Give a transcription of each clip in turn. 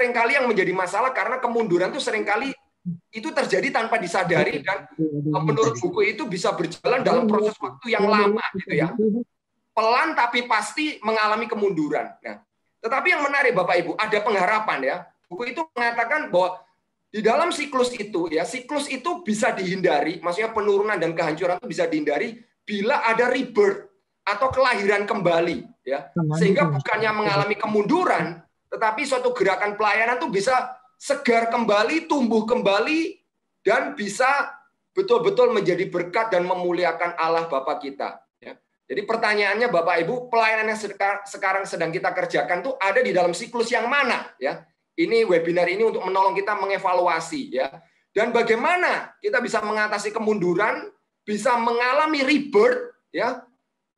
seringkali yang menjadi masalah karena kemunduran itu seringkali itu terjadi tanpa disadari dan menurut iya, iya, iya. buku itu bisa berjalan dalam proses waktu yang lama gitu ya. Pelan tapi pasti mengalami kemunduran. Nah, tetapi yang menarik Bapak Ibu, ada pengharapan ya. Buku itu mengatakan bahwa di dalam siklus itu ya, siklus itu bisa dihindari, maksudnya penurunan dan kehancuran itu bisa dihindari bila ada rebirth atau kelahiran kembali ya. Sehingga bukannya mengalami kemunduran, tetapi suatu gerakan pelayanan itu bisa segar kembali, tumbuh kembali, dan bisa betul-betul menjadi berkat dan memuliakan Allah Bapak kita. Ya. Jadi pertanyaannya Bapak Ibu, pelayanan yang sekarang sedang kita kerjakan tuh ada di dalam siklus yang mana ya? Ini webinar ini untuk menolong kita mengevaluasi ya. Dan bagaimana kita bisa mengatasi kemunduran, bisa mengalami rebirth ya.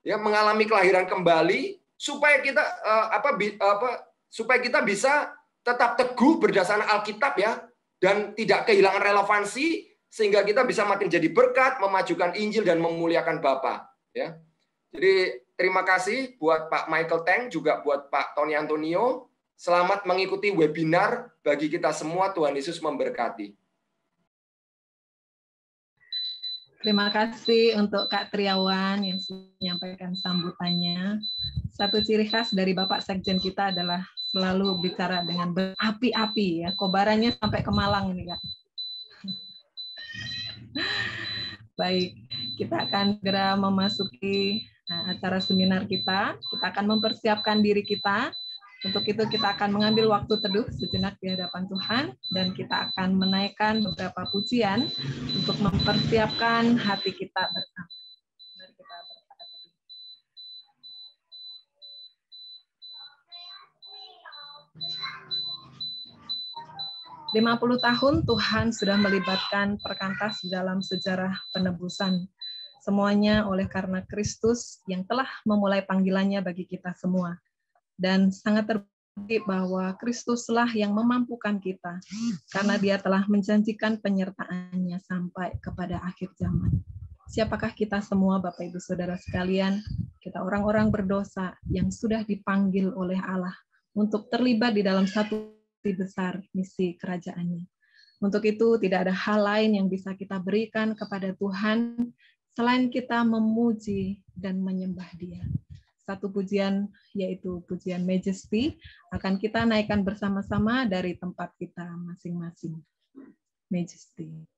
Ya, mengalami kelahiran kembali supaya kita eh, apa apa supaya kita bisa tetap teguh berdasarkan Alkitab ya dan tidak kehilangan relevansi sehingga kita bisa makin jadi berkat, memajukan Injil dan memuliakan Bapa ya. Jadi terima kasih buat Pak Michael Tang juga buat Pak Tony Antonio. Selamat mengikuti webinar bagi kita semua Tuhan Yesus memberkati. Terima kasih untuk Kak Triawan yang menyampaikan sambutannya. Satu ciri khas dari Bapak Sekjen kita adalah selalu bicara dengan berapi-api ya kobarannya sampai ke Malang ini kan baik kita akan segera memasuki eh, acara seminar kita kita akan mempersiapkan diri kita untuk itu kita akan mengambil waktu teduh sejenak di hadapan Tuhan dan kita akan menaikkan beberapa pujian untuk mempersiapkan hati kita bersama. 50 tahun Tuhan sudah melibatkan perkantas dalam sejarah penebusan. Semuanya oleh karena Kristus yang telah memulai panggilannya bagi kita semua. Dan sangat terbukti bahwa Kristuslah yang memampukan kita karena dia telah menjanjikan penyertaannya sampai kepada akhir zaman. Siapakah kita semua Bapak Ibu Saudara sekalian? Kita orang-orang berdosa yang sudah dipanggil oleh Allah untuk terlibat di dalam satu misi besar, misi kerajaannya. Untuk itu, tidak ada hal lain yang bisa kita berikan kepada Tuhan selain kita memuji dan menyembah Dia. Satu pujian, yaitu pujian Majesty, akan kita naikkan bersama-sama dari tempat kita masing-masing. Majesty. majesty.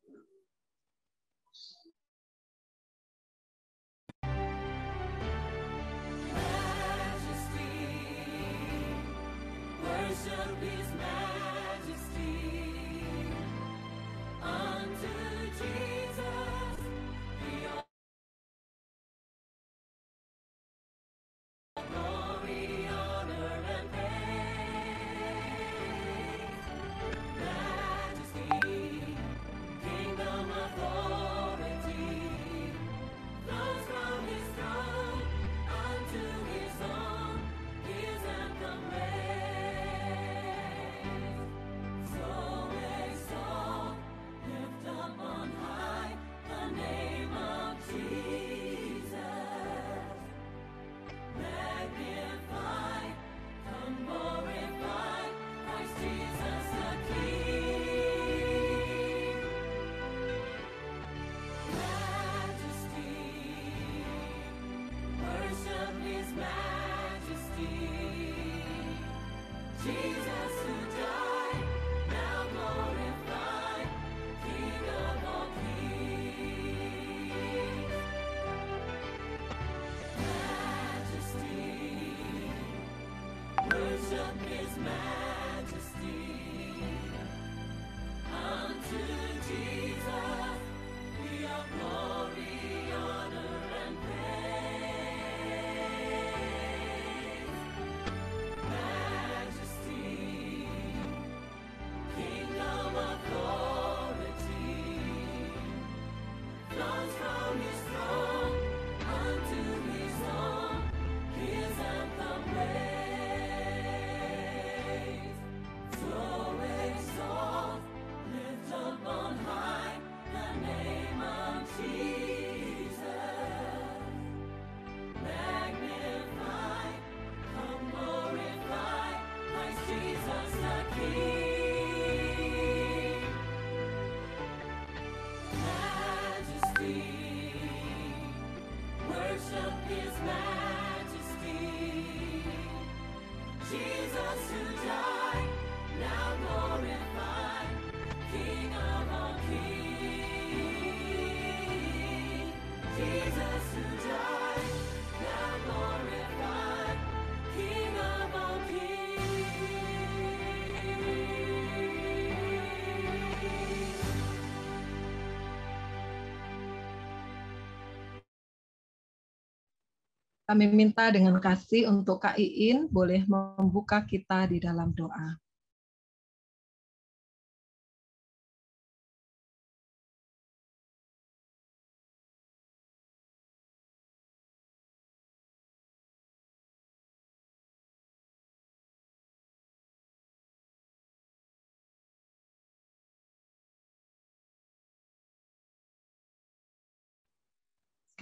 Kami minta dengan kasih untuk Kak Iin boleh membuka kita di dalam doa.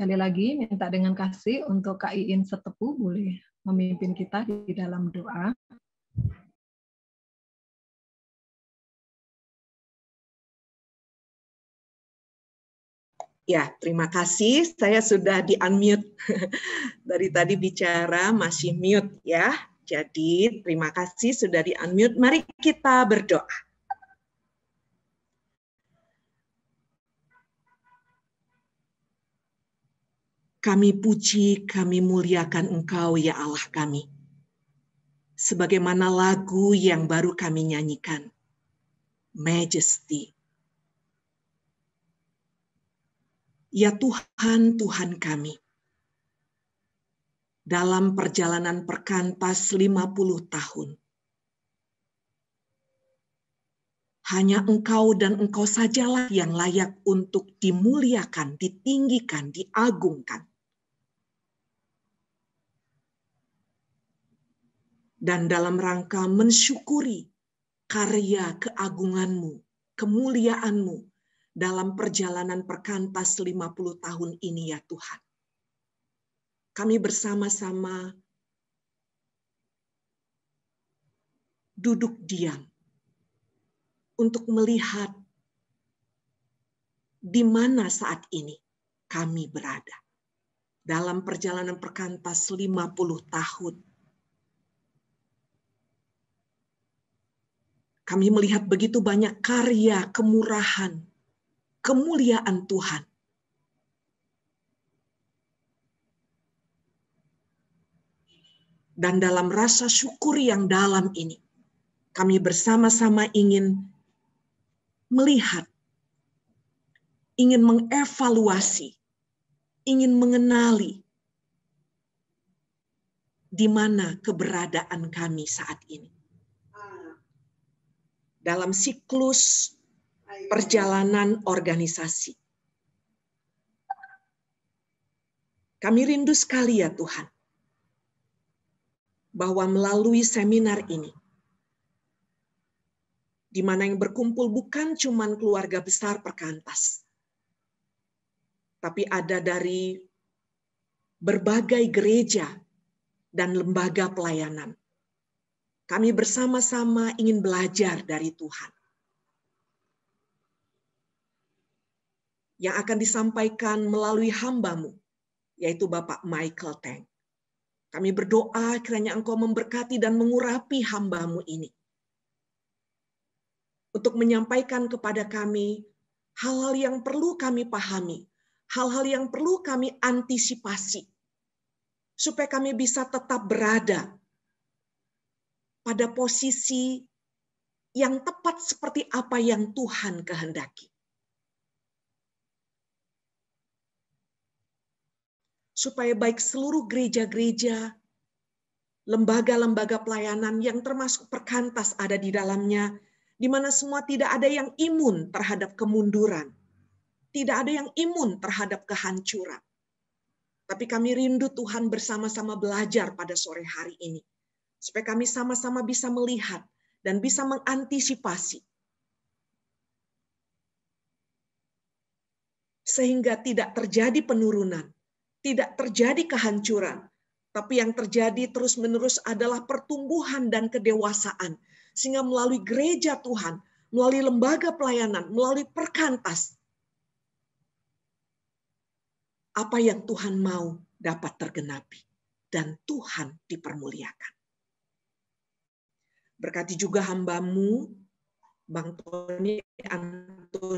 Sekali lagi, minta dengan kasih untuk Kak Iin Setepu boleh memimpin kita di dalam doa. Ya, terima kasih. Saya sudah di-unmute. Dari tadi bicara masih mute ya. Jadi, terima kasih sudah di-unmute. Mari kita berdoa. Kami puji, kami muliakan Engkau ya Allah kami. Sebagaimana lagu yang baru kami nyanyikan. Majesty. Ya Tuhan, Tuhan kami. Dalam perjalanan perkantas 50 tahun. Hanya engkau dan engkau sajalah yang layak untuk dimuliakan, ditinggikan, diagungkan. dan dalam rangka mensyukuri karya keagunganmu, kemuliaanmu dalam perjalanan perkantas 50 tahun ini ya Tuhan. Kami bersama-sama duduk diam untuk melihat di mana saat ini kami berada dalam perjalanan perkantas 50 tahun Kami melihat begitu banyak karya, kemurahan, kemuliaan Tuhan. Dan dalam rasa syukur yang dalam ini, kami bersama-sama ingin melihat, ingin mengevaluasi, ingin mengenali di mana keberadaan kami saat ini dalam siklus perjalanan organisasi. Kami rindu sekali ya Tuhan, bahwa melalui seminar ini, di mana yang berkumpul bukan cuma keluarga besar perkantas, tapi ada dari berbagai gereja dan lembaga pelayanan. Kami bersama-sama ingin belajar dari Tuhan. Yang akan disampaikan melalui hambamu, yaitu Bapak Michael Tang. Kami berdoa kiranya engkau memberkati dan mengurapi hambamu ini. Untuk menyampaikan kepada kami hal-hal yang perlu kami pahami, hal-hal yang perlu kami antisipasi, supaya kami bisa tetap berada pada posisi yang tepat seperti apa yang Tuhan kehendaki. Supaya baik seluruh gereja-gereja, lembaga-lembaga pelayanan yang termasuk perkantas ada di dalamnya, di mana semua tidak ada yang imun terhadap kemunduran, tidak ada yang imun terhadap kehancuran. Tapi kami rindu Tuhan bersama-sama belajar pada sore hari ini supaya kami sama-sama bisa melihat dan bisa mengantisipasi. Sehingga tidak terjadi penurunan, tidak terjadi kehancuran, tapi yang terjadi terus-menerus adalah pertumbuhan dan kedewasaan. Sehingga melalui gereja Tuhan, melalui lembaga pelayanan, melalui perkantas, apa yang Tuhan mau dapat tergenapi dan Tuhan dipermuliakan. Berkati juga hambamu, Bang Tony Antoni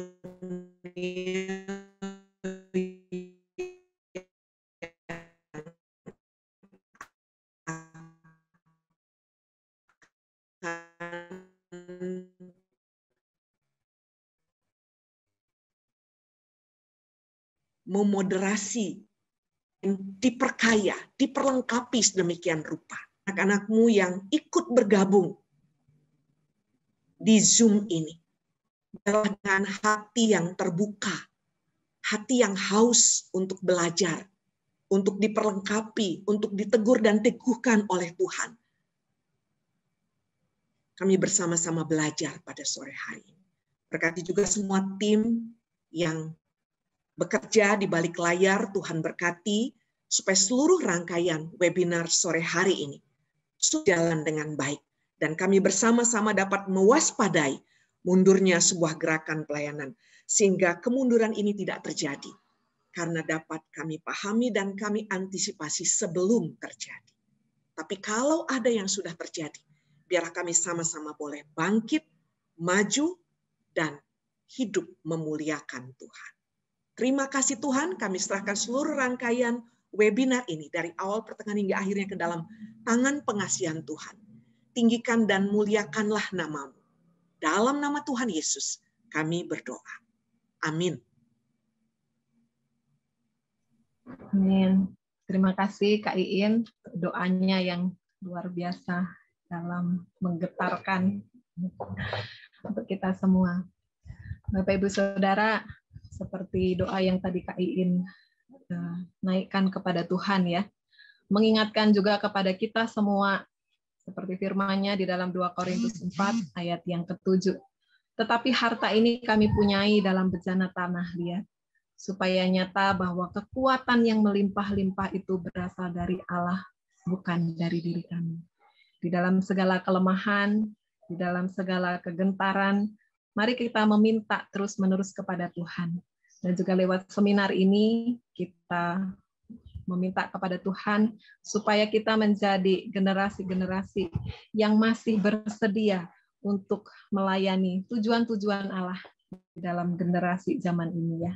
memoderasi, diperkaya, diperlengkapi sedemikian rupa. Anak-anakmu yang ikut bergabung di Zoom ini adalah dengan hati yang terbuka, hati yang haus untuk belajar, untuk diperlengkapi, untuk ditegur dan teguhkan oleh Tuhan. Kami bersama-sama belajar pada sore hari ini. Berkati juga semua tim yang bekerja di balik layar, Tuhan berkati supaya seluruh rangkaian webinar sore hari ini sudah jalan dengan baik dan kami bersama-sama dapat mewaspadai mundurnya sebuah gerakan pelayanan sehingga kemunduran ini tidak terjadi karena dapat kami pahami dan kami antisipasi sebelum terjadi. Tapi kalau ada yang sudah terjadi, biarlah kami sama-sama boleh bangkit, maju, dan hidup memuliakan Tuhan. Terima kasih Tuhan, kami serahkan seluruh rangkaian webinar ini dari awal pertengahan hingga akhirnya ke dalam tangan pengasihan Tuhan tinggikan dan muliakanlah namamu. Dalam nama Tuhan Yesus kami berdoa. Amin. Amin. Terima kasih Kak Iin, doanya yang luar biasa dalam menggetarkan untuk kita semua. Bapak Ibu Saudara, seperti doa yang tadi Kak Iin eh, naikkan kepada Tuhan ya. Mengingatkan juga kepada kita semua seperti firmanya di dalam 2 Korintus 4 hmm. ayat yang ketujuh. Tetapi harta ini kami punyai dalam bejana tanah liat, supaya nyata bahwa kekuatan yang melimpah-limpah itu berasal dari Allah, bukan dari diri kami. Di dalam segala kelemahan, di dalam segala kegentaran, mari kita meminta terus-menerus kepada Tuhan. Dan juga lewat seminar ini, kita meminta kepada Tuhan supaya kita menjadi generasi-generasi yang masih bersedia untuk melayani tujuan-tujuan Allah di dalam generasi zaman ini ya.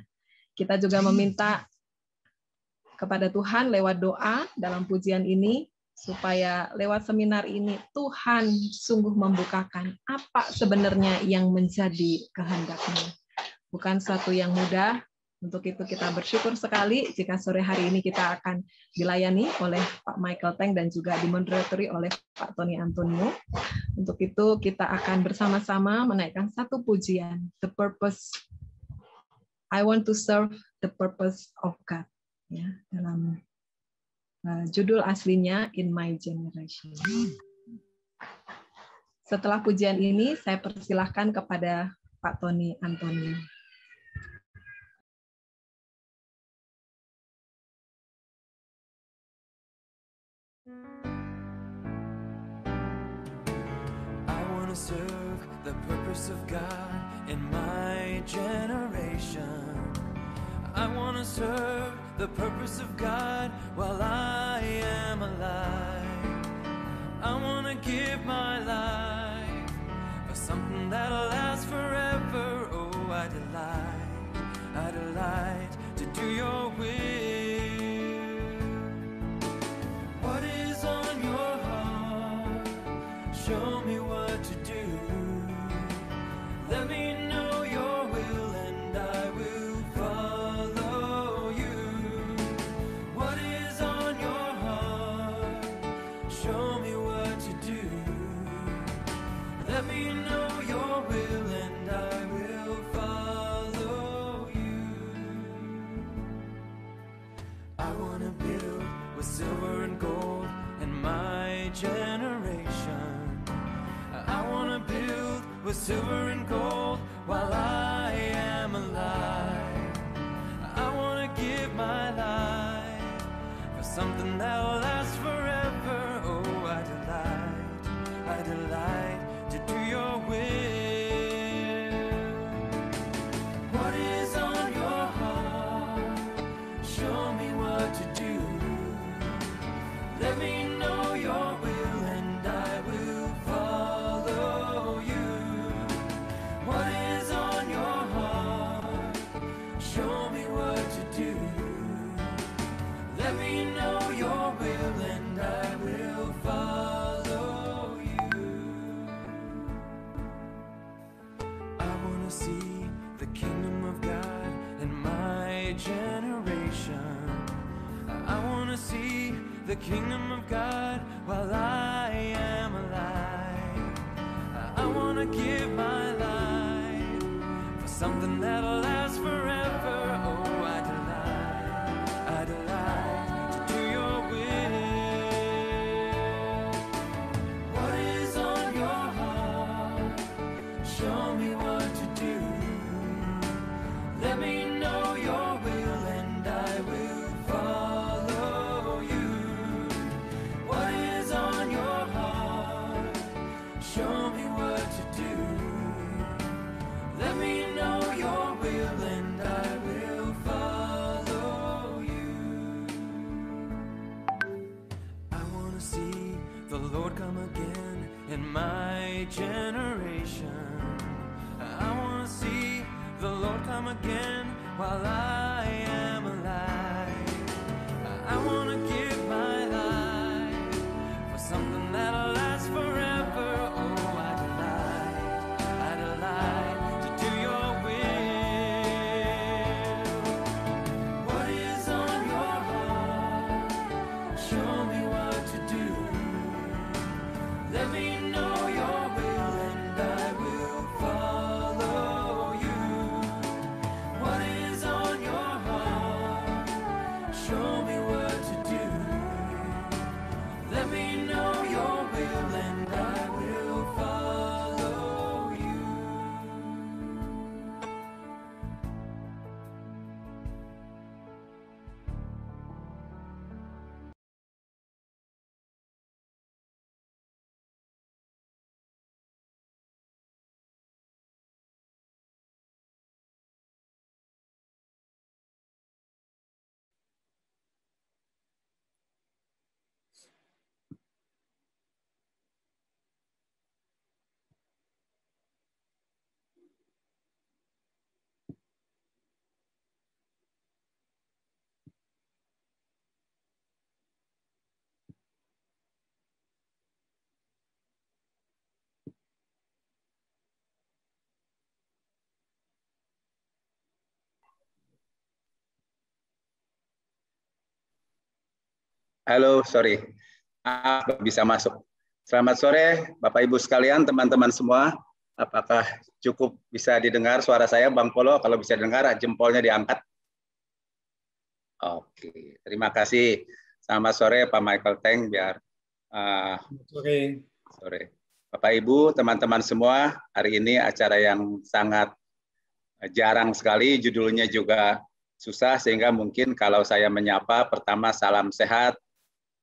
Kita juga meminta kepada Tuhan lewat doa dalam pujian ini supaya lewat seminar ini Tuhan sungguh membukakan apa sebenarnya yang menjadi kehendaknya. Bukan satu yang mudah, untuk itu kita bersyukur sekali jika sore hari ini kita akan dilayani oleh Pak Michael Tang dan juga dimoderatori oleh Pak Tony Antonio. Untuk itu kita akan bersama-sama menaikkan satu pujian, The Purpose. I want to serve the purpose of God. Ya, dalam uh, judul aslinya In My Generation. Setelah pujian ini, saya persilahkan kepada Pak Tony Antonio. want to serve the purpose of God in my generation. I want to serve the purpose of God while I am alive. I want to give my life for something that'll last forever. Oh, I delight, I delight to do your will. Show me what to do. Let me know your will, and I will follow you. I want to build with silver and gold and my generation. I want to build with silver and gold while I am alive. I want to give my life for something that will last forever. your way. the kingdom of God while I am alive. I, I want to give my life for something that Halo, sorry. Maaf, ah, bisa masuk. Selamat sore, Bapak Ibu sekalian, teman-teman semua. Apakah cukup bisa didengar suara saya, Bang Polo? Kalau bisa dengar, jempolnya diangkat. Oke, terima kasih. Selamat sore, Pak Michael Teng. Biar uh, sore. sore. Bapak Ibu, teman-teman semua, hari ini acara yang sangat eh, jarang sekali. Judulnya juga susah, sehingga mungkin kalau saya menyapa, pertama salam sehat,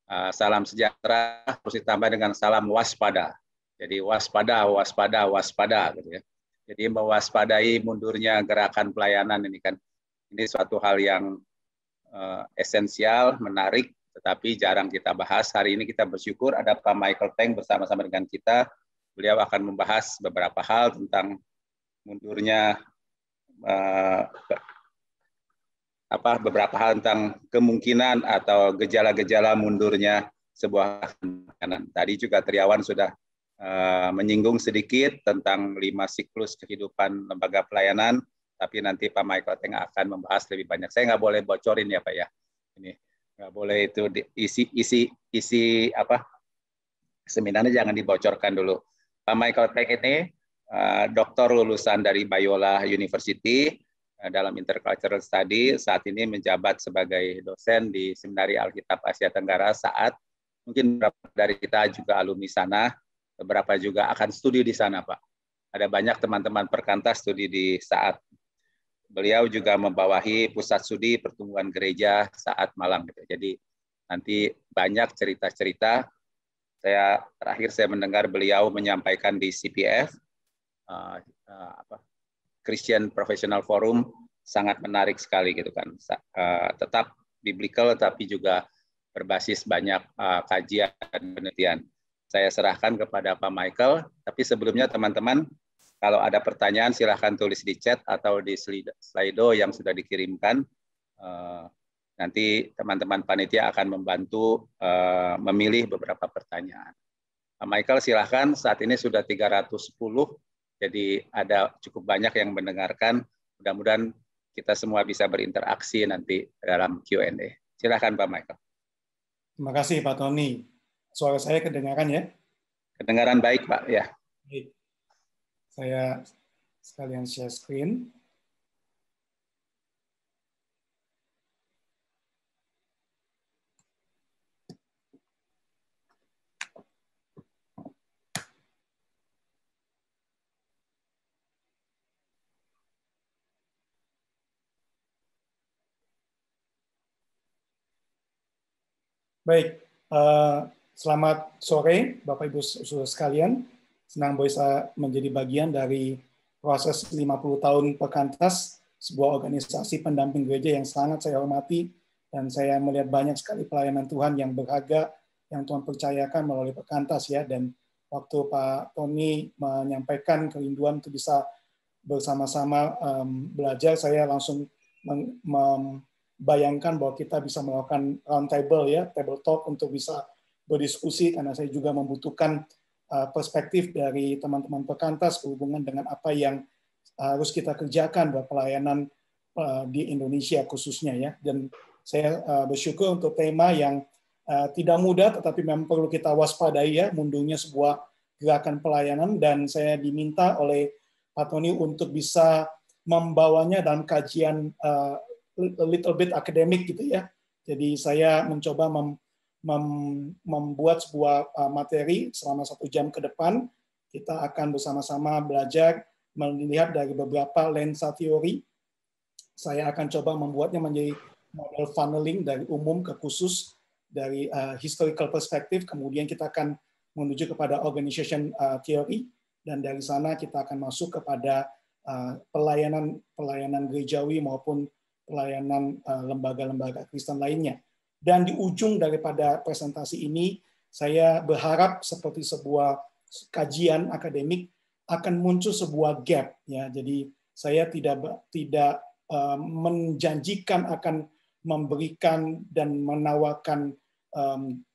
Ah, salam sejahtera harus ditambah dengan salam waspada. Jadi waspada, waspada, waspada gitu ya. Jadi mewaspadai mundurnya gerakan pelayanan ini kan ini suatu hal yang uh, esensial, menarik tetapi jarang kita bahas. Hari ini kita bersyukur ada Pak Michael Tang bersama-sama dengan kita. Beliau akan membahas beberapa hal tentang mundurnya uh, apa beberapa hal tentang kemungkinan atau gejala-gejala mundurnya sebuah kanan. Tadi juga Triawan sudah uh, menyinggung sedikit tentang lima siklus kehidupan lembaga pelayanan, tapi nanti Pak Michael Teng akan membahas lebih banyak. Saya nggak boleh bocorin ya Pak ya, ini nggak boleh itu isi isi isi apa seminarnya jangan dibocorkan dulu. Pak Michael Teng ini uh, doktor lulusan dari Bayola University, Eh, dalam Intercultural Study saat ini menjabat sebagai dosen di Seminari Alkitab Asia Tenggara saat mungkin beberapa dari kita juga alumni sana, beberapa juga akan studi di sana, Pak. Ada banyak teman-teman perkantas studi di saat. Beliau juga membawahi pusat studi pertumbuhan gereja saat Malang. Gitu. Jadi nanti banyak cerita-cerita. Saya terakhir saya mendengar beliau menyampaikan di CPF eh, eh, Christian Professional Forum sangat menarik sekali gitu kan. Eh, tetap biblical tapi juga berbasis banyak eh, kajian dan penelitian. Saya serahkan kepada Pak Michael, tapi sebelumnya teman-teman kalau ada pertanyaan silahkan tulis di chat atau di Slido yang sudah dikirimkan. Eh, nanti teman-teman panitia akan membantu memilih beberapa pertanyaan. Pak Michael silahkan, saat ini sudah 310 jadi ada cukup banyak yang mendengarkan. Mudah-mudahan kita semua bisa berinteraksi nanti dalam Q&A. Silahkan Pak Michael. Terima kasih Pak Tony. Suara saya kedengaran ya? Kedengaran baik Pak, ya. Saya sekalian share screen. Baik, eh, selamat sore Bapak Ibu Saudara sekalian. Senang bisa menjadi bagian dari proses 50 tahun Pekantas, sebuah organisasi pendamping gereja yang sangat saya hormati dan saya melihat banyak sekali pelayanan Tuhan yang berharga yang Tuhan percayakan melalui Pekantas ya dan waktu Pak Tony menyampaikan kerinduan untuk bisa bersama-sama um, belajar saya langsung bayangkan bahwa kita bisa melakukan round table ya, table talk untuk bisa berdiskusi karena saya juga membutuhkan uh, perspektif dari teman-teman pekantas berhubungan dengan apa yang harus kita kerjakan buat pelayanan uh, di Indonesia khususnya ya. Dan saya uh, bersyukur untuk tema yang tidak mudah tetapi memang perlu kita waspadai ya mundurnya sebuah gerakan pelayanan dan saya diminta oleh Pak Tony untuk bisa membawanya dalam kajian a little bit akademik gitu ya. Jadi saya mencoba mem, mem, membuat sebuah uh, materi selama satu jam ke depan. Kita akan bersama-sama belajar melihat dari beberapa lensa teori. Saya akan coba membuatnya menjadi model funneling dari umum ke khusus dari uh, historical perspective. Kemudian kita akan menuju kepada organization uh, theory dan dari sana kita akan masuk kepada uh, pelayanan pelayanan gerejawi maupun pelayanan eh, lembaga-lembaga Kristen lainnya. Dan di ujung daripada presentasi ini, saya berharap seperti sebuah kajian akademik akan muncul sebuah gap ya. Jadi saya tidak tidak eh, menjanjikan akan memberikan dan menawarkan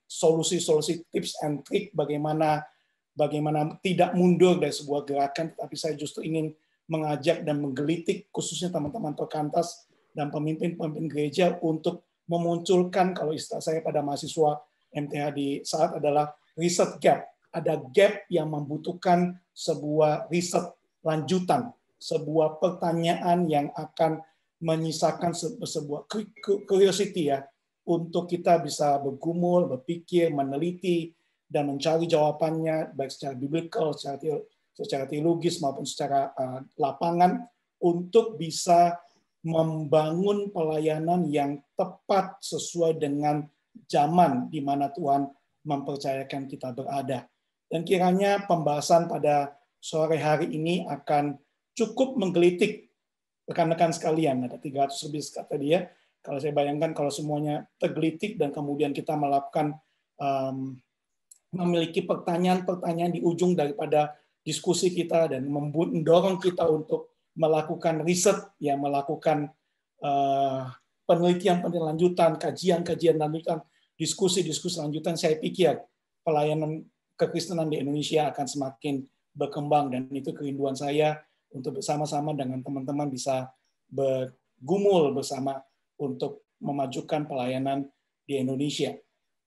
solusi-solusi tips and trick bagaimana bagaimana tidak mundur dari sebuah gerakan, tapi saya justru ingin mengajak dan menggelitik khususnya teman-teman perkantas dan pemimpin-pemimpin gereja untuk memunculkan kalau istilah saya pada mahasiswa MTH di saat adalah riset gap. Ada gap yang membutuhkan sebuah riset lanjutan, sebuah pertanyaan yang akan menyisakan sebuah curiosity ya untuk kita bisa bergumul, berpikir, meneliti dan mencari jawabannya baik secara biblical, secara teologis maupun secara ah, lapangan untuk bisa membangun pelayanan yang tepat sesuai dengan zaman di mana Tuhan mempercayakan kita berada. Dan kiranya pembahasan pada sore hari ini akan cukup menggelitik rekan-rekan sekalian. Ada 300 lebih kata ya. dia. Kalau saya bayangkan kalau semuanya tergelitik dan kemudian kita melakukan um, memiliki pertanyaan-pertanyaan di ujung daripada diskusi kita dan mendorong kita untuk melakukan riset, ya melakukan penelitian-penelitian eh, lanjutan, kajian-kajian lanjutan, diskusi-diskusi lanjutan, saya pikir pelayanan kekristenan di Indonesia akan semakin berkembang dan itu kerinduan saya untuk bersama-sama dengan teman-teman bisa bergumul bersama untuk memajukan pelayanan di Indonesia.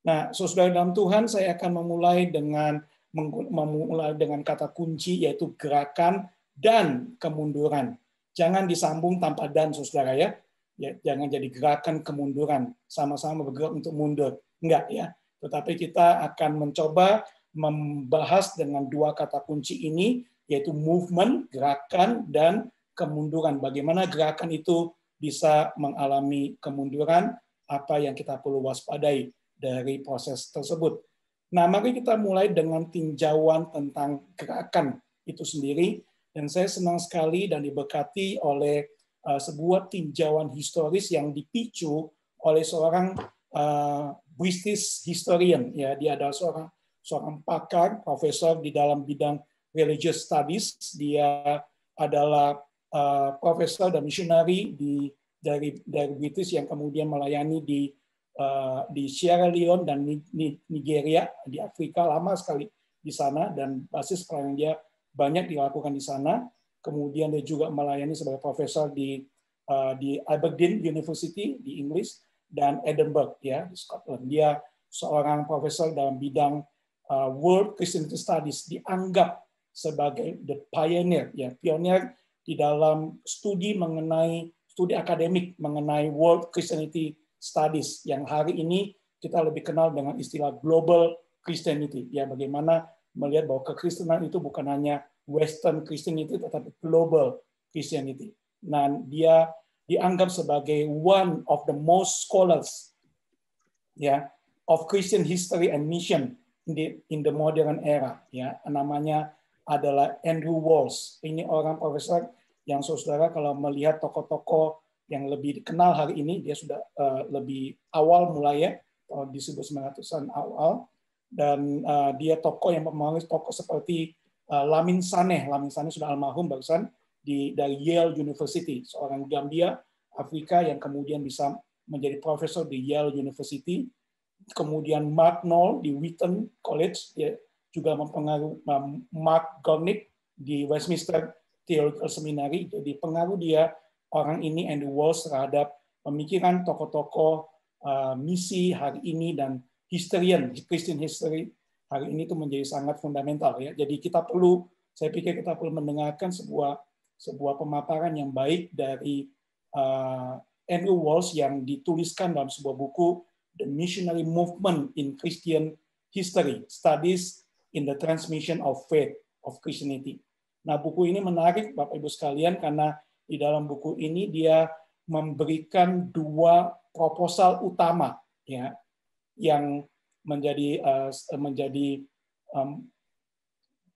Nah, saudara dalam Tuhan, saya akan memulai dengan memulai dengan kata kunci yaitu gerakan dan kemunduran. Jangan disambung tanpa dan, saudara ya. ya jangan jadi gerakan kemunduran. Sama-sama bergerak untuk mundur. Enggak ya. Tetapi kita akan mencoba membahas dengan dua kata kunci ini, yaitu movement, gerakan, dan kemunduran. Bagaimana gerakan itu bisa mengalami kemunduran, apa yang kita perlu waspadai dari proses tersebut. Nah, mari kita mulai dengan tinjauan tentang gerakan itu sendiri dan saya senang sekali dan diberkati oleh uh, sebuah tinjauan historis yang dipicu oleh seorang uh, British historian. Ya, dia adalah seorang seorang pakar, profesor di dalam bidang religious studies. Dia adalah uh, profesor dan misionari di dari dari British yang kemudian melayani di uh, di Sierra Leone dan Nigeria di Afrika lama sekali di sana dan basis pelayanan dia banyak dilakukan di sana. Kemudian dia juga melayani sebagai profesor di uh, di Aberdeen University di Inggris dan Edinburgh ya di Scotland. Dia seorang profesor dalam bidang uh, World Christian Studies dianggap sebagai the pioneer ya pionir di dalam studi mengenai studi akademik mengenai World Christianity Studies yang hari ini kita lebih kenal dengan istilah Global Christianity ya bagaimana melihat bahwa kekristenan itu bukan hanya Western Christianity tetapi global Christianity. Dan nah, dia dianggap sebagai one of the most scholars ya yeah, of Christian history and mission in the, in the modern era ya yeah. namanya adalah Andrew Walls ini orang profesor yang saudara kalau melihat tokoh-tokoh yang lebih dikenal hari ini dia sudah uh, lebih awal mulai ya tahun di 1900-an awal dan uh, dia tokoh yang memanggil tokoh seperti uh, Lamin Saneh. Lamin Saneh sudah almarhum barusan di dari Yale University, seorang Gambia Afrika yang kemudian bisa menjadi profesor di Yale University. Kemudian Mark Knoll di Wheaton College dia juga mempengaruhi eh, Mark Gornick di Westminster Theological Seminary. Jadi pengaruh dia orang ini Andrew Walls terhadap pemikiran tokoh-tokoh uh, misi hari ini dan historian, Christian history hari ini itu menjadi sangat fundamental ya. Jadi kita perlu, saya pikir kita perlu mendengarkan sebuah sebuah pemaparan yang baik dari uh, Andrew Walsh yang dituliskan dalam sebuah buku The Missionary Movement in Christian History: Studies in the Transmission of Faith of Christianity. Nah, buku ini menarik Bapak Ibu sekalian karena di dalam buku ini dia memberikan dua proposal utama ya yang menjadi uh, menjadi um,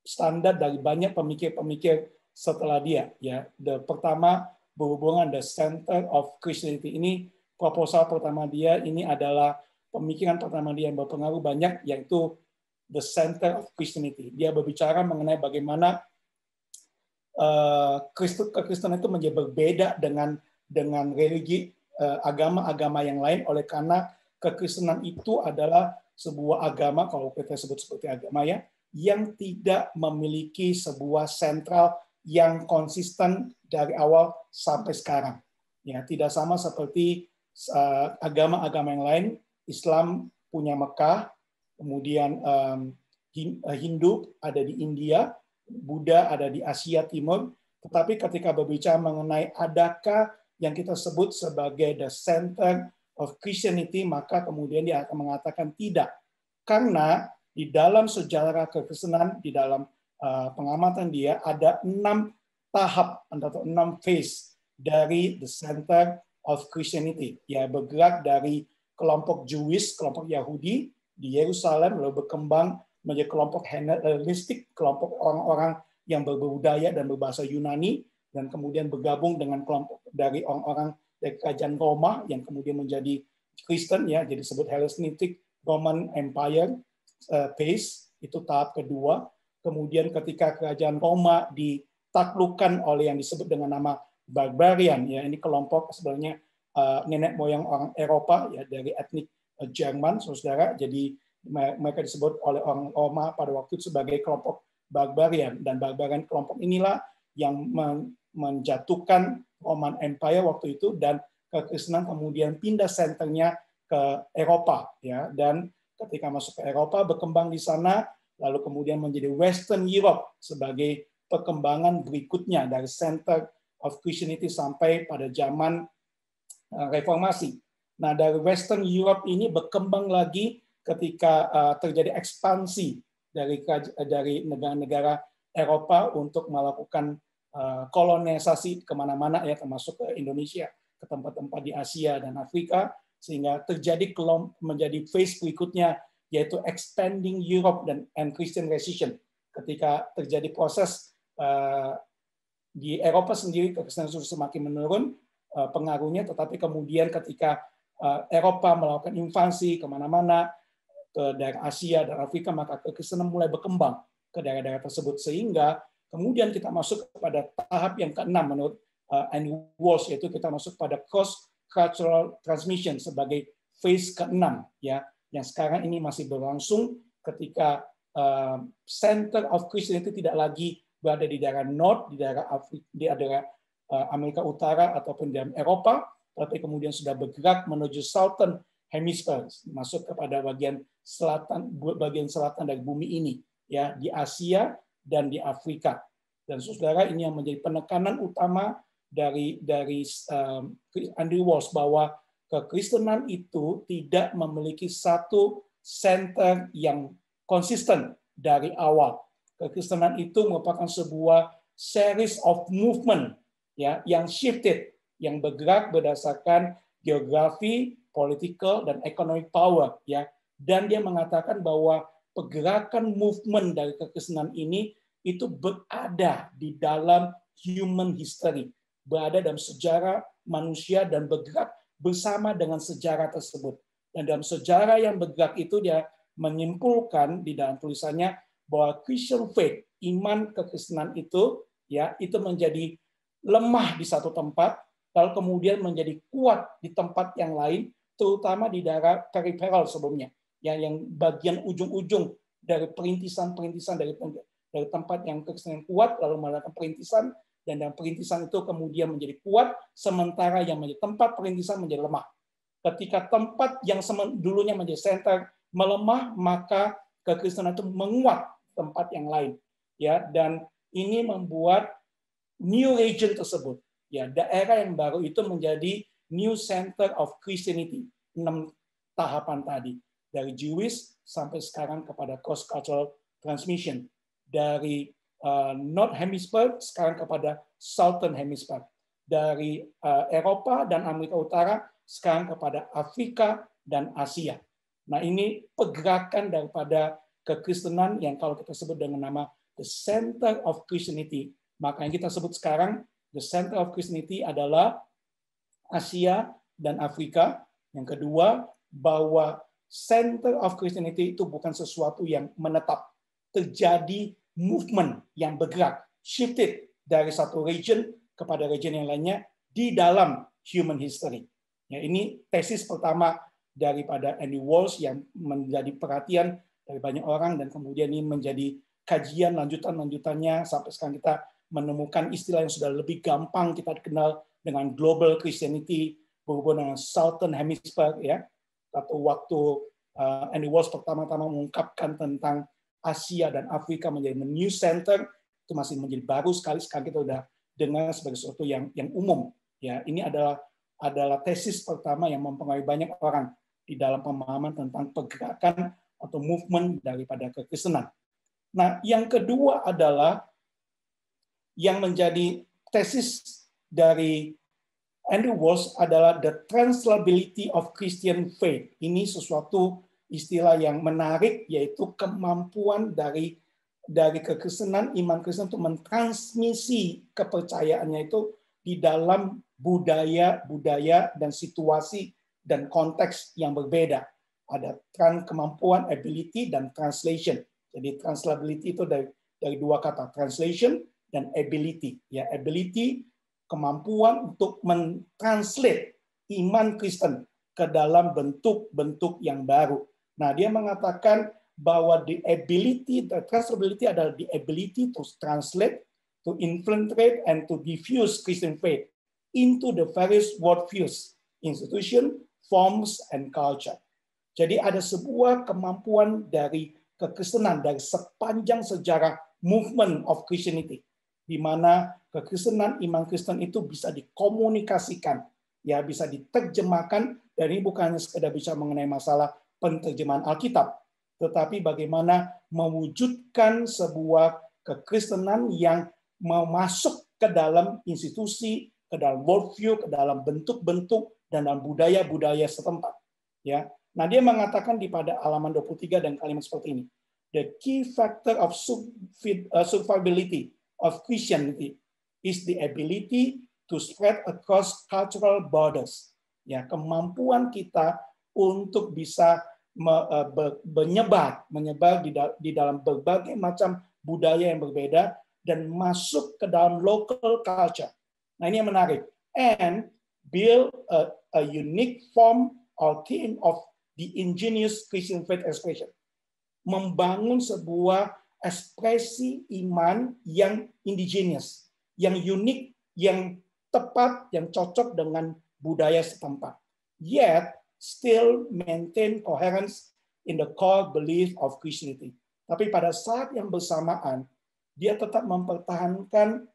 standar dari banyak pemikir-pemikir setelah dia ya the pertama berhubungan the center of Christianity ini proposal pertama dia ini adalah pemikiran pertama dia yang berpengaruh banyak yaitu the center of Christianity dia berbicara mengenai bagaimana Kristus uh, eh, Kristen itu menjadi berbeda dengan dengan religi eh, agama-agama uh, yang lain oleh karena kekristenan itu adalah sebuah agama, kalau kita sebut seperti agama ya, yang tidak memiliki sebuah sentral yang konsisten dari awal sampai sekarang. Ya, tidak sama seperti eh, agama-agama yang lain. Islam punya Mekah, kemudian eh, Hindu ada di India, Buddha ada di Asia Timur. Tetapi ketika berbicara mengenai adakah yang kita sebut sebagai the center of Christianity, maka kemudian dia akan mengatakan tidak. Karena di dalam sejarah kekristenan, di dalam uh, pengamatan dia, ada enam tahap atau enam phase dari the center of Christianity. Ya, bergerak dari kelompok Jewish, kelompok Yahudi di Yerusalem, lalu berkembang menjadi kelompok Hellenistik, kelompok orang-orang yang berbudaya dan berbahasa Yunani, dan kemudian bergabung dengan kelompok dari orang-orang dari kerajaan Roma yang kemudian menjadi Kristen ya, jadi disebut Hellenistic Roman Empire uh, eh, phase itu tahap kedua. Kemudian ketika kerajaan Roma ditaklukkan oleh yang disebut dengan nama barbarian ya, ini kelompok sebenarnya uh, nenek moyang orang Eropa ya dari etnik uh, Jerman, saudara. Jadi mereka disebut oleh orang Roma pada waktu itu sebagai kelompok barbarian dan barbarian kelompok inilah yang menjatuhkan Roman Empire waktu itu dan kekristenan kemudian pindah senternya ke Eropa ya dan ketika masuk ke Eropa berkembang di sana lalu kemudian menjadi Western Europe sebagai perkembangan berikutnya dari center of Christianity sampai pada zaman eh, reformasi. Nah, dari Western Europe ini berkembang lagi ketika eh, terjadi ekspansi dari dari negara-negara Eropa untuk melakukan Eh, kolonisasi kemana-mana ya termasuk ke Indonesia ke tempat-tempat di Asia dan Afrika sehingga terjadi kelompok menjadi phase berikutnya yaitu extending Europe dan and Christian Recession ketika terjadi proses uh, di Eropa sendiri kekristenan semakin menurun uh, pengaruhnya tetapi kemudian ketika uh, Eropa melakukan invasi kemana-mana ke daerah Asia dan Afrika maka kekristenan mulai berkembang ke daerah-daerah tersebut sehingga Kemudian kita masuk kepada tahap yang keenam menurut uh, Annie Walsh yaitu kita masuk pada cross cultural transmission sebagai phase keenam ya yang sekarang ini masih berlangsung ketika uh, center of Christianity tidak lagi berada di daerah North, di daerah Afrika, di daerah uh, Amerika Utara ataupun di Eropa, tapi kemudian sudah bergerak menuju Southern Hemisphere, masuk kepada bagian selatan, bagian selatan dari bumi ini, ya di Asia dan di Afrika. Dan saudara ini yang menjadi penekanan utama dari dari um, Andrew Walls bahwa kekristenan itu tidak memiliki satu center yang konsisten dari awal. Kekristenan itu merupakan sebuah series of movement ya yang shifted, yang bergerak berdasarkan geografi, political dan economic power ya. Dan dia mengatakan bahwa pergerakan movement dari kekristenan ini itu berada di dalam human history, berada dalam sejarah manusia dan bergerak bersama dengan sejarah tersebut. Dan dalam sejarah yang bergerak itu dia menyimpulkan di dalam tulisannya bahwa Christian faith, iman kekristenan itu ya itu menjadi lemah di satu tempat lalu kemudian menjadi kuat di tempat yang lain terutama di daerah periferal sebelumnya yang yang bagian ujung-ujung dari perintisan-perintisan dari dari tempat yang Kristen yang kuat lalu mengadakan perintisan dan dalam perintisan itu kemudian menjadi kuat sementara yang menjadi tempat perintisan menjadi lemah. Ketika tempat yang dulunya menjadi center melemah maka kekristenan itu menguat tempat yang lain ya dan ini membuat new region tersebut ya daerah yang baru itu menjadi new center of Christianity enam tahapan tadi dari Jewish sampai sekarang kepada cross cultural transmission dari uh, North Hemisphere sekarang kepada Southern Hemisphere. Dari uh, Eropa dan Amerika Utara sekarang kepada Afrika dan Asia. Nah ini pergerakan daripada kekristenan yang kalau kita sebut dengan nama The Center of Christianity. Maka yang kita sebut sekarang The Center of Christianity adalah Asia dan Afrika. Yang kedua, bahwa Center of Christianity itu bukan sesuatu yang menetap terjadi movement yang bergerak, shifted dari satu region kepada region yang lainnya di dalam human history. Ya, ini tesis pertama daripada Andy Walls yang menjadi perhatian dari banyak orang dan kemudian ini menjadi kajian lanjutan-lanjutannya sampai sekarang kita menemukan istilah yang sudah lebih gampang kita kenal dengan global Christianity berhubungan dengan Southern Hemisphere ya atau waktu uh, Andy Walls pertama-tama mengungkapkan tentang Asia dan Afrika menjadi new center itu masih menjadi baru sekali sekarang kita sudah dengar sebagai sesuatu yang yang umum ya ini adalah adalah tesis pertama yang mempengaruhi banyak orang di dalam pemahaman tentang pergerakan atau movement daripada kekristenan. Nah, yang kedua adalah yang menjadi tesis dari Andrew Walsh adalah the translability of Christian faith. Ini sesuatu istilah yang menarik yaitu kemampuan dari dari kekristenan iman Kristen untuk mentransmisi kepercayaannya itu di dalam budaya-budaya dan situasi dan konteks yang berbeda. Ada trans kemampuan ability dan translation. Jadi translability itu dari dari dua kata translation dan ability. Ya ability kemampuan untuk mentranslate iman Kristen ke dalam bentuk-bentuk yang baru. Nah, dia mengatakan bahwa the ability, the transferability adalah the ability to translate, to infiltrate, and to diffuse Christian faith into the various worldviews, views, institution, forms, and culture. Jadi ada sebuah kemampuan dari kekristenan dari sepanjang sejarah movement of Christianity, di mana kekristenan, iman Kristen itu bisa dikomunikasikan, ya bisa diterjemahkan, dan ini bukan hanya sekedar bicara mengenai masalah penterjemahan Alkitab, tetapi bagaimana mewujudkan sebuah kekristenan yang mau masuk ke dalam institusi, ke dalam worldview, ke dalam bentuk-bentuk dan dalam budaya-budaya setempat. Ya. Nah, dia mengatakan di pada halaman 23 dan kalimat seperti ini. The key factor of uh, survivability of Christianity is the ability to spread across cultural borders. Ya, kemampuan kita untuk bisa eh, menyebar menyebar di, dalam berbagai macam budaya yang berbeda dan masuk ke dalam local culture. Nah ini yang menarik. And build a, a unique form or theme of the ingenious Christian faith expression. Membangun sebuah ekspresi iman yang indigenous, yang unik, yang tepat, yang cocok dengan budaya setempat. Yet still maintain coherence in the core belief of Christianity. Tapi pada saat yang bersamaan, dia tetap mempertahankan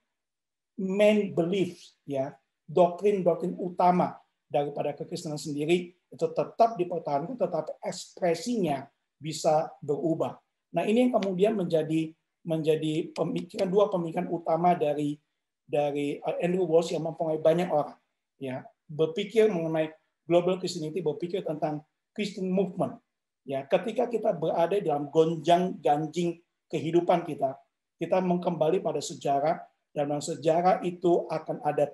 main belief, ya, doktrin-doktrin utama daripada kekristenan sendiri itu tetap dipertahankan, tetapi ekspresinya bisa berubah. Nah ini yang kemudian menjadi menjadi pemikiran dua pemikiran utama dari dari uh, Andrew Walsh yang mempengaruhi banyak orang, ya berpikir mengenai global Christianity berpikir tentang Christian movement. Ya, ketika kita berada dalam gonjang-ganjing kehidupan kita, kita mengkembali pada sejarah dan dalam sejarah itu akan ada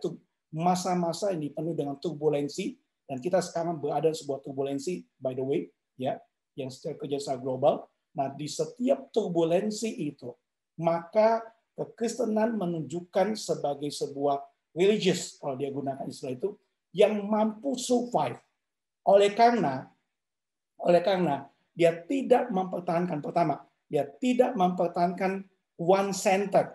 masa-masa yang dipenuhi dengan turbulensi dan kita sekarang berada di sebuah turbulensi by the way ya yang secara kerjasama global. Nah, di setiap turbulensi itu, maka kekristenan menunjukkan sebagai sebuah religious kalau dia gunakan istilah itu yang mampu survive. Oleh karena oleh karena dia tidak mempertahankan pertama, dia tidak mempertahankan one center,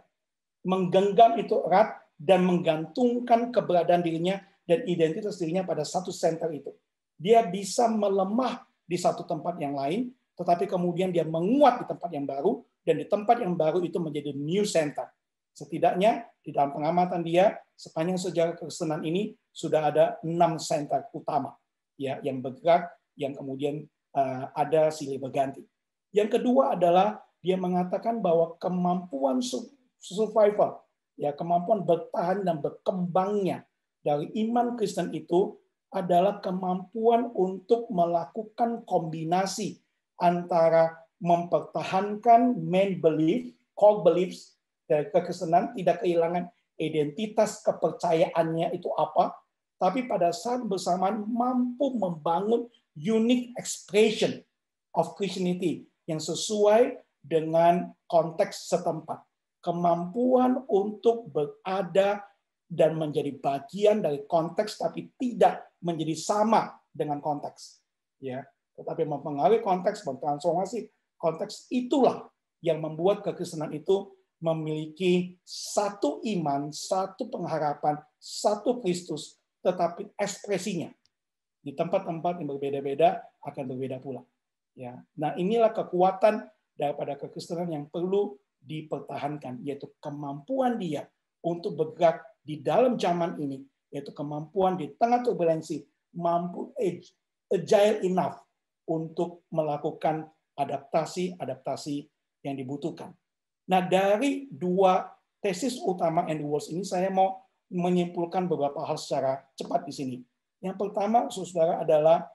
menggenggam itu erat dan menggantungkan keberadaan dirinya dan identitas dirinya pada satu center itu. Dia bisa melemah di satu tempat yang lain, tetapi kemudian dia menguat di tempat yang baru dan di tempat yang baru itu menjadi new center. Setidaknya di dalam pengamatan dia sepanjang sejarah kekristenan ini sudah ada enam sentra utama ya yang bergerak yang kemudian uh, ada silih berganti. Yang kedua adalah dia mengatakan bahwa kemampuan survival ya kemampuan bertahan dan berkembangnya dari iman Kristen itu adalah kemampuan untuk melakukan kombinasi antara mempertahankan main belief, core beliefs dari kekristenan tidak kehilangan identitas kepercayaannya itu apa, tapi pada saat bersamaan mampu membangun unique expression of Christianity yang sesuai dengan konteks setempat. Kemampuan untuk berada dan menjadi bagian dari konteks tapi tidak menjadi sama dengan konteks. Ya, tetapi mempengaruhi konteks, bertransformasi konteks itulah yang membuat kekristenan itu memiliki satu iman, satu pengharapan, satu Kristus, tetapi ekspresinya di tempat-tempat yang berbeda-beda akan berbeda pula. Ya. Nah, inilah kekuatan daripada kekristenan yang perlu dipertahankan, yaitu kemampuan dia untuk bergerak di dalam zaman ini, yaitu kemampuan di tengah turbulensi, mampu agile enough untuk melakukan adaptasi-adaptasi yang dibutuhkan. Nah, dari dua tesis utama Andy Walsh ini saya mau menyimpulkan beberapa hal secara cepat di sini. Yang pertama, saudara adalah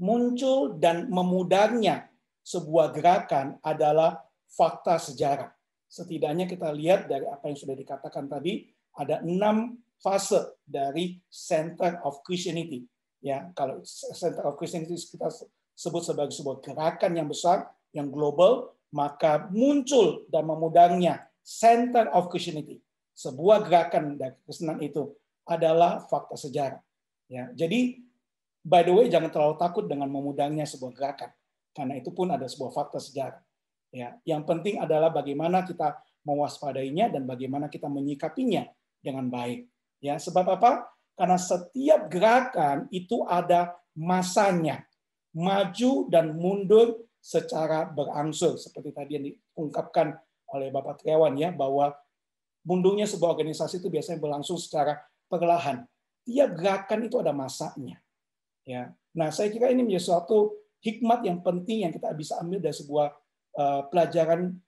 muncul dan memudarnya sebuah gerakan adalah fakta sejarah. Setidaknya kita lihat dari apa yang sudah dikatakan tadi, ada enam fase dari Center of Christianity. Ya, kalau Center of Christianity kita sebut sebagai sebuah gerakan yang besar, yang global, maka muncul dan memudangnya Center of Christianity. Sebuah gerakan dari kesenangan itu adalah fakta sejarah. Ya, jadi by the way jangan terlalu takut dengan memudangnya sebuah gerakan karena itu pun ada sebuah fakta sejarah. Ya, yang penting adalah bagaimana kita mewaspadainya dan bagaimana kita menyikapinya dengan baik. Ya, sebab apa? Karena setiap gerakan itu ada masanya maju dan mundur secara berangsur seperti tadi yang diungkapkan oleh Bapak Triawan ya bahwa mundurnya sebuah organisasi itu biasanya berlangsung secara perlahan. Tiap gerakan itu ada masanya. Ya. Nah, saya kira ini menjadi suatu hikmat yang penting yang kita bisa ambil dari sebuah eh, pelajaran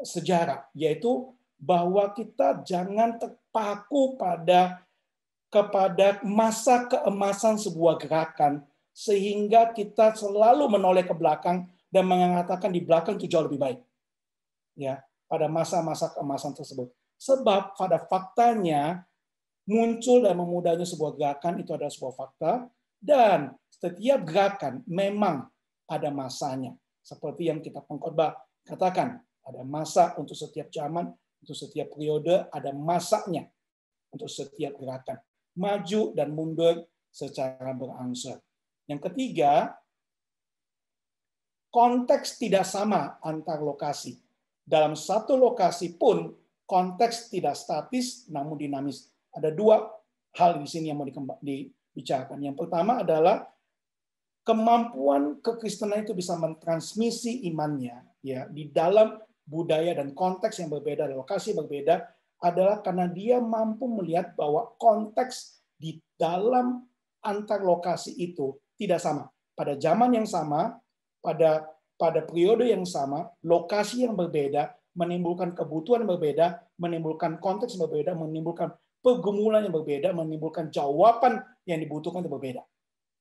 sejarah yaitu bahwa kita jangan terpaku pada kepada masa keemasan sebuah gerakan sehingga kita selalu menoleh ke belakang dan mengatakan di belakang itu jauh lebih baik. Ya, pada masa-masa keemasan tersebut. Sebab pada faktanya muncul dan memudahnya sebuah gerakan itu adalah sebuah fakta dan setiap gerakan memang ada masanya. Seperti yang kita pengkhotbah katakan, ada masa untuk setiap zaman, untuk setiap periode ada masanya untuk setiap gerakan. Maju dan mundur secara berangsur. Yang ketiga, konteks tidak sama antar lokasi. Dalam satu lokasi pun konteks tidak statis namun dinamis. Ada dua hal di sini yang mau dibicarakan. Yang pertama adalah kemampuan kekristenan itu bisa mentransmisi imannya ya di dalam budaya dan konteks yang berbeda, lokasi berbeda adalah karena dia mampu melihat bahwa konteks di dalam antar lokasi itu tidak sama. Pada zaman yang sama, pada pada periode yang sama, lokasi yang berbeda, menimbulkan kebutuhan yang berbeda, menimbulkan konteks yang berbeda, menimbulkan pergumulan yang berbeda, menimbulkan jawaban yang dibutuhkan yang berbeda.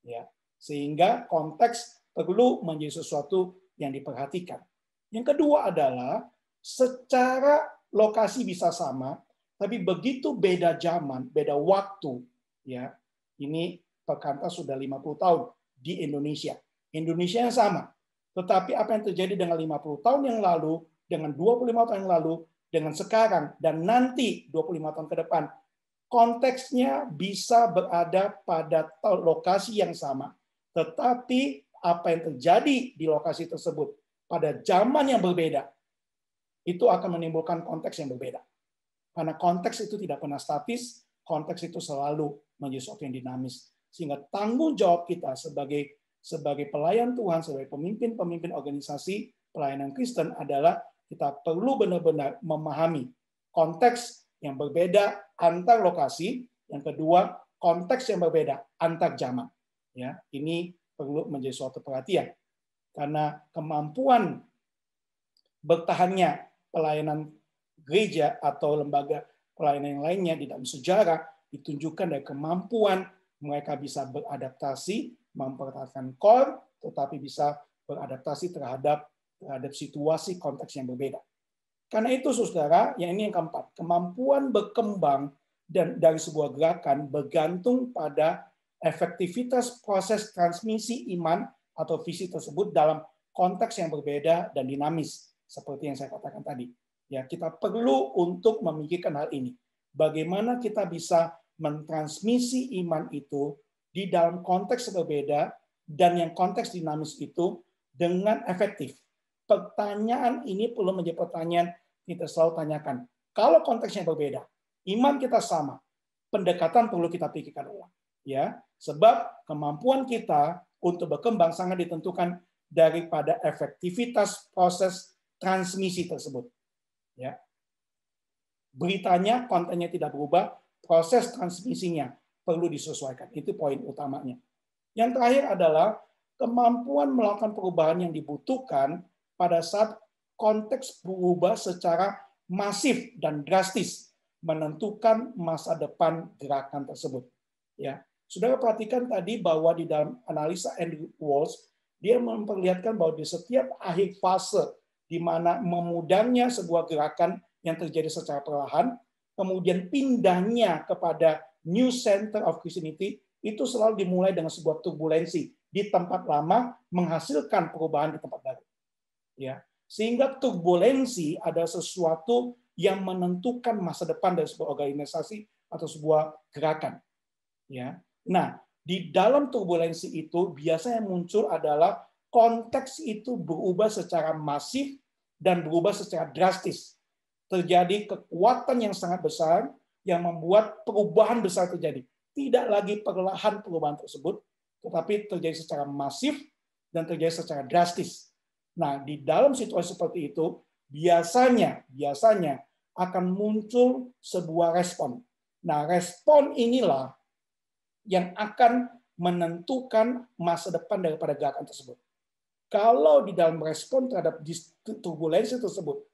Ya, sehingga konteks perlu menjadi sesuatu yang diperhatikan. Yang kedua adalah secara lokasi bisa sama, tapi begitu beda zaman, beda waktu, ya. Ini Perkantas sudah 50 tahun di Indonesia Indonesia yang sama. Tetapi apa yang terjadi dengan 50 tahun yang lalu, dengan 25 tahun yang lalu, dengan sekarang, dan nanti 25 tahun ke depan, konteksnya bisa berada pada lokasi yang sama. Tetapi apa yang terjadi di lokasi tersebut pada zaman yang berbeda, itu akan menimbulkan konteks yang berbeda. Karena konteks itu tidak pernah statis, konteks itu selalu menjadi sesuatu yang dinamis. Sehingga tanggung jawab kita sebagai sebagai pelayan Tuhan, sebagai pemimpin-pemimpin organisasi pelayanan Kristen adalah kita perlu benar-benar memahami konteks yang berbeda antar lokasi, yang kedua konteks yang berbeda antar zaman. Ya, ini perlu menjadi suatu perhatian karena kemampuan bertahannya pelayanan gereja atau lembaga pelayanan yang lainnya di dalam sejarah ditunjukkan dari kemampuan mereka bisa beradaptasi mempertahankan core, tetapi bisa beradaptasi terhadap terhadap situasi konteks yang berbeda. Karena itu, saudara, yang ini yang keempat, kemampuan berkembang dan dari sebuah gerakan bergantung pada efektivitas proses transmisi iman atau visi tersebut dalam konteks yang berbeda dan dinamis, seperti yang saya katakan tadi. Ya, kita perlu untuk memikirkan hal ini. Bagaimana kita bisa mentransmisi iman itu di dalam konteks berbeda dan yang konteks dinamis itu dengan efektif. Pertanyaan ini perlu menjadi pertanyaan kita selalu tanyakan. Kalau konteksnya berbeda, iman kita sama, pendekatan perlu kita pikirkan ulang. Ya, sebab kemampuan kita untuk berkembang sangat ditentukan daripada efektivitas proses transmisi tersebut. Ya. Beritanya, kontennya tidak berubah, proses transmisinya perlu disesuaikan. Itu poin utamanya. Yang terakhir adalah kemampuan melakukan perubahan yang dibutuhkan pada saat konteks berubah secara masif dan drastis menentukan masa depan gerakan tersebut. Ya, sudah perhatikan tadi bahwa di dalam analisa Andrew Walls dia memperlihatkan bahwa di setiap akhir fase di mana memudahnya sebuah gerakan yang terjadi secara perlahan, kemudian pindahnya kepada New Center of Christianity itu selalu dimulai dengan sebuah turbulensi di tempat lama menghasilkan perubahan di tempat baru. Ya. Sehingga turbulensi ada sesuatu yang menentukan masa depan dari sebuah organisasi atau sebuah gerakan. Ya. Nah, di dalam turbulensi itu biasanya muncul adalah konteks itu berubah secara masif dan berubah secara drastis. Terjadi kekuatan yang sangat besar yang membuat perubahan besar terjadi. Tidak lagi perlahan perubahan tersebut, tetapi terjadi secara masif dan terjadi secara drastis. Nah, di dalam situasi seperti itu, biasanya biasanya akan muncul sebuah respon. Nah, respon inilah yang akan menentukan masa depan daripada gerakan tersebut. Kalau di dalam respon terhadap turbulensi tersebut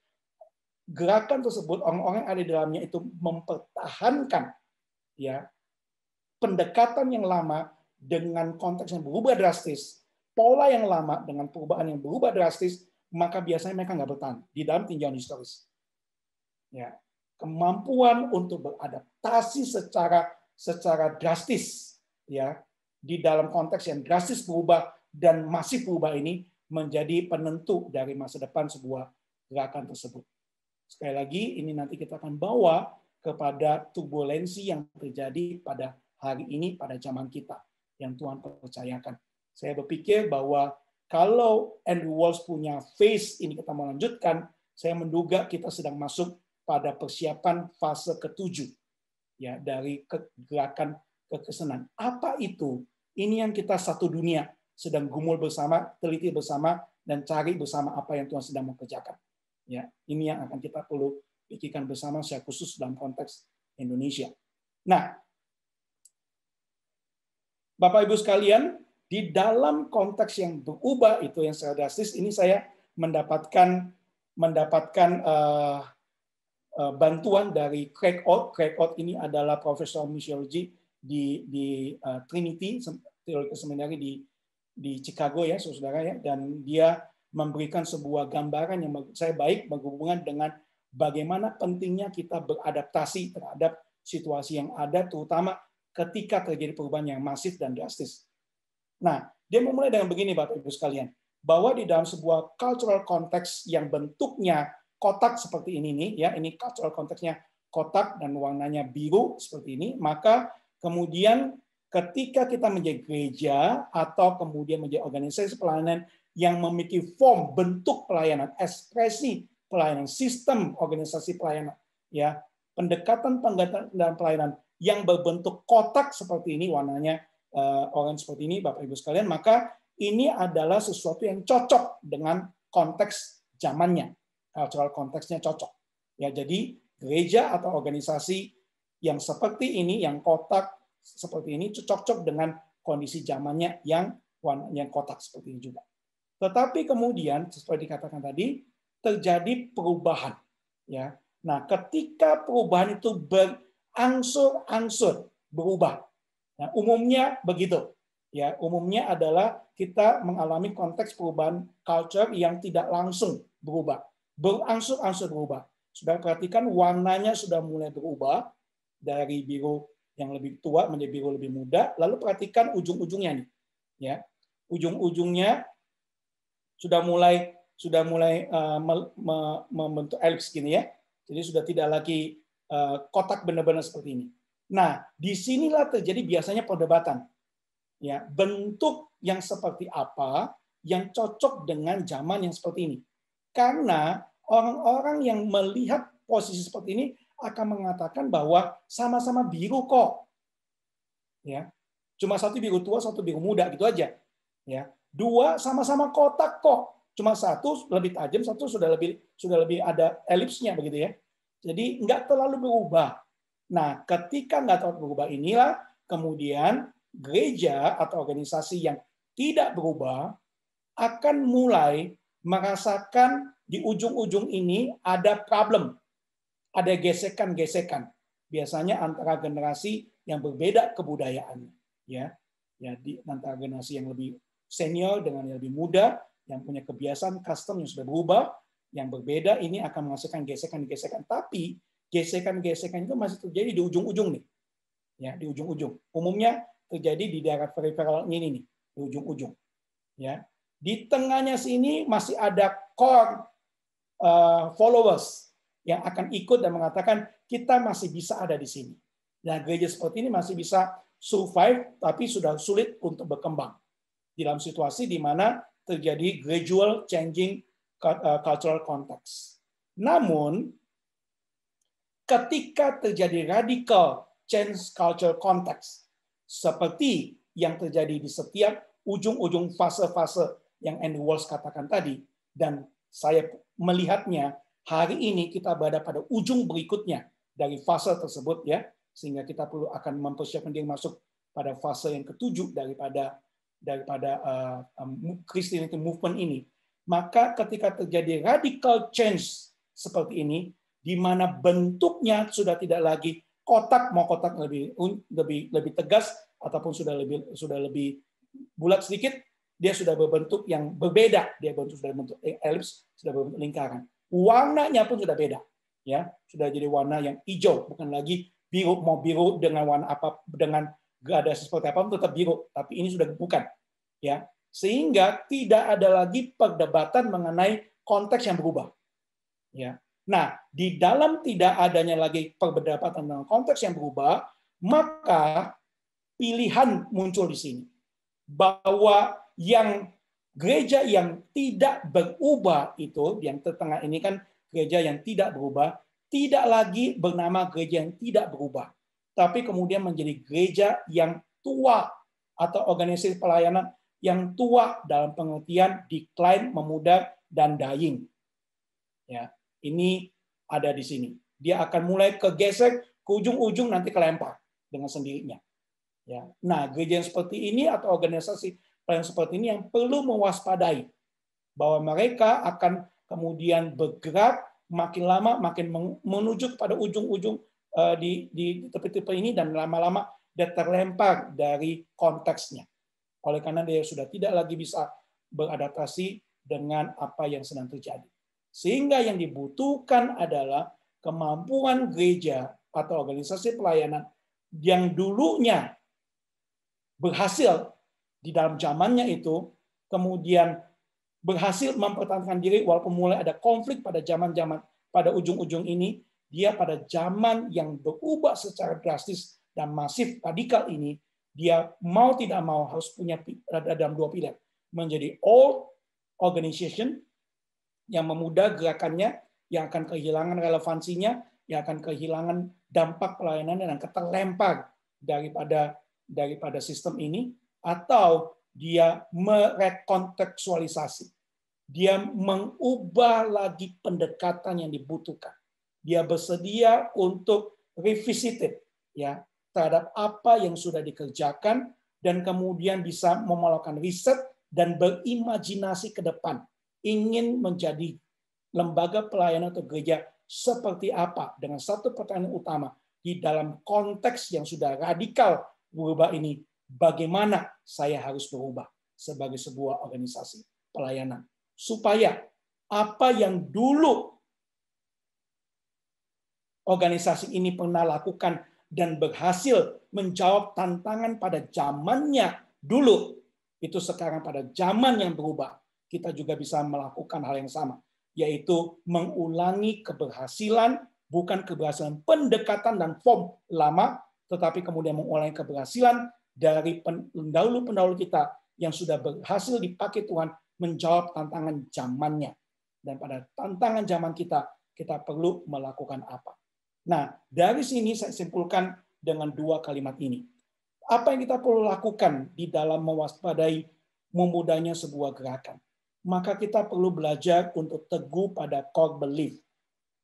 gerakan tersebut orang-orang yang ada di dalamnya itu mempertahankan ya pendekatan yang lama dengan konteks yang berubah drastis, pola yang lama dengan perubahan yang berubah drastis, maka biasanya mereka nggak bertahan di dalam tinjauan historis. Ya, kemampuan untuk beradaptasi secara secara drastis ya di dalam konteks yang drastis berubah dan masih berubah ini menjadi penentu dari masa depan sebuah gerakan tersebut. Sekali lagi, ini nanti kita akan bawa kepada turbulensi yang terjadi pada hari ini, pada zaman kita, yang Tuhan percayakan. Saya berpikir bahwa kalau Andrew Walls punya face ini kita melanjutkan, saya menduga kita sedang masuk pada persiapan fase ketujuh ya dari kegerakan kekesenan. Apa itu? Ini yang kita satu dunia sedang gumul bersama, teliti bersama, dan cari bersama apa yang Tuhan sedang mau kerjakan. Ya, ini yang akan kita perlu pikirkan bersama secara khusus dalam konteks Indonesia. Nah, Bapak Ibu sekalian, di dalam konteks yang berubah itu yang secara drastis ini saya mendapatkan mendapatkan uh, uh, bantuan dari Craig Ott. Craig Ott ini adalah profesor misiologi di di uh, Trinity Theological Seminary di di Chicago ya saudara ya dan dia memberikan sebuah gambaran yang saya baik berhubungan dengan bagaimana pentingnya kita beradaptasi terhadap situasi yang ada, terutama ketika terjadi perubahan yang masif dan drastis. Nah, dia memulai dengan begini, Bapak Ibu sekalian, bahwa di dalam sebuah cultural context yang bentuknya kotak seperti ini nih, ya ini cultural konteksnya kotak dan warnanya biru seperti ini, maka kemudian ketika kita menjadi gereja atau kemudian menjadi organisasi pelayanan yang memiliki form bentuk pelayanan, ekspresi pelayanan, sistem organisasi pelayanan, ya pendekatan dan pelayanan yang berbentuk kotak seperti ini warnanya eh, orang seperti ini Bapak Ibu sekalian maka ini adalah sesuatu yang cocok dengan konteks zamannya cultural konteksnya cocok ya jadi gereja atau organisasi yang seperti ini yang kotak seperti ini cocok dengan kondisi zamannya yang warnanya kotak seperti ini juga tetapi kemudian sesuai dikatakan tadi terjadi perubahan ya. Nah, ketika perubahan itu berangsur-angsur berubah. Nah, umumnya begitu. Ya, umumnya adalah kita mengalami konteks perubahan culture yang tidak langsung berubah, berangsur-angsur berubah. Sudah perhatikan warnanya sudah mulai berubah dari biru yang lebih tua menjadi biru lebih muda, lalu perhatikan ujung-ujungnya nih. Ya. Ujung-ujungnya sudah mulai sudah mulai eh, membentuk elips gini ya. Jadi sudah tidak lagi eh, kotak benar-benar seperti ini. Nah, disinilah terjadi biasanya perdebatan. Ya, bentuk yang seperti apa yang cocok dengan zaman yang seperti ini. Karena orang-orang yang melihat posisi seperti ini akan mengatakan bahwa sama-sama biru kok. Ya. Cuma satu biru tua, satu biru muda gitu aja. Ya. Dua sama-sama kotak kok, cuma satu lebih tajam, satu sudah lebih sudah lebih ada elipsnya begitu ya. Jadi nggak terlalu berubah. Nah, ketika nggak terlalu berubah inilah kemudian gereja atau organisasi yang tidak berubah akan mulai merasakan di ujung-ujung ini ada problem, ada gesekan-gesekan biasanya antara generasi yang berbeda kebudayaannya ya ya di antara generasi yang lebih senior dengan yang lebih muda, yang punya kebiasaan custom yang sudah berubah, yang berbeda, ini akan menghasilkan gesekan-gesekan. Tapi gesekan-gesekan itu masih terjadi di ujung-ujung nih. Ya, di ujung-ujung. Umumnya terjadi di daerah peripheral ini nih, di ujung-ujung. Ya. Di tengahnya sini masih ada core eh, followers yang akan ikut dan mengatakan kita masih bisa ada di sini. dan nah, gereja seperti ini masih bisa survive tapi sudah sulit untuk berkembang di dalam situasi di mana terjadi gradual changing uh, cultural context. Namun, ketika terjadi radical change cultural context, seperti yang terjadi di setiap ujung-ujung fase-fase yang Andy Walsh katakan tadi, dan saya melihatnya hari ini kita berada pada ujung berikutnya dari fase tersebut ya, sehingga kita perlu akan mempersiapkan diri masuk pada fase yang ketujuh daripada daripada uh, um, Christianity movement ini. Maka ketika terjadi radical change seperti ini, di mana bentuknya sudah tidak lagi kotak mau kotak lebih lebih lebih tegas ataupun sudah lebih sudah lebih bulat sedikit, dia sudah berbentuk yang berbeda. Dia bentuk sudah bentuk elips, sudah berbentuk lingkaran. Warnanya pun sudah beda, ya sudah jadi warna yang hijau bukan lagi biru mau biru dengan warna apa dengan ada seperti apa tetap biru, tapi ini sudah bukan. Ya, sehingga tidak ada lagi perdebatan mengenai konteks yang berubah. Ya. Nah, di dalam tidak adanya lagi perdebatan tentang konteks yang berubah, maka pilihan muncul di sini bahwa yang gereja yang tidak berubah itu yang tertengah ini kan gereja yang tidak berubah tidak lagi bernama gereja yang tidak berubah tapi kemudian menjadi gereja yang tua atau organisasi pelayanan yang tua dalam pengertian decline, memudar, dan dying. Ya, ini ada di sini. Dia akan mulai kegesek ke ujung-ujung nanti kelempar dengan sendirinya. Ya. Nah, gereja yang seperti ini atau organisasi pelayanan seperti ini yang perlu mewaspadai bahwa mereka akan kemudian bergerak makin lama makin menuju pada ujung-ujung Eh, di, di tepi-tepi ini dan lama-lama dia terlempar dari konteksnya. Oleh karena dia sudah tidak lagi bisa beradaptasi dengan apa yang sedang terjadi. Sehingga yang dibutuhkan adalah kemampuan gereja atau organisasi pelayanan yang dulunya berhasil di dalam zamannya itu, kemudian berhasil mempertahankan diri walaupun mulai ada konflik pada zaman-zaman pada ujung-ujung ini dia pada zaman yang berubah secara drastis dan masif radikal ini, dia mau tidak mau harus punya dalam dua pilihan. Menjadi old organization yang memudah gerakannya, yang akan kehilangan relevansinya, yang akan kehilangan dampak pelayanan dan keterlempar daripada daripada sistem ini, atau dia merekontekstualisasi. Dia mengubah lagi pendekatan yang dibutuhkan dia bersedia untuk revisited ya terhadap apa yang sudah dikerjakan dan kemudian bisa melakukan riset dan berimajinasi ke depan ingin menjadi lembaga pelayanan atau gereja seperti apa dengan satu pertanyaan utama di dalam konteks yang sudah radikal berubah ini bagaimana saya harus berubah sebagai sebuah organisasi pelayanan supaya apa yang dulu organisasi ini pernah lakukan dan berhasil menjawab tantangan pada zamannya dulu, itu sekarang pada zaman yang berubah, kita juga bisa melakukan hal yang sama, yaitu mengulangi keberhasilan, bukan keberhasilan pendekatan dan form lama, tetapi kemudian mengulangi keberhasilan dari pendahulu-pendahulu kita yang sudah berhasil dipakai Tuhan menjawab tantangan zamannya. Dan pada tantangan zaman kita, kita perlu melakukan apa? Nah, dari sini saya simpulkan dengan dua kalimat ini. Apa yang kita perlu lakukan di dalam mewaspadai memudahnya sebuah gerakan? Maka kita perlu belajar untuk teguh pada core belief.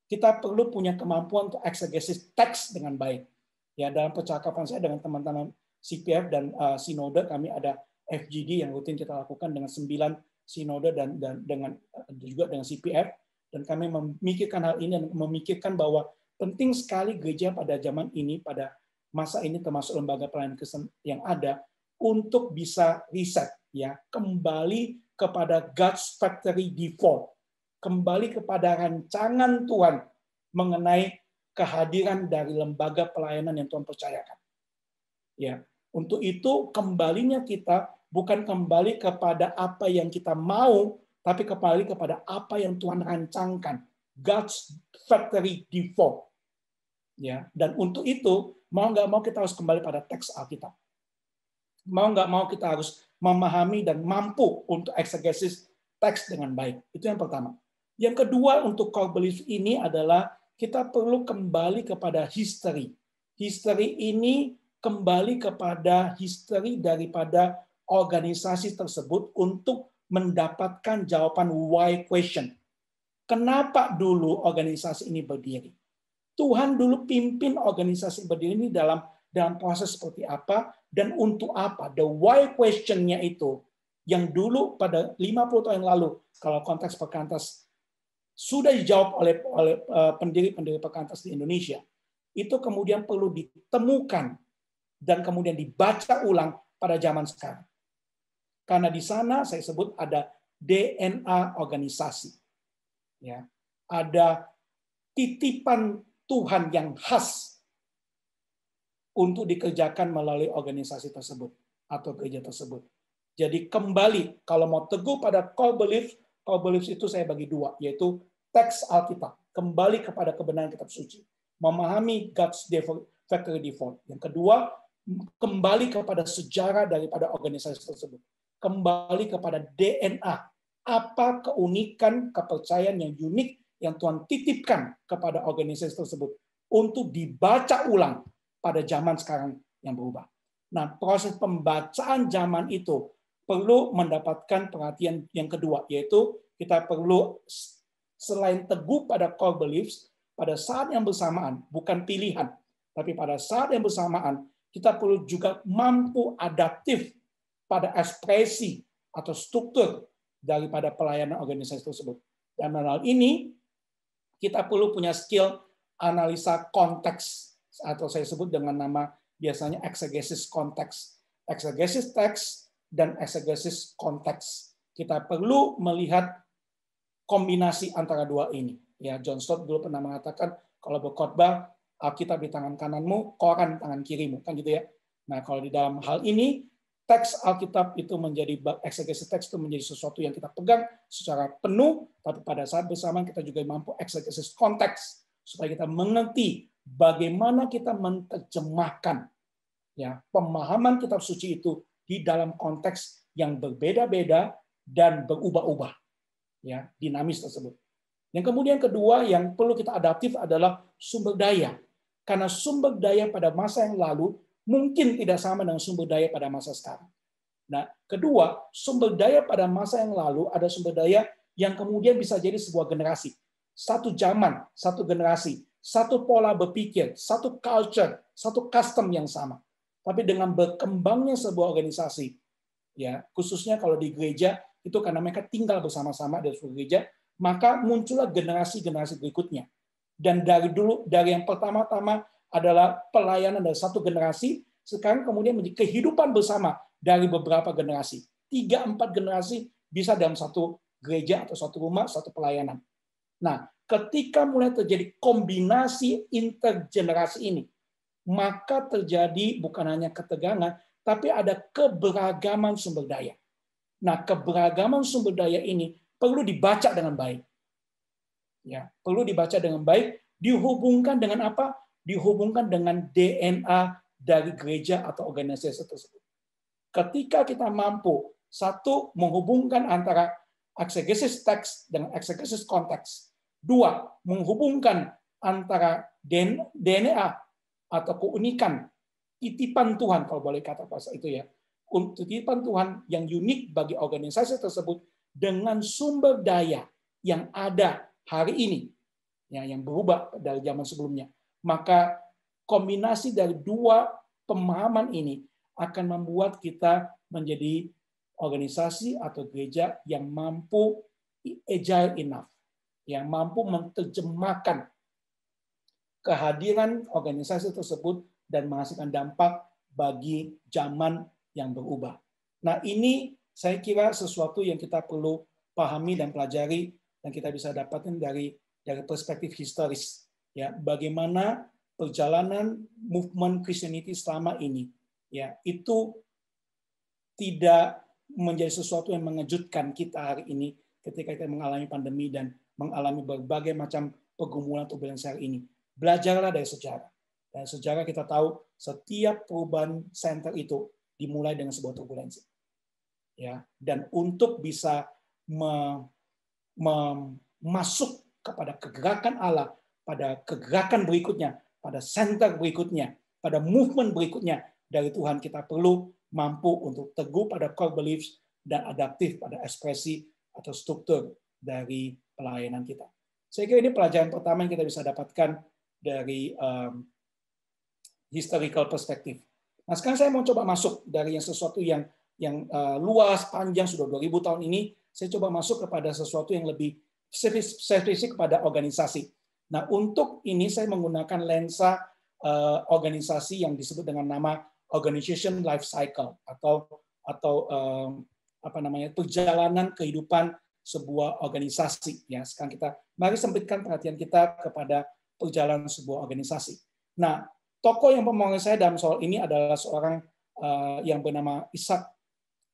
Kita perlu punya kemampuan untuk eksegesis teks dengan baik. Ya, dalam percakapan saya dengan teman-teman CPF dan uh, sinode kami ada FGD yang rutin kita lakukan dengan sembilan sinode dan, dan dengan uh, juga dengan CPF dan kami memikirkan hal ini dan memikirkan bahwa Penting sekali gereja pada zaman ini, pada masa ini termasuk lembaga pelayanan Kristen yang ada, untuk bisa riset, ya kembali kepada God's factory default, kembali kepada rancangan Tuhan mengenai kehadiran dari lembaga pelayanan yang Tuhan percayakan. Ya, untuk itu kembalinya kita bukan kembali kepada apa yang kita mau, tapi kembali kepada apa yang Tuhan rancangkan. God's factory default ya dan untuk itu mau nggak mau kita harus kembali pada teks Alkitab mau nggak mau kita harus memahami dan mampu untuk eksegesis teks dengan baik itu yang pertama yang kedua untuk core belief ini adalah kita perlu kembali kepada history history ini kembali kepada history daripada organisasi tersebut untuk mendapatkan jawaban why question kenapa dulu organisasi ini berdiri Tuhan dulu pimpin organisasi berdiri ini dalam dalam proses seperti apa dan untuk apa. The why question-nya itu yang dulu pada 50 tahun yang lalu kalau konteks perkantas sudah dijawab oleh oleh eh, pendiri-pendiri perkantas di Indonesia itu kemudian perlu ditemukan dan kemudian dibaca ulang pada zaman sekarang. Karena di sana saya sebut ada DNA organisasi. Ya. Ada titipan Tuhan yang khas untuk dikerjakan melalui organisasi tersebut atau gereja tersebut. Jadi kembali, kalau mau teguh pada core belief, core beliefs itu saya bagi dua, yaitu teks Alkitab, kembali kepada kebenaran kitab suci, memahami God's factory default. Yang kedua, kembali kepada sejarah daripada organisasi tersebut, kembali kepada DNA, apa keunikan kepercayaan yang unik yang Tuhan titipkan kepada organisasi tersebut untuk dibaca ulang pada zaman sekarang yang berubah. Nah, proses pembacaan zaman itu perlu mendapatkan perhatian yang kedua, yaitu kita perlu selain teguh pada core beliefs, pada saat yang bersamaan, bukan pilihan, tapi pada saat yang bersamaan, kita perlu juga mampu adaptif pada ekspresi atau struktur daripada pelayanan organisasi tersebut. Dan hal ini, kita perlu punya skill analisa konteks atau saya sebut dengan nama biasanya exegesis konteks. exegesis teks dan exegesis konteks. Kita perlu melihat kombinasi antara dua ini. Ya, John Stott dulu pernah mengatakan kalau berkhotbah Alkitab di tangan kananmu, koran di tangan kirimu, kan gitu ya. Nah, kalau di dalam hal ini teks Alkitab itu menjadi eksegesi teks itu menjadi sesuatu yang kita pegang secara penuh, tapi pada saat bersamaan kita juga mampu eksegesis konteks supaya kita mengerti bagaimana kita menterjemahkan ya pemahaman kitab suci itu di dalam konteks yang berbeda-beda dan berubah-ubah ya dinamis tersebut. Yang kemudian kedua yang perlu kita adaptif adalah sumber daya. Karena sumber daya pada masa yang lalu mungkin tidak sama dengan sumber daya pada masa sekarang. Nah, kedua, sumber daya pada masa yang lalu ada sumber daya yang kemudian bisa jadi sebuah generasi. Satu zaman, satu generasi, satu pola berpikir, satu culture, satu custom yang sama. Tapi dengan berkembangnya sebuah organisasi, ya khususnya kalau di gereja itu karena mereka tinggal bersama-sama di sebuah gereja, maka muncullah generasi-generasi berikutnya. Dan dari dulu, dari yang pertama-tama adalah pelayanan dari satu generasi, sekarang kemudian menjadi kehidupan bersama dari beberapa generasi. Tiga, empat generasi bisa dalam satu gereja atau satu rumah, satu pelayanan. Nah, ketika mulai terjadi kombinasi intergenerasi ini, maka terjadi bukan hanya ketegangan, tapi ada keberagaman sumber daya. Nah, keberagaman sumber daya ini perlu dibaca dengan baik. Ya, perlu dibaca dengan baik, dihubungkan dengan apa? dihubungkan dengan DNA dari gereja atau organisasi tersebut. Ketika kita mampu satu menghubungkan antara eksegesis teks dengan eksegesis konteks, dua menghubungkan antara DNA atau keunikan titipan Tuhan kalau boleh kata bahasa itu ya, titipan Tuhan yang unik bagi organisasi tersebut dengan sumber daya yang ada hari ini ya, yang berubah dari zaman sebelumnya. Maka kombinasi dari dua pemahaman ini akan membuat kita menjadi organisasi atau gereja yang mampu agile enough, yang mampu menerjemahkan kehadiran organisasi tersebut dan menghasilkan dampak bagi zaman yang berubah. Nah, ini saya kira sesuatu yang kita perlu pahami dan pelajari dan kita bisa dapatkan dari dari perspektif historis ya bagaimana perjalanan movement Christianity selama ini ya itu tidak menjadi sesuatu yang mengejutkan kita hari ini ketika kita mengalami pandemi dan mengalami berbagai macam pergumulan turbulensi hari ini. Belajarlah dari sejarah. Dan sejarah kita tahu setiap perubahan center itu dimulai dengan sebuah turbulensi. Ya, dan untuk bisa me, masuk kepada kegerakan Allah pada kegerakan berikutnya, pada center berikutnya, pada movement berikutnya dari Tuhan kita perlu mampu untuk teguh pada core beliefs dan adaptif pada ekspresi atau struktur dari pelayanan kita. Saya kira ini pelajaran pertama yang kita bisa dapatkan dari um, historical perspective. Nah sekarang saya mau coba masuk dari yang sesuatu yang yang uh, luas panjang sudah 2000 tahun ini, saya coba masuk kepada sesuatu yang lebih spesifik kepada organisasi Nah, untuk ini saya menggunakan lensa uh, organisasi yang disebut dengan nama organization life cycle atau atau um, apa namanya perjalanan kehidupan sebuah organisasi ya sekarang kita mari sempitkan perhatian kita kepada perjalanan sebuah organisasi nah tokoh yang pemohon saya dalam soal ini adalah seorang uh, yang bernama Isaac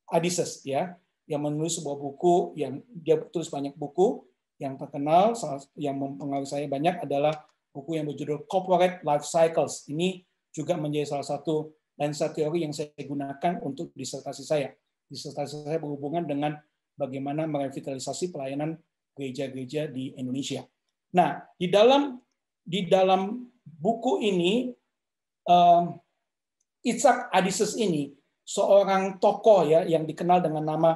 Adises ya yang menulis sebuah buku yang dia tulis banyak buku yang terkenal yang mempengaruhi saya banyak adalah buku yang berjudul Corporate Life Cycles. Ini juga menjadi salah satu lensa teori yang saya gunakan untuk disertasi saya. Disertasi saya berhubungan dengan bagaimana merevitalisasi pelayanan gereja-gereja di Indonesia. Nah, di dalam di dalam buku ini uh, Isaac Adises ini seorang tokoh ya yang dikenal dengan nama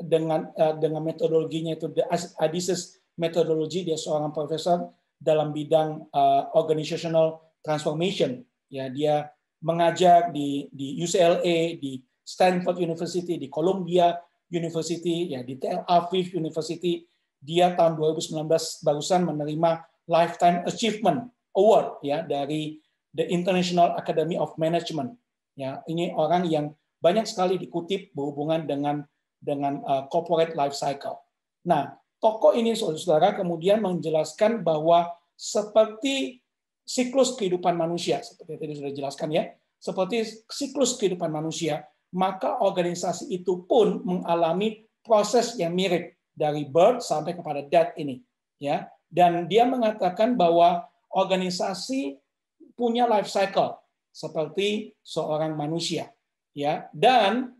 dengan uh, dengan metodologinya itu Adises metodologi dia seorang profesor dalam bidang uh, organizational transformation ya dia mengajar di di UCLA di Stanford University di Columbia University ya di Tel Aviv University dia tahun 2019 barusan menerima lifetime achievement award ya dari the International Academy of Management ya ini orang yang banyak sekali dikutip berhubungan dengan dengan uh, corporate life cycle nah Toko ini saudara kemudian menjelaskan bahwa seperti siklus kehidupan manusia seperti tadi sudah jelaskan ya seperti siklus kehidupan manusia maka organisasi itu pun mengalami proses yang mirip dari birth sampai kepada death ini ya dan dia mengatakan bahwa organisasi punya life cycle seperti seorang manusia ya dan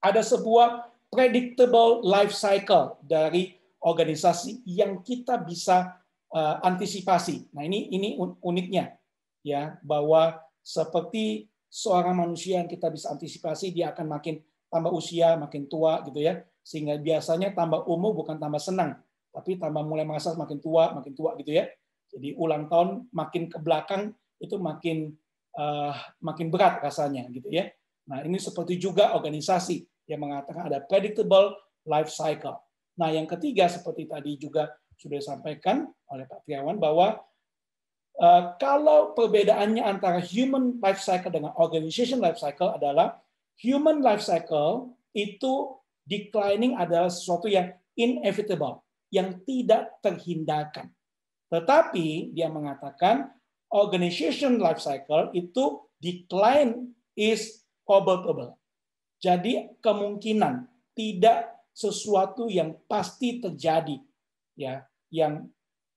ada sebuah predictable life cycle dari organisasi yang kita bisa uh, antisipasi. Nah, ini ini uniknya ya bahwa seperti seorang manusia yang kita bisa antisipasi dia akan makin tambah usia, makin tua gitu ya. Sehingga biasanya tambah umur bukan tambah senang, tapi tambah mulai merasa makin tua, makin tua gitu ya. Jadi ulang tahun makin ke belakang itu makin uh, makin berat rasanya gitu ya. Nah, ini seperti juga organisasi dia mengatakan ada predictable life cycle. Nah, yang ketiga seperti tadi juga sudah disampaikan oleh Pak Triawan bahwa eh, kalau perbedaannya antara human life cycle dengan organization life cycle adalah human life cycle itu declining adalah sesuatu yang inevitable, yang tidak terhindarkan. Tetapi dia mengatakan organization life cycle itu decline is probable jadi kemungkinan tidak sesuatu yang pasti terjadi ya, yang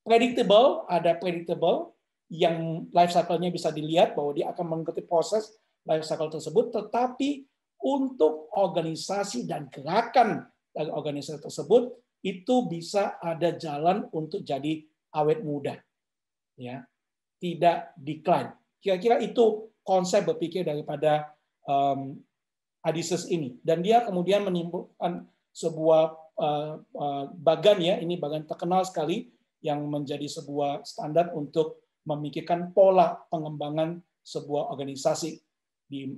predictable, ada predictable yang life cycle-nya bisa dilihat bahwa dia akan mengikuti proses life cycle tersebut, tetapi untuk organisasi dan gerakan dari organisasi tersebut itu bisa ada jalan untuk jadi awet muda. Ya, tidak decline. Kira-kira itu konsep berpikir daripada um, hadises ini dan dia kemudian menimbulkan sebuah eh, eh, bagan ya ini bagan terkenal sekali yang menjadi sebuah standar untuk memikirkan pola pengembangan sebuah organisasi di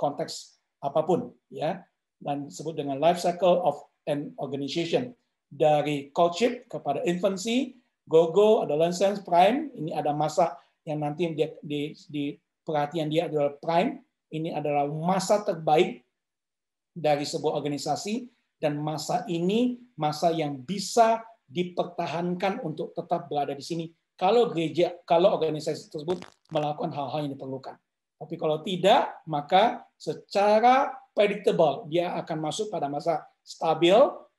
konteks apapun ya dan disebut dengan life cycle of an organization dari courtship kepada infancy go gogo adolescence prime ini ada masa yang nanti di, di, di perhatian dia adalah prime ini adalah masa terbaik dari sebuah organisasi dan masa ini masa yang bisa dipertahankan untuk tetap berada di sini kalau gereja kalau organisasi tersebut melakukan hal-hal yang diperlukan. Tapi kalau tidak, maka secara predictable dia akan masuk pada masa stabil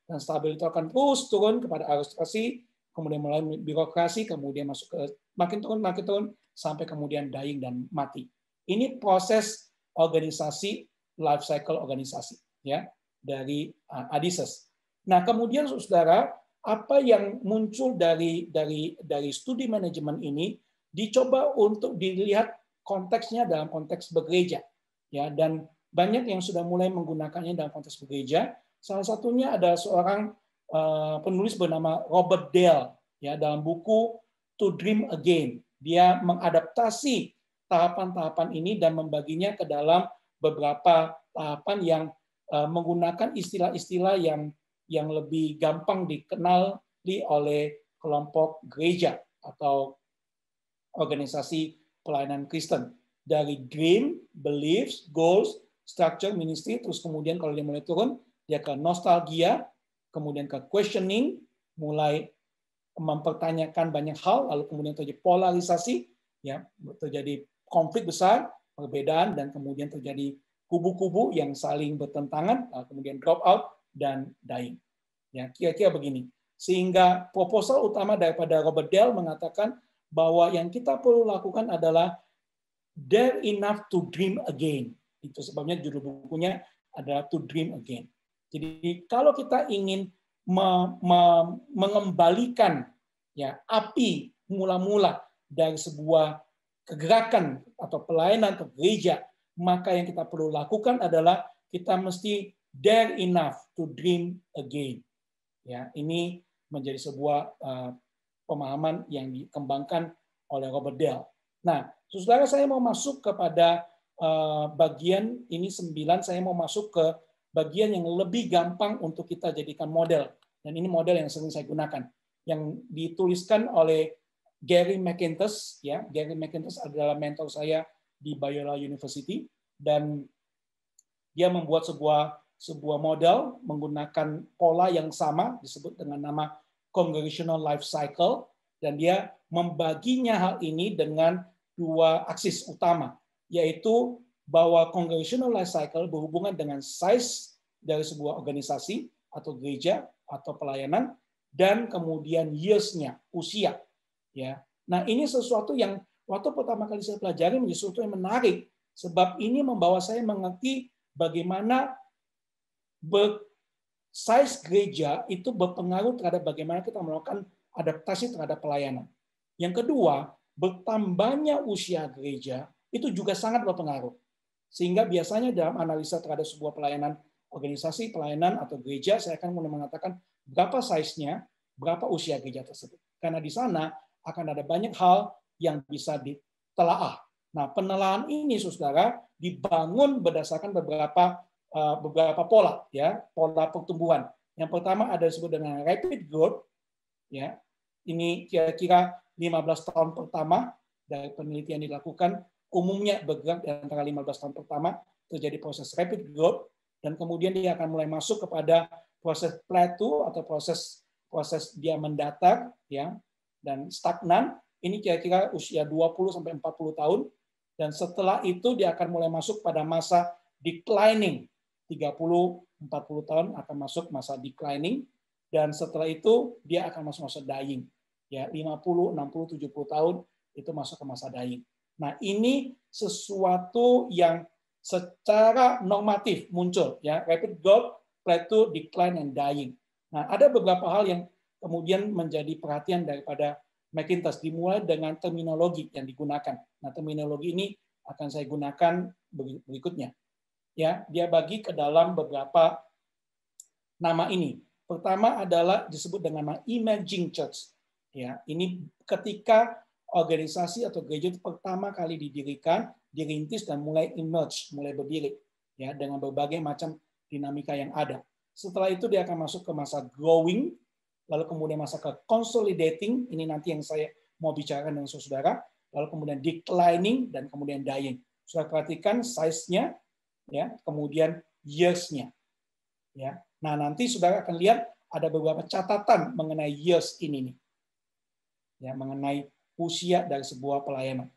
dan stabil itu akan terus turun kepada aristokrasi, kemudian mulai birokrasi, kemudian masuk ke makin turun makin turun sampai kemudian dying dan mati. Ini proses organisasi life cycle organisasi ya dari uh, Adises. Nah, kemudian Saudara, apa yang muncul dari dari dari studi manajemen ini dicoba untuk dilihat konteksnya dalam konteks bergereja. Ya, dan banyak yang sudah mulai menggunakannya dalam konteks bergereja. Salah satunya ada seorang uh, penulis bernama Robert Dale ya dalam buku To Dream Again. Dia mengadaptasi tahapan-tahapan ini dan membaginya ke dalam beberapa tahapan yang Eh, menggunakan istilah-istilah yang yang lebih gampang dikenali oleh kelompok gereja atau organisasi pelayanan Kristen dari dream, beliefs, goals, structure, ministry, terus kemudian kalau dia mulai turun dia ke nostalgia, kemudian ke questioning, mulai mempertanyakan banyak hal, lalu kemudian terjadi polarisasi, ya terjadi konflik besar, perbedaan dan kemudian terjadi kubu-kubu yang saling bertentangan, uh, kemudian drop out dan dying. Ya, kira-kira begini. Sehingga proposal utama daripada Robert Dell mengatakan bahwa yang kita perlu lakukan adalah dare enough to dream again. Itu sebabnya judul bukunya adalah to dream again. Jadi kalau kita ingin me me mengembalikan ya api mula-mula dari sebuah kegerakan atau pelayanan ke gereja maka yang kita perlu lakukan adalah kita mesti dare enough to dream again. Ya, ini menjadi sebuah eh, pemahaman yang dikembangkan oleh Robert Dell. Nah, saudara saya mau masuk kepada eh, bagian ini sembilan saya mau masuk ke bagian yang lebih gampang untuk kita jadikan model. Dan ini model yang sering saya gunakan yang dituliskan oleh Gary McIntosh ya. Gary McIntosh adalah mentor saya di Biola University dan dia membuat sebuah sebuah model menggunakan pola yang sama disebut dengan nama congregational life cycle dan dia membaginya hal ini dengan dua aksis utama yaitu bahwa congregational life cycle berhubungan dengan size dari sebuah organisasi atau gereja atau pelayanan dan kemudian years-nya usia ya nah ini sesuatu yang Waktu pertama kali saya pelajari menjadi sesuatu yang menarik, sebab ini membawa saya mengerti bagaimana size gereja itu berpengaruh terhadap bagaimana kita melakukan adaptasi terhadap pelayanan. Yang kedua, bertambahnya usia gereja itu juga sangat berpengaruh. Sehingga biasanya dalam analisa terhadap sebuah pelayanan organisasi, pelayanan atau gereja, saya akan mulai mengatakan berapa size-nya, berapa usia gereja tersebut. Karena di sana akan ada banyak hal yang bisa ditelaah. Nah, penelahan ini Saudara dibangun berdasarkan beberapa eh, beberapa pola ya, pola pertumbuhan. Yang pertama ada disebut dengan rapid growth ya. Ini kira-kira 15 tahun pertama dari penelitian dilakukan umumnya bergerak di antara 15 tahun pertama terjadi proses rapid growth dan kemudian dia akan mulai masuk kepada proses plateau atau proses proses dia mendatar ya dan stagnan ini kira-kira usia 20 sampai 40 tahun dan setelah itu dia akan mulai masuk pada masa declining 30 40 tahun akan masuk masa declining dan setelah itu dia akan masuk masa dying ya 50 60 70 tahun itu masuk ke masa dying nah ini sesuatu yang secara normatif muncul ya rapid growth plateau decline and dying nah ada beberapa hal yang kemudian menjadi perhatian daripada Macintosh dimulai dengan terminologi yang digunakan. Nah, terminologi ini akan saya gunakan berikutnya. Ya, dia bagi ke dalam beberapa nama ini. Pertama adalah disebut dengan nama Imaging Church. Ya, ini ketika organisasi atau gereja pertama kali didirikan, dirintis dan mulai emerge, mulai berdiri ya dengan berbagai macam dinamika yang ada. Setelah itu dia akan masuk ke masa growing lalu kemudian masa ke consolidating, ini nanti yang saya mau bicarakan dengan saudara, lalu kemudian declining dan kemudian dying. Saudara perhatikan size-nya, ya, kemudian years-nya. Ya. Nah, nanti saudara akan lihat ada beberapa catatan mengenai years ini nih. Ya, mengenai usia dari sebuah pelayanan.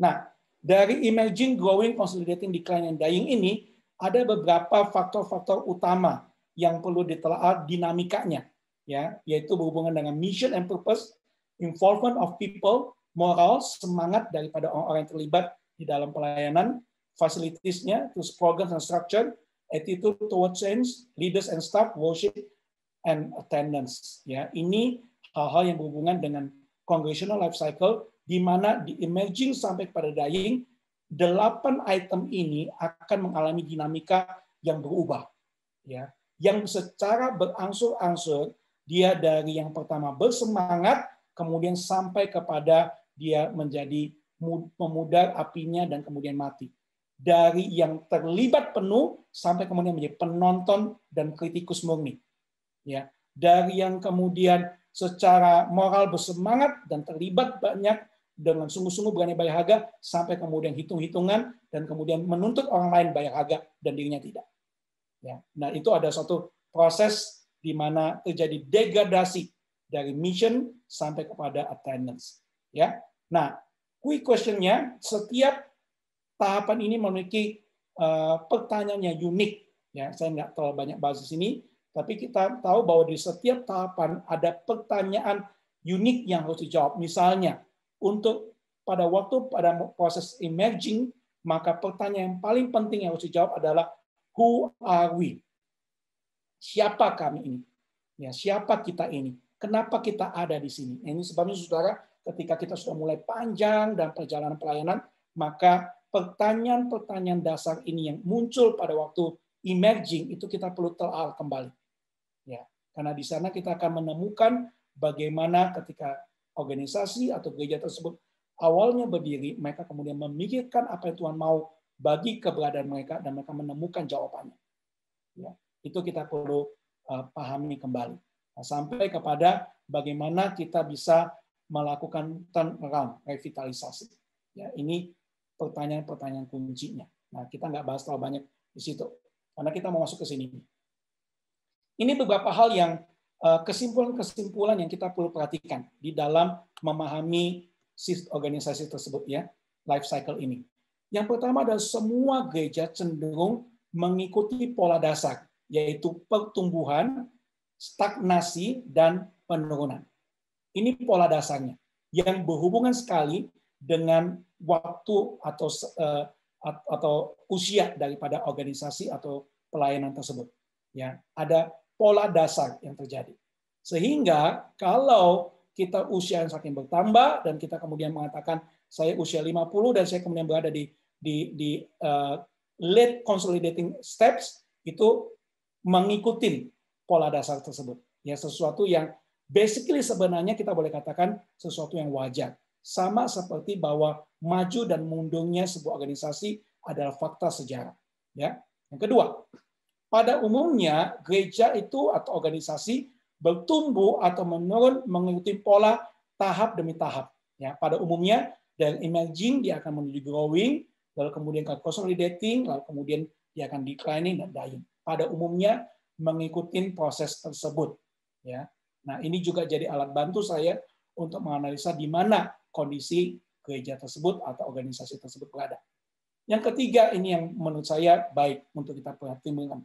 Nah, dari emerging, growing, consolidating, decline, and dying ini ada beberapa faktor-faktor utama yang perlu ditelaah dinamikanya ya yaitu berhubungan dengan mission and purpose involvement of people moral semangat daripada orang-orang yang terlibat di dalam pelayanan facilitiesnya terus program and structure attitude towards change leaders and staff worship and attendance ya ini hal-hal yang berhubungan dengan congressional life cycle di mana di emerging sampai pada dying delapan item ini akan mengalami dinamika yang berubah ya yang secara berangsur-angsur dia dari yang pertama bersemangat, kemudian sampai kepada dia menjadi memudar apinya dan kemudian mati. Dari yang terlibat penuh sampai kemudian menjadi penonton dan kritikus murni. Ya, dari yang kemudian secara moral bersemangat dan terlibat banyak dengan sungguh-sungguh berani bayar harga sampai kemudian hitung-hitungan dan kemudian menuntut orang lain bayar harga dan dirinya tidak. Ya. Nah, itu ada suatu proses di mana terjadi degradasi dari mission sampai kepada attendance. Ya. Nah, quick questionnya setiap tahapan ini memiliki eh, pertanyaan yang unik. Ya, saya nggak terlalu banyak bahas di sini, tapi kita tahu bahwa di setiap tahapan ada pertanyaan unik yang harus dijawab. Misalnya, untuk pada waktu pada proses emerging, maka pertanyaan yang paling penting yang harus dijawab adalah who are we? siapa kami ini, ya siapa kita ini, kenapa kita ada di sini. Nah, ini sebabnya saudara, ketika kita sudah mulai panjang dan perjalanan pelayanan, maka pertanyaan-pertanyaan dasar ini yang muncul pada waktu emerging itu kita perlu telal kembali. Ya, karena di sana kita akan menemukan bagaimana ketika organisasi atau gereja tersebut awalnya berdiri, mereka kemudian memikirkan apa yang Tuhan mau bagi keberadaan mereka dan mereka menemukan jawabannya. Ya. Itu kita perlu eh, pahami kembali. Nah, sampai kepada bagaimana kita bisa melakukan turnaround, revitalisasi. Ya, ini pertanyaan-pertanyaan kuncinya. Nah, kita nggak bahas terlalu banyak di situ, karena kita mau masuk ke sini. Ini beberapa hal yang eh, kesimpulan-kesimpulan yang kita perlu perhatikan di dalam memahami organisasi tersebut ya, life cycle ini. Yang pertama adalah semua gereja cenderung mengikuti pola dasar yaitu pertumbuhan, stagnasi, dan penurunan. Ini pola dasarnya yang berhubungan sekali dengan waktu atau eh, atau usia daripada organisasi atau pelayanan tersebut. Ya, ada pola dasar yang terjadi. Sehingga kalau kita usia yang semakin bertambah dan kita kemudian mengatakan saya usia 50 dan saya kemudian berada di di, di uh, late consolidating steps itu mengikuti pola dasar tersebut. Ya sesuatu yang basically sebenarnya kita boleh katakan sesuatu yang wajar. Sama seperti bahwa maju dan mundurnya sebuah organisasi adalah fakta sejarah. Ya. Yang kedua, pada umumnya gereja itu atau organisasi bertumbuh atau menurun mengikuti pola tahap demi tahap. Ya, pada umumnya dari emerging dia akan menuju growing, lalu kemudian ke consolidating, lalu kemudian dia akan declining dan dying pada umumnya mengikuti proses tersebut. Ya. Nah, ini juga jadi alat bantu saya untuk menganalisa di mana kondisi gereja tersebut atau organisasi tersebut berada. Yang ketiga ini yang menurut saya baik untuk kita perhatikan.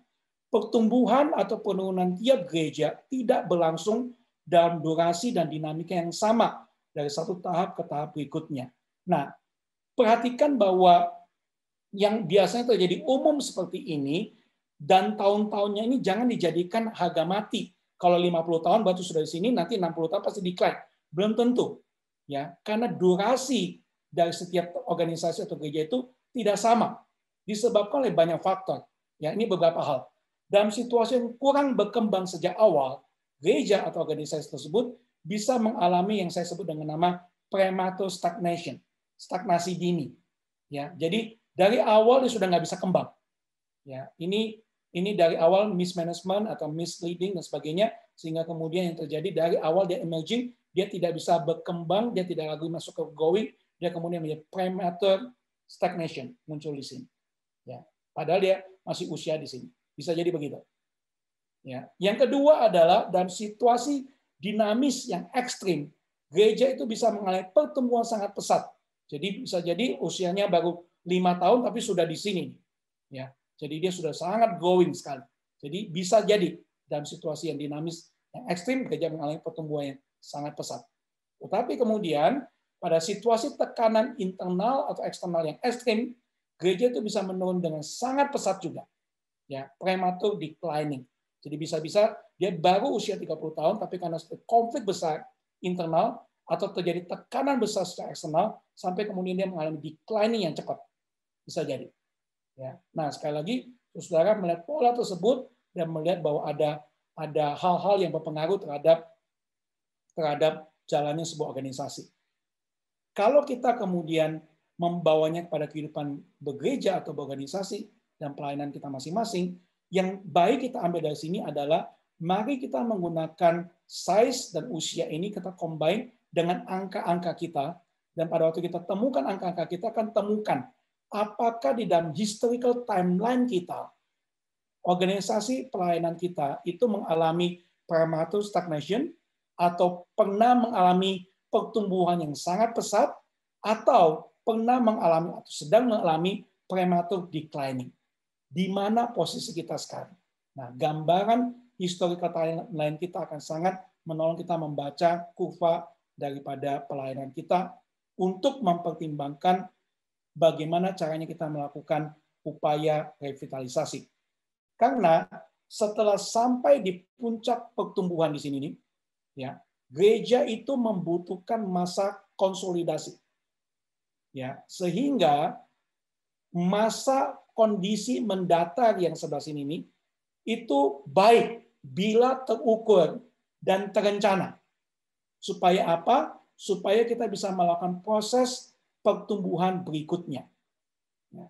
Pertumbuhan atau penurunan tiap gereja tidak berlangsung dalam durasi dan dinamika yang sama dari satu tahap ke tahap berikutnya. Nah, perhatikan bahwa yang biasanya terjadi umum seperti ini dan tahun-tahunnya ini jangan dijadikan harga mati. Kalau 50 tahun batu sudah di sini, nanti 60 tahun pasti diklaim. Belum tentu. ya Karena durasi dari setiap organisasi atau gereja itu tidak sama. Disebabkan oleh banyak faktor. ya Ini beberapa hal. Dalam situasi yang kurang berkembang sejak awal, gereja atau organisasi tersebut bisa mengalami yang saya sebut dengan nama prematur stagnation, stagnasi dini. Ya, jadi dari awal dia sudah nggak bisa kembang Ya, ini ini dari awal mismanagement atau misleading dan sebagainya sehingga kemudian yang terjadi dari awal dia emerging dia tidak bisa berkembang dia tidak lagi masuk ke going dia kemudian menjadi premature stagnation muncul di sini ya padahal dia masih usia di sini bisa jadi begitu ya yang kedua adalah dalam situasi dinamis yang ekstrim gereja itu bisa mengalami pertumbuhan sangat pesat jadi bisa jadi usianya baru lima tahun tapi sudah di sini ya jadi dia sudah sangat growing sekali. Jadi bisa jadi dalam situasi yang dinamis, yang ekstrim, gajah mengalami pertumbuhan yang sangat pesat. Tetapi kemudian pada situasi tekanan internal atau eksternal yang ekstrim, gereja itu bisa menurun dengan sangat pesat juga. Ya, prematur declining. Jadi bisa-bisa dia baru usia 30 tahun, tapi karena konflik besar internal atau terjadi tekanan besar secara eksternal, sampai kemudian dia mengalami declining yang cepat. Bisa jadi. Ya. Nah, sekali lagi, saudara melihat pola tersebut dan melihat bahwa ada ada hal-hal yang berpengaruh terhadap terhadap jalannya sebuah organisasi. Kalau kita kemudian membawanya kepada kehidupan bergereja atau organisasi dan pelayanan kita masing-masing, yang baik kita ambil dari sini adalah mari kita menggunakan size dan usia ini kita combine dengan angka-angka kita dan pada waktu kita temukan angka-angka kita akan temukan apakah di dalam historical timeline kita, organisasi pelayanan kita itu mengalami prematur stagnation atau pernah mengalami pertumbuhan yang sangat pesat atau pernah mengalami atau sedang mengalami prematur declining. Di mana posisi kita sekarang? Nah, gambaran historical timeline kita akan sangat menolong kita membaca kurva daripada pelayanan kita untuk mempertimbangkan bagaimana caranya kita melakukan upaya revitalisasi. Karena setelah sampai di puncak pertumbuhan di sini nih, ya, gereja itu membutuhkan masa konsolidasi. Ya, sehingga masa kondisi mendatar yang sebelah sini ini itu baik bila terukur dan terencana. Supaya apa? Supaya kita bisa melakukan proses pertumbuhan berikutnya. Ya.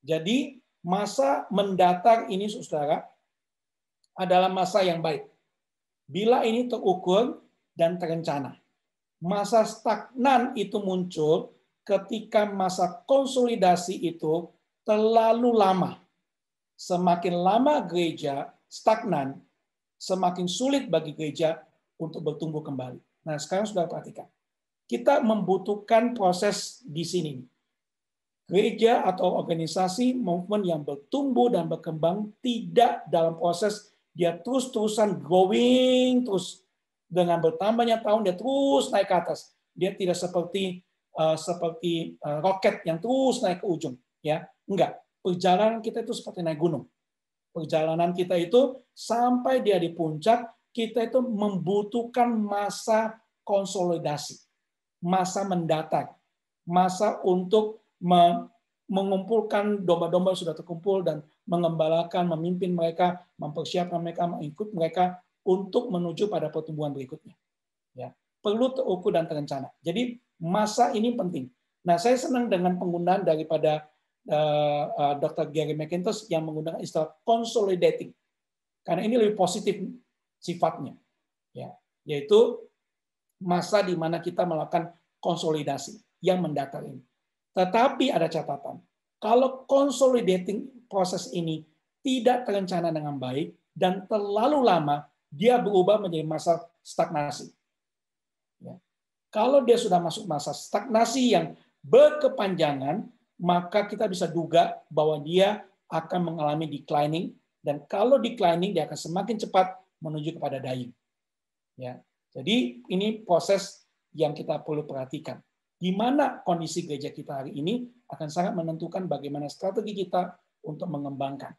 Jadi masa mendatar ini saudara adalah masa yang baik. Bila ini terukur dan terencana. Masa stagnan itu muncul ketika masa konsolidasi itu terlalu lama. Semakin lama gereja stagnan, semakin sulit bagi gereja untuk bertumbuh kembali. Nah, sekarang sudah perhatikan kita membutuhkan proses di sini. Gereja atau organisasi movement yang bertumbuh dan berkembang tidak dalam proses dia terus-terusan growing terus dengan bertambahnya tahun dia terus naik ke atas. Dia tidak seperti uh, seperti uh, roket yang terus naik ke ujung, ya. Enggak. Perjalanan kita itu seperti naik gunung. Perjalanan kita itu sampai dia di puncak, kita itu membutuhkan masa konsolidasi masa mendatang, masa untuk mengumpulkan domba-domba sudah terkumpul dan mengembalakan, memimpin mereka, mempersiapkan mereka, mengikut mereka untuk menuju pada pertumbuhan berikutnya. Ya, perlu terukur dan terencana. Jadi masa ini penting. Nah, saya senang dengan penggunaan daripada uh, eh, eh, Dr. Gary McIntosh yang menggunakan istilah consolidating. Karena ini lebih positif sifatnya. Ya, yaitu masa di mana kita melakukan konsolidasi yang mendatar ini. Tetapi ada catatan, kalau consolidating proses ini tidak terencana dengan baik dan terlalu lama, dia berubah menjadi masa stagnasi. Ya. Kalau dia sudah masuk masa stagnasi yang berkepanjangan, maka kita bisa duga bahwa dia akan mengalami declining dan kalau declining dia akan semakin cepat menuju kepada dying. Ya. Jadi ini proses yang kita perlu perhatikan. Di mana kondisi gereja kita hari ini akan sangat menentukan bagaimana strategi kita untuk mengembangkan.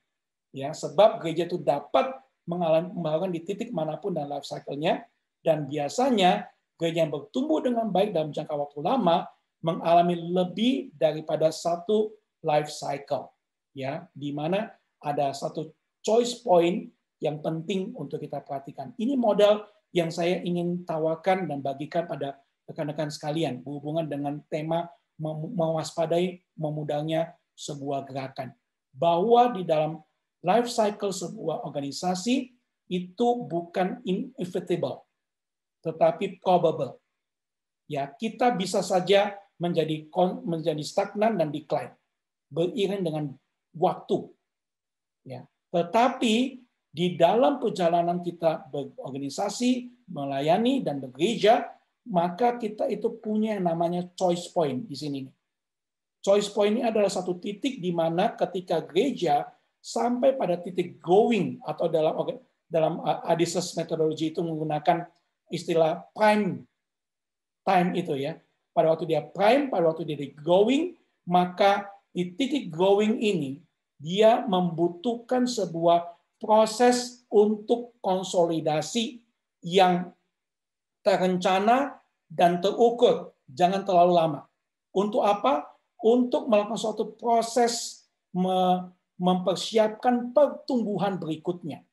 Ya, sebab gereja itu dapat mengalami pembangunan di titik manapun dan life cycle-nya dan biasanya gereja yang bertumbuh dengan baik dalam jangka waktu lama mengalami lebih daripada satu life cycle ya di mana ada satu choice point yang penting untuk kita perhatikan. Ini modal yang saya ingin tawarkan dan bagikan pada rekan-rekan sekalian berhubungan dengan tema mewaspadai memudangnya sebuah gerakan. Bahwa di dalam life cycle sebuah organisasi itu bukan inevitable, tetapi probable. Ya, kita bisa saja menjadi menjadi stagnan dan decline beriring dengan waktu. Ya, tetapi di dalam perjalanan kita berorganisasi, melayani, dan bergereja, maka kita itu punya yang namanya choice point di sini. Choice point ini adalah satu titik di mana ketika gereja sampai pada titik going atau dalam dalam uh, Adises metodologi itu menggunakan istilah prime time itu ya. Pada waktu dia prime, pada waktu dia going, maka di titik going ini dia membutuhkan sebuah proses untuk konsolidasi yang terencana dan terukur. Jangan terlalu lama. Untuk apa? Untuk melakukan suatu proses mempersiapkan pertumbuhan berikutnya.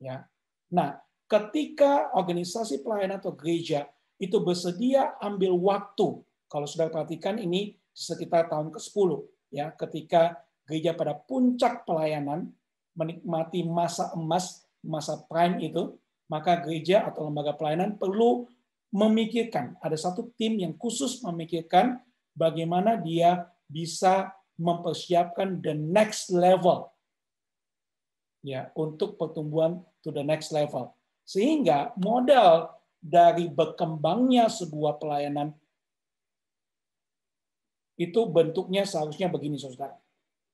Ya. Nah, ketika organisasi pelayanan atau gereja itu bersedia ambil waktu. Kalau sudah perhatikan ini sekitar tahun ke-10 ya, ketika gereja pada puncak pelayanan menikmati masa emas, masa prime itu, maka gereja atau lembaga pelayanan perlu memikirkan, ada satu tim yang khusus memikirkan bagaimana dia bisa mempersiapkan the next level ya untuk pertumbuhan to the next level. Sehingga modal dari berkembangnya sebuah pelayanan itu bentuknya seharusnya begini saudara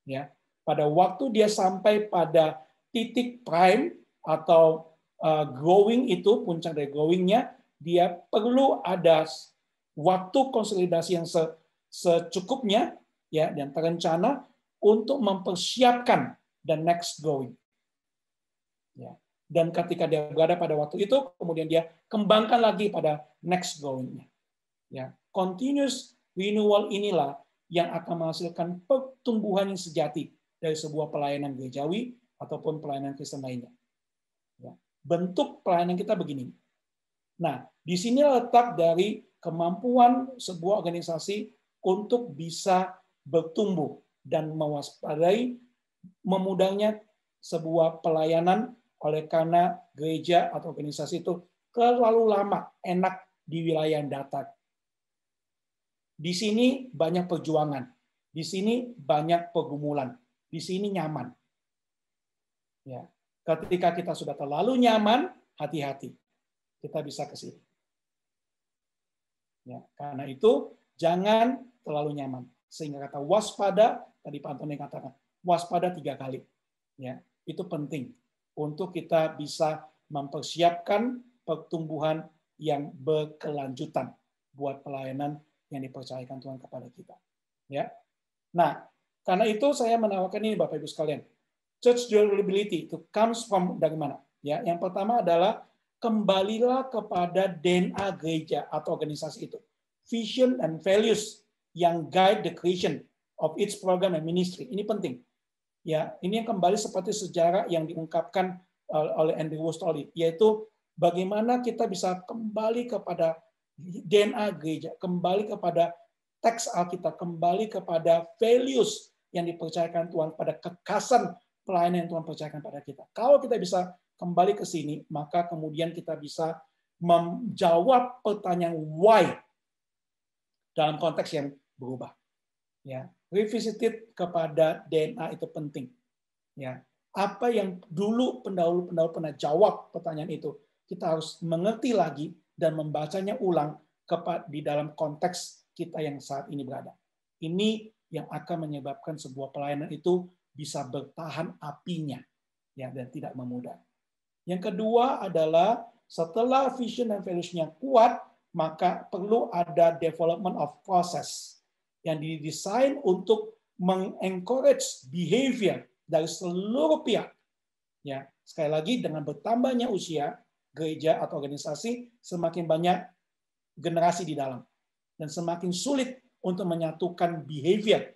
ya pada waktu dia sampai pada titik prime atau uh, growing itu puncak dari growingnya dia perlu ada waktu konsolidasi yang secukupnya ya dan terencana untuk mempersiapkan the next growing ya dan ketika dia berada pada waktu itu kemudian dia kembangkan lagi pada next growingnya ya continuous renewal inilah yang akan menghasilkan pertumbuhan yang sejati dari sebuah pelayanan gerejawi ataupun pelayanan Kristen lainnya. Ya. Bentuk pelayanan kita begini. Nah, di sini letak dari kemampuan sebuah organisasi untuk bisa bertumbuh dan mewaspadai memudahnya sebuah pelayanan oleh karena gereja atau organisasi itu terlalu lama enak di wilayah datar. Di sini banyak perjuangan, di sini banyak pergumulan, di sini nyaman. Ya, ketika kita sudah terlalu nyaman, hati-hati. Kita bisa ke sini. Ya, karena itu jangan terlalu nyaman. Sehingga kata waspada tadi Pak Antoni katakan waspada tiga kali. Ya, itu penting untuk kita bisa mempersiapkan pertumbuhan yang berkelanjutan buat pelayanan yang dipercayakan Tuhan kepada kita. Ya. Nah, karena itu saya menawarkan ini Bapak Ibu sekalian. Church durability itu comes from dari mana? Ya, yang pertama adalah kembalilah kepada DNA gereja atau organisasi itu. Vision and values yang guide the creation of its program and ministry. Ini penting. Ya, ini yang kembali seperti sejarah yang diungkapkan eh, oleh Andrew Wostoli, yaitu bagaimana kita bisa kembali kepada DNA gereja, kembali kepada teks Alkitab, kembali kepada values yang dipercayakan Tuhan, pada kekasan pelayanan yang Tuhan percayakan pada kita. Kalau kita bisa kembali ke sini, maka kemudian kita bisa menjawab pertanyaan why dalam konteks yang berubah. Ya, revisited kepada DNA itu penting. Ya, apa yang dulu pendahulu-pendahulu pernah jawab pertanyaan itu, kita harus mengerti lagi dan membacanya ulang di dalam konteks kita yang saat ini berada. Ini yang akan menyebabkan sebuah pelayanan itu bisa bertahan apinya ya dan tidak memudar. Yang kedua adalah setelah vision dan values-nya kuat, maka perlu ada development of process yang didesain untuk mengencourage behavior dari seluruh pihak. Ya, sekali lagi dengan bertambahnya usia gereja atau organisasi semakin banyak generasi di dalam dan semakin sulit untuk menyatukan behavior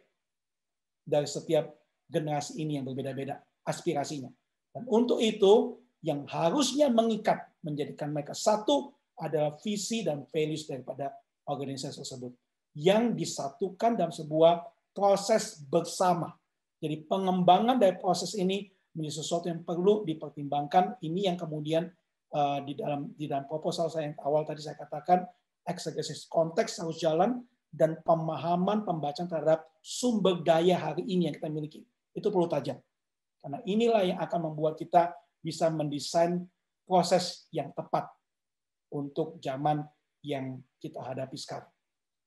dari setiap generasi ini yang berbeda-beda aspirasinya. Dan untuk itu yang harusnya mengikat menjadikan mereka satu adalah visi dan values daripada organisasi tersebut yang disatukan dalam sebuah proses bersama. Jadi pengembangan dari proses ini menjadi sesuatu yang perlu dipertimbangkan. Ini yang kemudian uh, di dalam di dalam proposal saya yang awal tadi saya katakan, eksekusi konteks harus jalan, dan pemahaman pembacaan terhadap sumber daya hari ini yang kita miliki. Itu perlu tajam. Karena inilah yang akan membuat kita bisa mendesain proses yang tepat untuk zaman yang kita hadapi sekarang.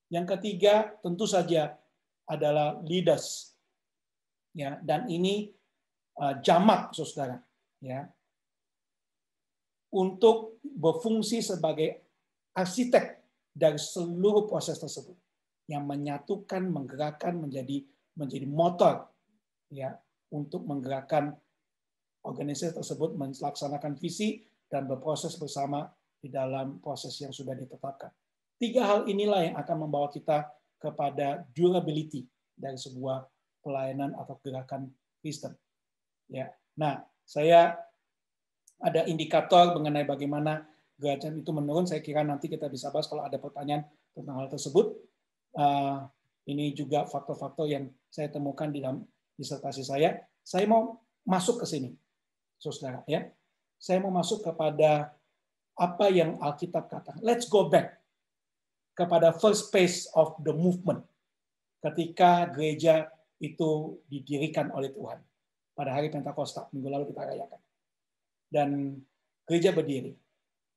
Yang ketiga tentu saja adalah leaders. Ya, dan ini uh, jamak Saudara, ya. Untuk berfungsi sebagai arsitek dari seluruh proses tersebut yang menyatukan, menggerakkan menjadi menjadi motor ya untuk menggerakkan organisasi tersebut melaksanakan visi dan berproses bersama di dalam proses yang sudah ditetapkan. Tiga hal inilah yang akan membawa kita kepada durability dari sebuah pelayanan atau gerakan Kristen. Ya. Nah, saya ada indikator mengenai bagaimana gerakan itu menurun. Saya kira nanti kita bisa bahas kalau ada pertanyaan tentang hal tersebut. Eh, ini juga faktor-faktor yang saya temukan di dalam disertasi saya. Saya mau masuk ke sini, saudara ya. Saya mau masuk kepada apa yang Alkitab katakan. Let's go back kepada first phase of the movement ketika gereja itu didirikan oleh Tuhan pada hari Pentakosta minggu lalu kita rayakan dan gereja berdiri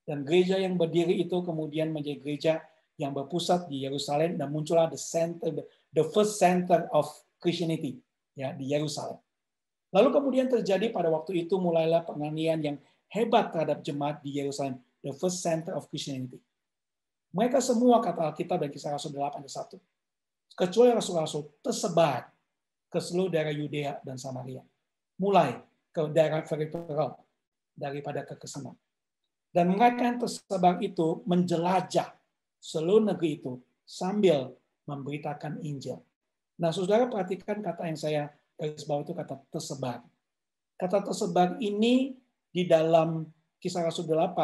dan gereja yang berdiri itu kemudian menjadi gereja yang berpusat di Yerusalem dan muncullah the center the first center of Christianity ya di Yerusalem. Lalu kemudian terjadi pada waktu itu mulailah penganiayaan yang hebat terhadap jemaat di Yerusalem, the first center of Christianity. Mereka semua kata Alkitab dan kisah Rasul 8 ke 1. Kecuali Rasul-Rasul tersebar ke seluruh daerah Yudea dan Samaria. Mulai ke daerah peripheral daripada kekesenan. Dan mereka yang tersebar itu menjelajah seluruh negeri itu sambil memberitakan Injil. Nah, saudara perhatikan kata yang saya garis bawah itu kata tersebar. Kata tersebar ini di dalam kisah Rasul 8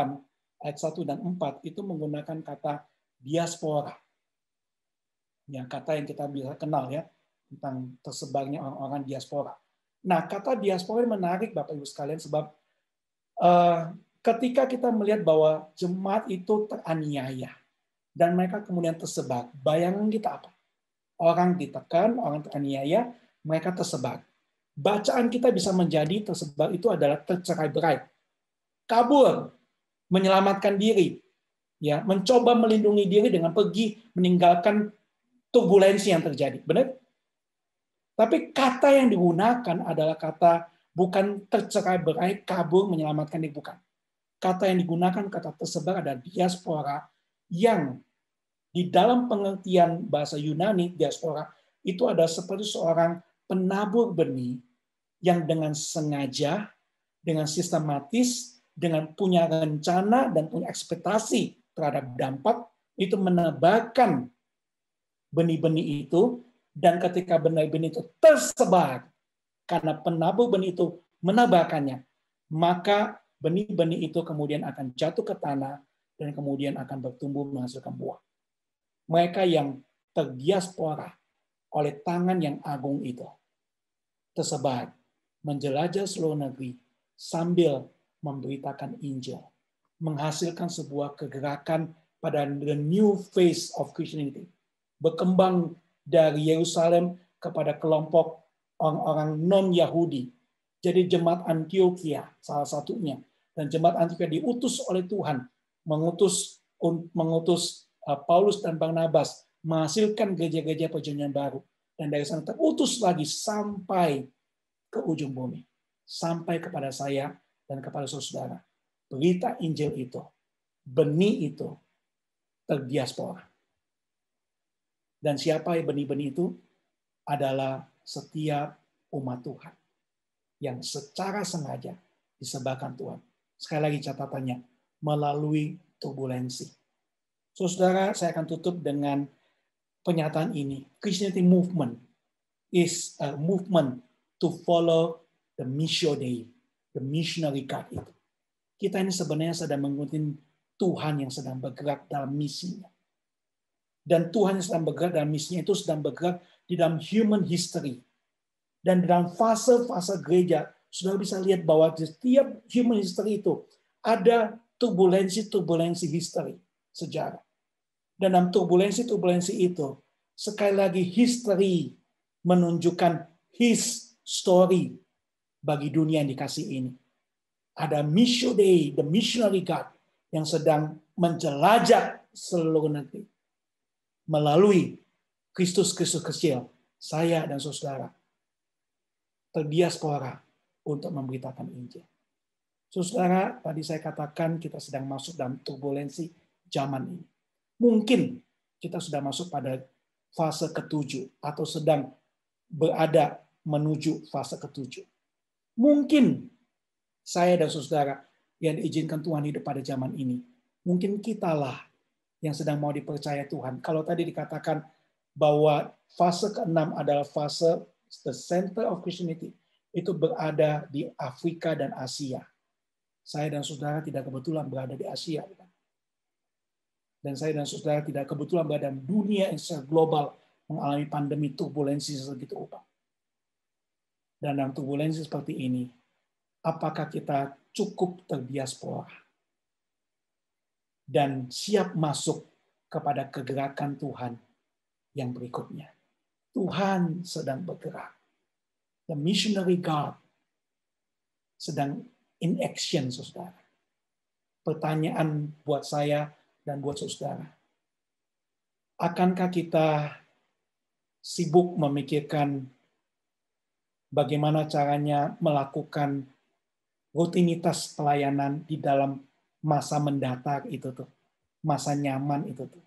ayat 1 dan 4 itu menggunakan kata diaspora. Yang kata yang kita bisa kenal ya tentang tersebarnya orang-orang diaspora. Nah, kata diaspora menarik Bapak Ibu sekalian sebab uh, ketika kita melihat bahwa jemaat itu teraniaya dan mereka kemudian tersebar. Bayangan kita apa? Orang ditekan, orang teraniaya, mereka tersebar. Bacaan kita bisa menjadi tersebar itu adalah tercerai berai, kabur, menyelamatkan diri, ya, mencoba melindungi diri dengan pergi meninggalkan turbulensi yang terjadi. Benar? Tapi kata yang digunakan adalah kata bukan tercerai berai, kabur, menyelamatkan diri, bukan. Kata yang digunakan, kata tersebar adalah diaspora, yang di dalam pengertian bahasa Yunani diaspora itu ada seperti seorang penabur benih yang dengan sengaja, dengan sistematis, dengan punya rencana dan punya ekspektasi terhadap dampak itu menebarkan benih-benih itu dan ketika benih-benih itu tersebar karena penabur benih itu menabakannya maka benih-benih itu kemudian akan jatuh ke tanah dan kemudian akan bertumbuh menghasilkan buah. Mereka yang terdiaspora oleh tangan yang agung itu tersebar menjelajah seluruh negeri sambil memberitakan Injil, menghasilkan sebuah kegerakan pada the new phase of Christianity, berkembang dari Yerusalem kepada kelompok orang-orang non-Yahudi. Jadi jemaat Antioquia salah satunya. Dan jemaat Antioquia diutus oleh Tuhan mengutus mengutus uh, Paulus dan bang Barnabas menghasilkan gereja-gereja perjanjian baru dan dari sana terutus lagi sampai ke ujung bumi sampai kepada saya dan kepada saudara berita Injil itu benih itu terdiaspora dan siapa benih-benih itu adalah setiap umat Tuhan yang secara sengaja disebarkan Tuhan sekali lagi catatannya melalui turbulensi. So, saudara, saya akan tutup dengan pernyataan ini. Christianity movement is a movement to follow the mission day, the missionary God itu. Kita ini sebenarnya sedang mengikuti Tuhan yang sedang bergerak dalam misinya. Dan Tuhan yang sedang bergerak dalam misinya itu sedang bergerak di dalam human history. Dan dalam fase-fase gereja, sudah bisa lihat bahwa di setiap human history itu ada turbulensi-turbulensi history, sejarah. Dan dalam turbulensi-turbulensi itu, sekali lagi history menunjukkan his story bagi dunia yang dikasih ini. Ada mission day, the missionary God yang sedang menjelajah seluruh negeri melalui Kristus Kristus kecil, saya dan saudara terbiasa orang untuk memberitakan Injil. Saudara, tadi saya katakan kita sedang masuk dalam turbulensi zaman ini. Mungkin kita sudah masuk pada fase ketujuh atau sedang berada menuju fase ketujuh. Mungkin saya dan saudara yang diizinkan Tuhan hidup pada zaman ini, mungkin kitalah yang sedang mau dipercaya Tuhan. Kalau tadi dikatakan bahwa fase keenam adalah fase the center of Christianity, itu berada di Afrika dan Asia saya dan saudara tidak kebetulan berada di Asia. Dan saya dan saudara tidak kebetulan berada di dunia yang secara global mengalami pandemi turbulensi segitu rupa. Dan dalam turbulensi seperti ini, apakah kita cukup terdiaspora dan siap masuk kepada kegerakan Tuhan yang berikutnya. Tuhan sedang bergerak. The missionary God sedang in action, saudara. Pertanyaan buat saya dan buat saudara. Akankah kita sibuk memikirkan bagaimana caranya melakukan rutinitas pelayanan di dalam masa mendatang itu tuh, masa nyaman itu tuh.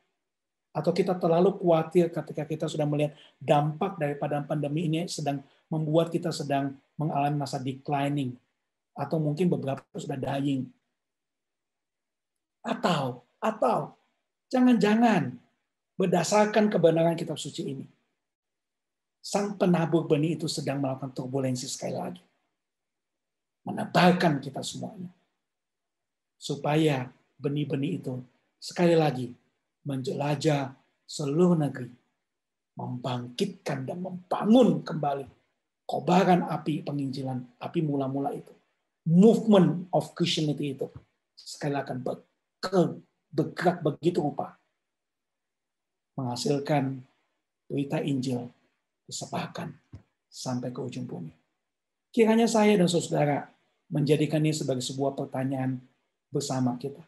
Atau kita terlalu khawatir ketika kita sudah melihat dampak daripada pandemi ini sedang membuat kita sedang mengalami masa declining, atau mungkin beberapa sudah dying. Atau atau jangan-jangan berdasarkan kebenaran kitab suci ini sang penabur benih itu sedang melakukan turbulensi sekali lagi. Menebalkan kita semuanya. Supaya benih-benih itu sekali lagi menjelajah seluruh negeri. Membangkitkan dan membangun kembali kobaran api penginjilan, api mula-mula itu movement of Christianity itu sekali akan bergerak begitu rupa menghasilkan berita Injil disebarkan sampai ke ujung bumi. Kiranya saya dan saudara menjadikan ini sebagai sebuah pertanyaan bersama kita.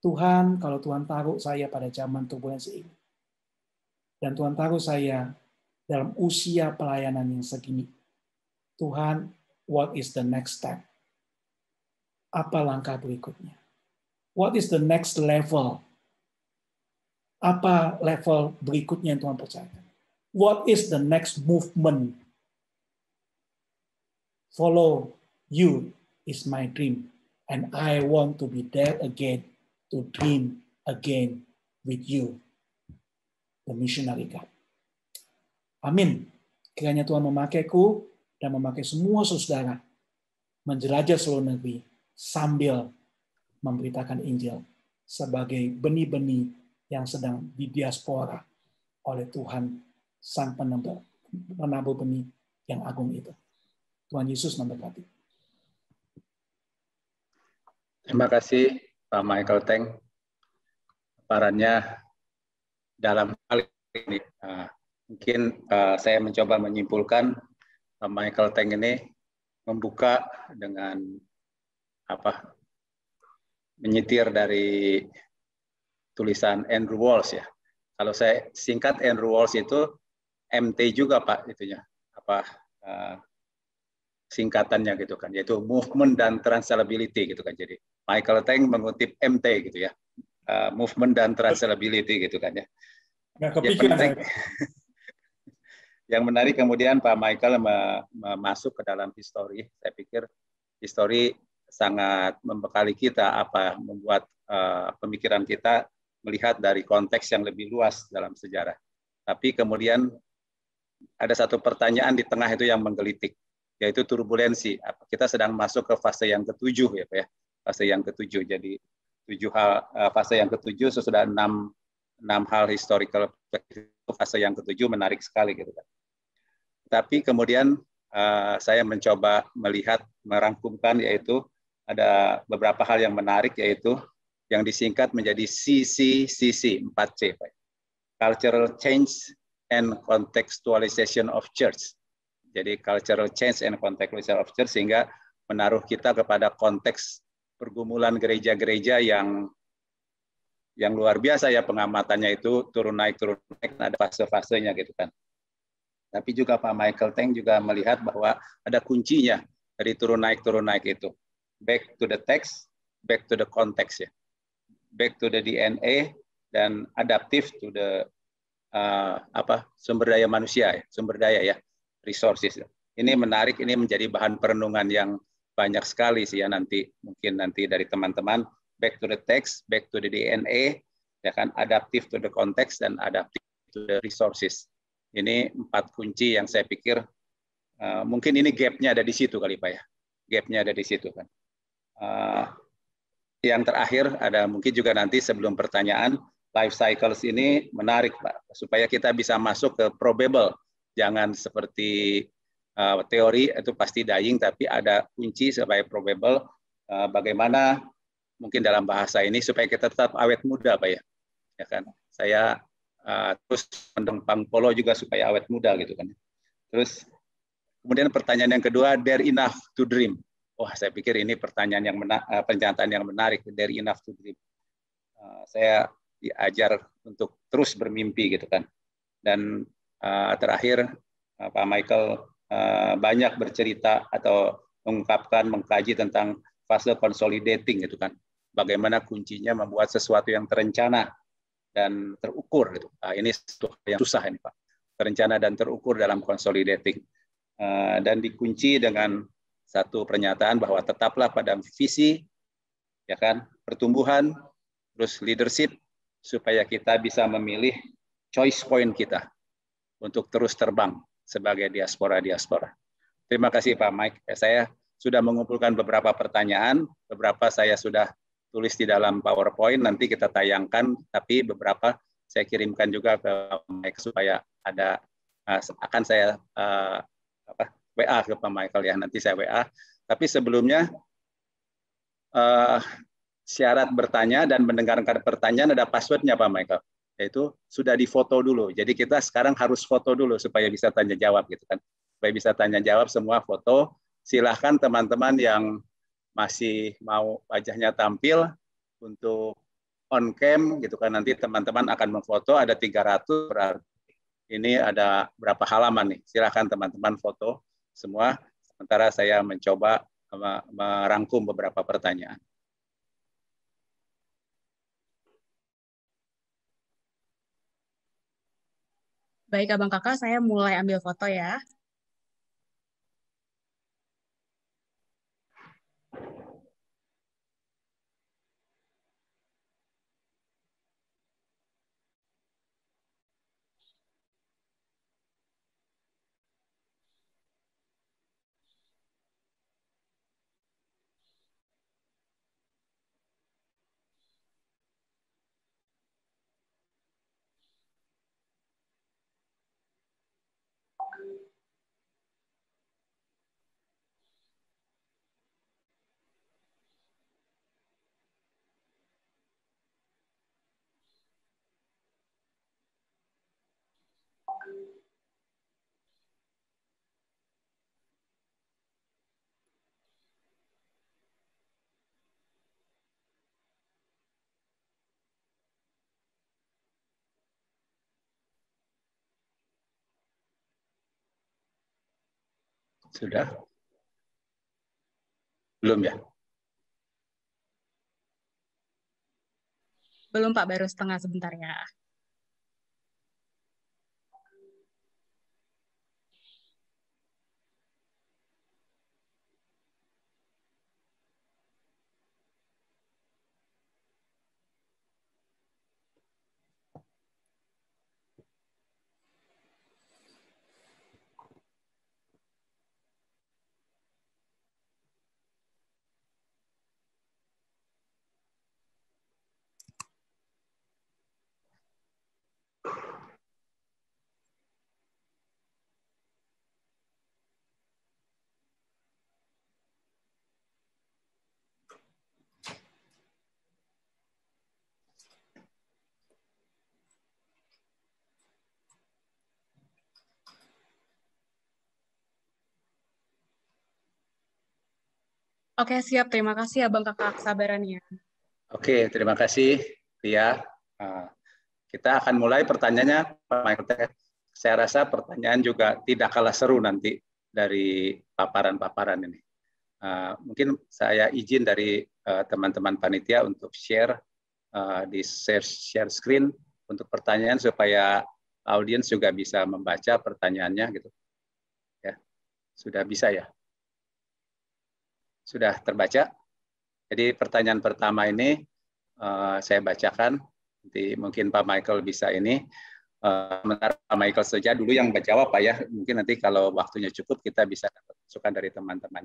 Tuhan, kalau Tuhan taruh saya pada zaman turbulensi ini, dan Tuhan taruh saya dalam usia pelayanan yang segini, Tuhan, what is the next step apa langkah berikutnya? What is the next level? Apa level berikutnya yang Tuhan percayakan? What is the next movement? Follow you is my dream. And I want to be there again to dream again with you. The missionary God. Amin. Kiranya Tuhan memakaiku dan memakai semua saudara menjelajah seluruh negeri sambil memberitakan Injil sebagai benih-benih yang sedang di diaspora oleh Tuhan sang Penabur, penabur benih yang agung itu. Tuhan Yesus memberkati. Terima kasih Pak Michael Teng. Parannya dalam hal ini nah, mungkin eh, saya mencoba menyimpulkan Pak Michael Teng ini membuka dengan apa menyetir dari tulisan Andrew Walls ya. Kalau saya singkat Andrew Walls itu MT juga Pak itunya apa uh, singkatannya gitu kan yaitu movement dan transferability gitu kan jadi Michael Tang mengutip MT gitu ya uh, movement dan transferability gitu kan ya nah, yang, menarik, yang menarik kemudian Pak Michael me, masuk ke dalam histori saya pikir histori sangat membekali kita apa membuat uh, pemikiran kita melihat dari konteks yang lebih luas dalam sejarah. Tapi kemudian ada satu pertanyaan di tengah itu yang menggelitik yaitu turbulensi. Kita sedang masuk ke fase yang ketujuh ya Pak ya. Fase yang ketujuh. Jadi tujuh hal eh, fase yang ketujuh sesudah enam enam hal historical fase yang ketujuh menarik sekali gitu kan. Tapi kemudian eh, saya mencoba melihat merangkumkan yaitu ada beberapa hal yang menarik yaitu yang disingkat menjadi CCCC 4C Pak. Cultural Change and Contextualization of Church. Jadi cultural change and contextualization of church sehingga menaruh kita kepada konteks pergumulan gereja-gereja yang yang luar biasa ya pengamatannya itu turun naik turun naik ada fase-fasenya gitu kan. Tapi juga Pak Michael Teng juga melihat bahwa ada kuncinya dari turun naik turun naik itu back to the text, back to the context ya, back to the DNA dan adaptif to the uh, apa sumber daya manusia ya, sumber daya ya, resources. Ya. Ini menarik, ini menjadi bahan perenungan yang banyak sekali sih ya nanti mungkin nanti dari teman-teman back to the text, back to the DNA, ya kan adaptif to the context dan adaptif to the resources. Ini empat kunci yang saya pikir uh, mungkin ini gapnya ada di situ kali pak ya, gapnya ada di situ kan. Uh, yang terakhir ada mungkin juga nanti sebelum pertanyaan life cycles ini menarik Pak supaya kita bisa masuk ke probable jangan seperti uh, teori itu pasti dying tapi ada kunci supaya probable uh, bagaimana mungkin dalam bahasa ini supaya kita tetap awet muda Pak ya ya kan saya uh, terus mendempang polo juga supaya awet muda gitu kan terus kemudian pertanyaan yang kedua dare enough to dream Wah, saya pikir ini pertanyaan yang menarik, eh, pernyataan yang menarik dari enough to dream. Eh, saya diajar untuk terus bermimpi gitu kan. Dan eh, terakhir Pak Michael banyak bercerita atau mengungkapkan mengkaji tentang fase consolidating gitu kan. Bagaimana kuncinya membuat sesuatu yang terencana dan terukur gitu. Nah, ini sesuatu yang susah ini Pak. Terencana dan terukur dalam consolidating. dan dikunci dengan satu pernyataan bahwa tetaplah pada visi ya kan pertumbuhan terus leadership supaya kita bisa memilih choice point kita untuk terus terbang sebagai diaspora-diaspora. Terima kasih Pak Mike. Eh, saya sudah mengumpulkan beberapa pertanyaan, beberapa saya sudah tulis di dalam PowerPoint, nanti kita tayangkan, tapi beberapa saya kirimkan juga ke Mike supaya ada eh, akan saya eh, WA ke Pak Michael ya nanti saya WA. Tapi sebelumnya uh, syarat bertanya dan mendengarkan pertanyaan ada passwordnya Pak Michael yaitu sudah difoto dulu. Jadi kita sekarang harus foto dulu supaya bisa tanya jawab gitu kan. Supaya bisa tanya jawab semua foto. Silahkan teman-teman yang masih mau wajahnya tampil untuk on cam gitu kan nanti teman-teman akan memfoto ada 300 berarti ini ada berapa halaman nih silahkan teman-teman foto semua, sementara saya mencoba merangkum beberapa pertanyaan. Baik Abang Kakak, saya mulai ambil foto ya. Sudah? Belum ya? Belum Pak, baru setengah sebentar ya. Oke, siap. Terima kasih ya bang Kakak kesabarannya. Oke, terima kasih Ria. Ah, kita akan mulai pertanyaannya Pak Michael. Saya rasa pertanyaan juga tidak kalah seru nanti dari paparan-paparan ini. Ah, mungkin saya izin dari eh, teman-teman panitia untuk share eh, di share screen untuk pertanyaan supaya audiens juga bisa membaca pertanyaannya gitu. Ya. Sudah bisa ya? sudah terbaca. Jadi pertanyaan pertama ini uh, saya bacakan. Nanti mungkin Pak Michael bisa ini. Eh, sementara uh, Pak Michael saja dulu yang jawab Pak ya. Mungkin nanti kalau waktunya cukup kita bisa dapat masukan dari teman-teman.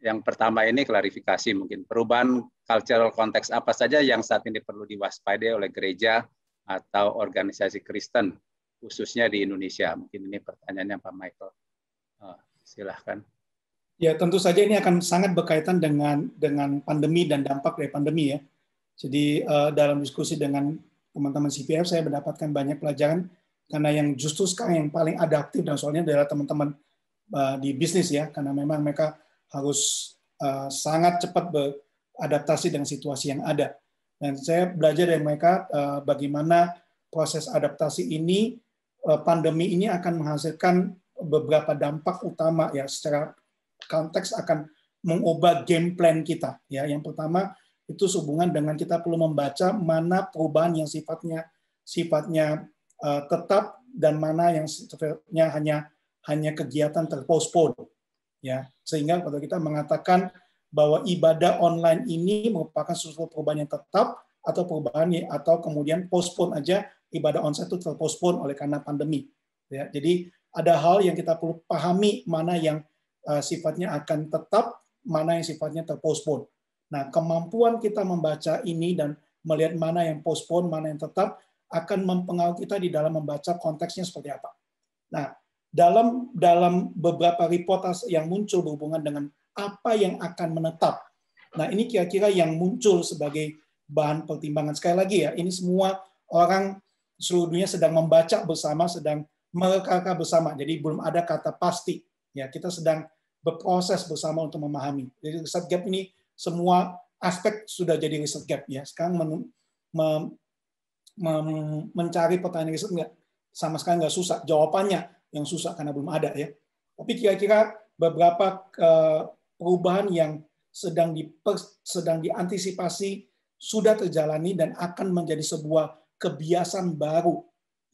Yang pertama ini klarifikasi mungkin. Perubahan cultural konteks apa saja yang saat ini perlu diwaspadai oleh gereja atau organisasi Kristen khususnya di Indonesia? Mungkin ini pertanyaannya Pak Michael. Uh, silahkan. Ya, tentu saja ini akan sangat berkaitan dengan dengan pandemi dan dampak dari pandemi ya. Jadi uh, dalam diskusi dengan teman-teman CPF saya mendapatkan banyak pelajaran karena yang justru sekarang yang paling adaptif dan soalnya adalah teman-teman uh, di bisnis ya karena memang mereka harus uh, sangat cepat beradaptasi dengan situasi yang ada. Dan saya belajar dari mereka uh, bagaimana proses adaptasi ini uh, pandemi ini akan menghasilkan beberapa dampak utama ya secara konteks akan mengubah game plan kita. Ya, yang pertama itu sehubungan dengan kita perlu membaca mana perubahan yang sifatnya sifatnya uh, tetap dan mana yang sifatnya hanya hanya kegiatan terpospon Ya, sehingga kalau kita mengatakan bahwa ibadah online ini merupakan sesuatu perubahan yang tetap atau perubahan atau kemudian postpone aja ibadah onsite itu terpospon oleh karena pandemi. Ya, jadi ada hal yang kita perlu pahami mana yang Eh, sifatnya akan tetap, mana yang sifatnya terpospon. Nah, kemampuan kita membaca ini dan melihat mana yang pospon, mana yang tetap, akan mempengaruhi kita di dalam membaca konteksnya seperti apa. Nah, dalam dalam beberapa report yang muncul berhubungan dengan apa yang akan menetap. Nah, ini kira-kira yang muncul sebagai bahan pertimbangan. Sekali lagi ya, ini semua orang seluruh dunia sedang membaca bersama, sedang mereka bersama. Jadi belum ada kata pasti. Ya, kita sedang berproses bersama untuk memahami. Jadi riset gap ini semua aspek sudah jadi riset gap ya. Sekarang men, mem, mem, mencari pertanyaan riset nggak sama sekali nggak susah. Jawabannya yang susah karena belum ada ya. Tapi kira-kira beberapa perubahan yang sedang di sedang diantisipasi sudah terjalani dan akan menjadi sebuah kebiasaan baru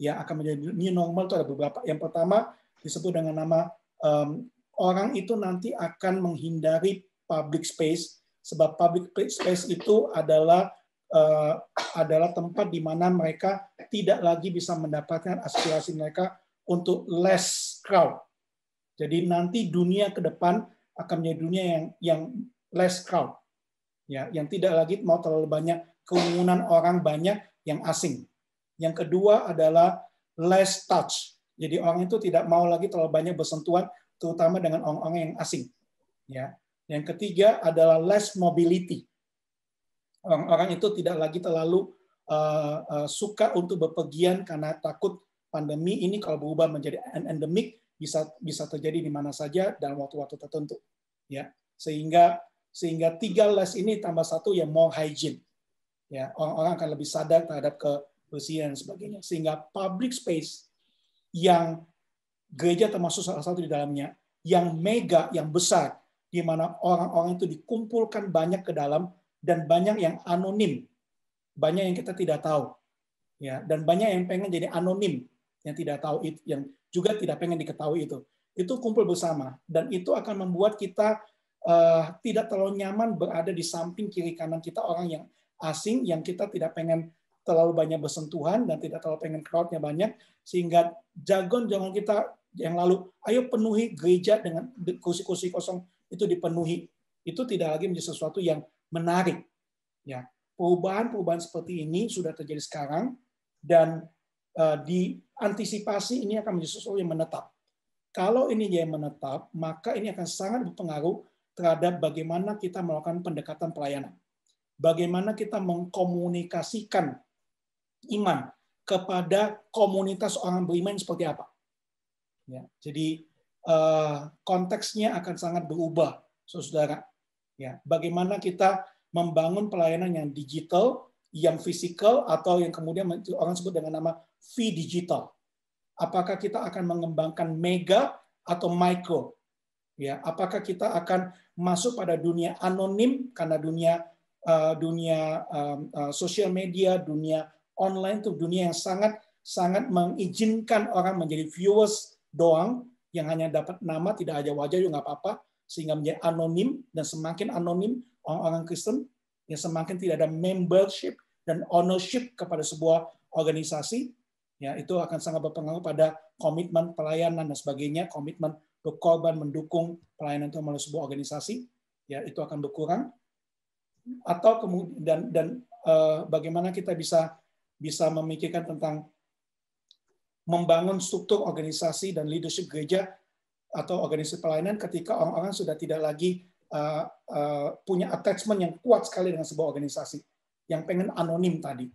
ya akan menjadi new normal itu ada beberapa. Yang pertama disebut dengan nama um, orang itu nanti akan menghindari public space sebab public space itu adalah uh, adalah tempat di mana mereka tidak lagi bisa mendapatkan aspirasi mereka untuk less crowd. Jadi nanti dunia ke depan akan menjadi dunia yang yang less crowd. Ya, yang tidak lagi mau terlalu banyak kerumunan orang banyak yang asing. Yang kedua adalah less touch. Jadi orang itu tidak mau lagi terlalu banyak bersentuhan terutama dengan orang-orang yang asing. Ya. Yang ketiga adalah less mobility. Orang-orang itu tidak lagi terlalu uh, uh, suka untuk bepergian karena takut pandemi ini kalau berubah menjadi endemik bisa bisa terjadi di mana saja dalam waktu-waktu tertentu. Ya. Sehingga sehingga tiga less ini tambah satu yang more hygiene. Ya, orang-orang akan lebih sadar terhadap kebersihan dan sebagainya. Sehingga public space yang gereja termasuk salah satu di dalamnya, yang mega, yang besar, di mana orang-orang itu dikumpulkan banyak ke dalam dan banyak yang anonim, banyak yang kita tidak tahu, ya dan banyak yang pengen jadi anonim yang tidak tahu itu, yang juga tidak pengen diketahui itu. Itu kumpul bersama dan itu akan membuat kita uh, tidak terlalu nyaman berada di samping kiri kanan kita orang yang asing yang kita tidak pengen terlalu banyak bersentuhan dan tidak terlalu pengen crowdnya banyak sehingga jargon jangan kita yang lalu, ayo penuhi gereja dengan kursi-kursi kosong itu dipenuhi. Itu tidak lagi menjadi sesuatu yang menarik. Ya, perubahan-perubahan seperti ini sudah terjadi sekarang dan uh, diantisipasi ini akan menjadi sesuatu yang menetap. Kalau ini yang menetap, maka ini akan sangat berpengaruh terhadap bagaimana kita melakukan pendekatan pelayanan. Bagaimana kita mengkomunikasikan iman kepada komunitas orang beriman seperti apa. Ya, jadi eh, konteksnya akan sangat berubah, saudara. Ya, bagaimana kita membangun pelayanan yang digital, yang fisikal, atau yang kemudian orang sebut dengan nama V digital. Apakah kita akan mengembangkan mega atau micro? Ya, apakah kita akan masuk pada dunia anonim karena dunia uh, dunia um, eh, uh, sosial media, dunia online itu dunia yang sangat sangat mengizinkan orang menjadi viewers doang yang hanya dapat nama tidak ada wajah juga nggak apa-apa sehingga menjadi anonim dan semakin anonim orang-orang Kristen yang semakin tidak ada membership dan ownership kepada sebuah organisasi ya itu akan sangat berpengaruh pada komitmen pelayanan dan sebagainya komitmen berkorban mendukung pelayanan itu melalui sebuah organisasi ya itu akan berkurang atau kemudian dan, dan uh, bagaimana kita bisa bisa memikirkan tentang membangun struktur organisasi dan leadership gereja atau organisasi pelayanan ketika orang-orang sudah tidak lagi uh, uh, punya attachment yang kuat sekali dengan sebuah organisasi yang pengen anonim tadi.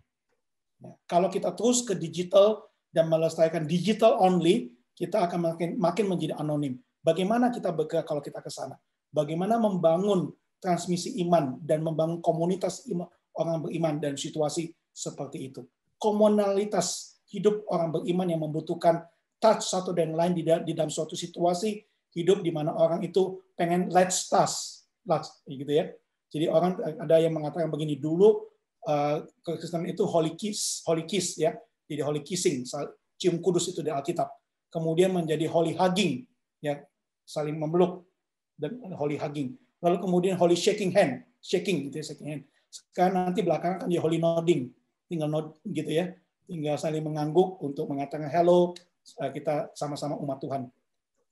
Nah, kalau kita terus ke digital dan melestarikan digital only, kita akan makin makin menjadi anonim. Bagaimana kita bergerak kalau kita ke sana? Bagaimana membangun transmisi iman dan membangun komunitas iman, orang beriman dalam situasi seperti itu? Komunalitas hidup orang beriman yang membutuhkan touch satu dan lain di, dalam suatu situasi hidup di mana orang itu pengen let's touch, let's, gitu ya. Jadi orang ada yang mengatakan begini dulu uh, eh, Kristen itu holy kiss, holy kiss ya. Jadi holy kissing, cium kudus itu di Alkitab. Kemudian menjadi holy hugging ya, saling memeluk dan holy hugging. Lalu kemudian holy shaking hand, shaking gitu ya, shaking hand. Sekarang nanti belakangan akan jadi holy nodding, tinggal nod gitu ya tinggal saling mengangguk untuk mengatakan hello, eh, kita sama-sama umat Tuhan.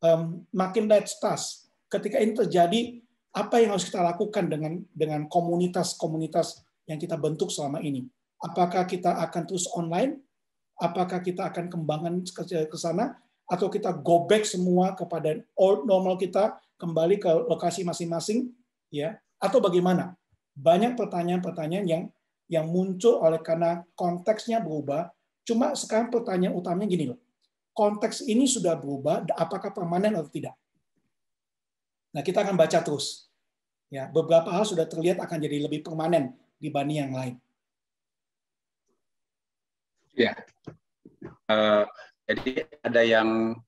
Um, makin that's task. Ketika ini terjadi, apa yang harus kita lakukan dengan dengan komunitas-komunitas yang kita bentuk selama ini? Apakah kita akan terus online? Apakah kita akan kembangkan ke sana? Atau kita go back semua kepada old normal kita, kembali ke lokasi masing-masing? ya Atau bagaimana? Banyak pertanyaan-pertanyaan yang yang muncul oleh karena konteksnya berubah. Cuma sekarang pertanyaan utamanya gini loh. Konteks ini sudah berubah, apakah permanen atau tidak? Nah, kita akan baca terus. Ya, beberapa hal sudah terlihat akan jadi lebih permanen dibanding yang lain. Ya, uh, jadi ada yang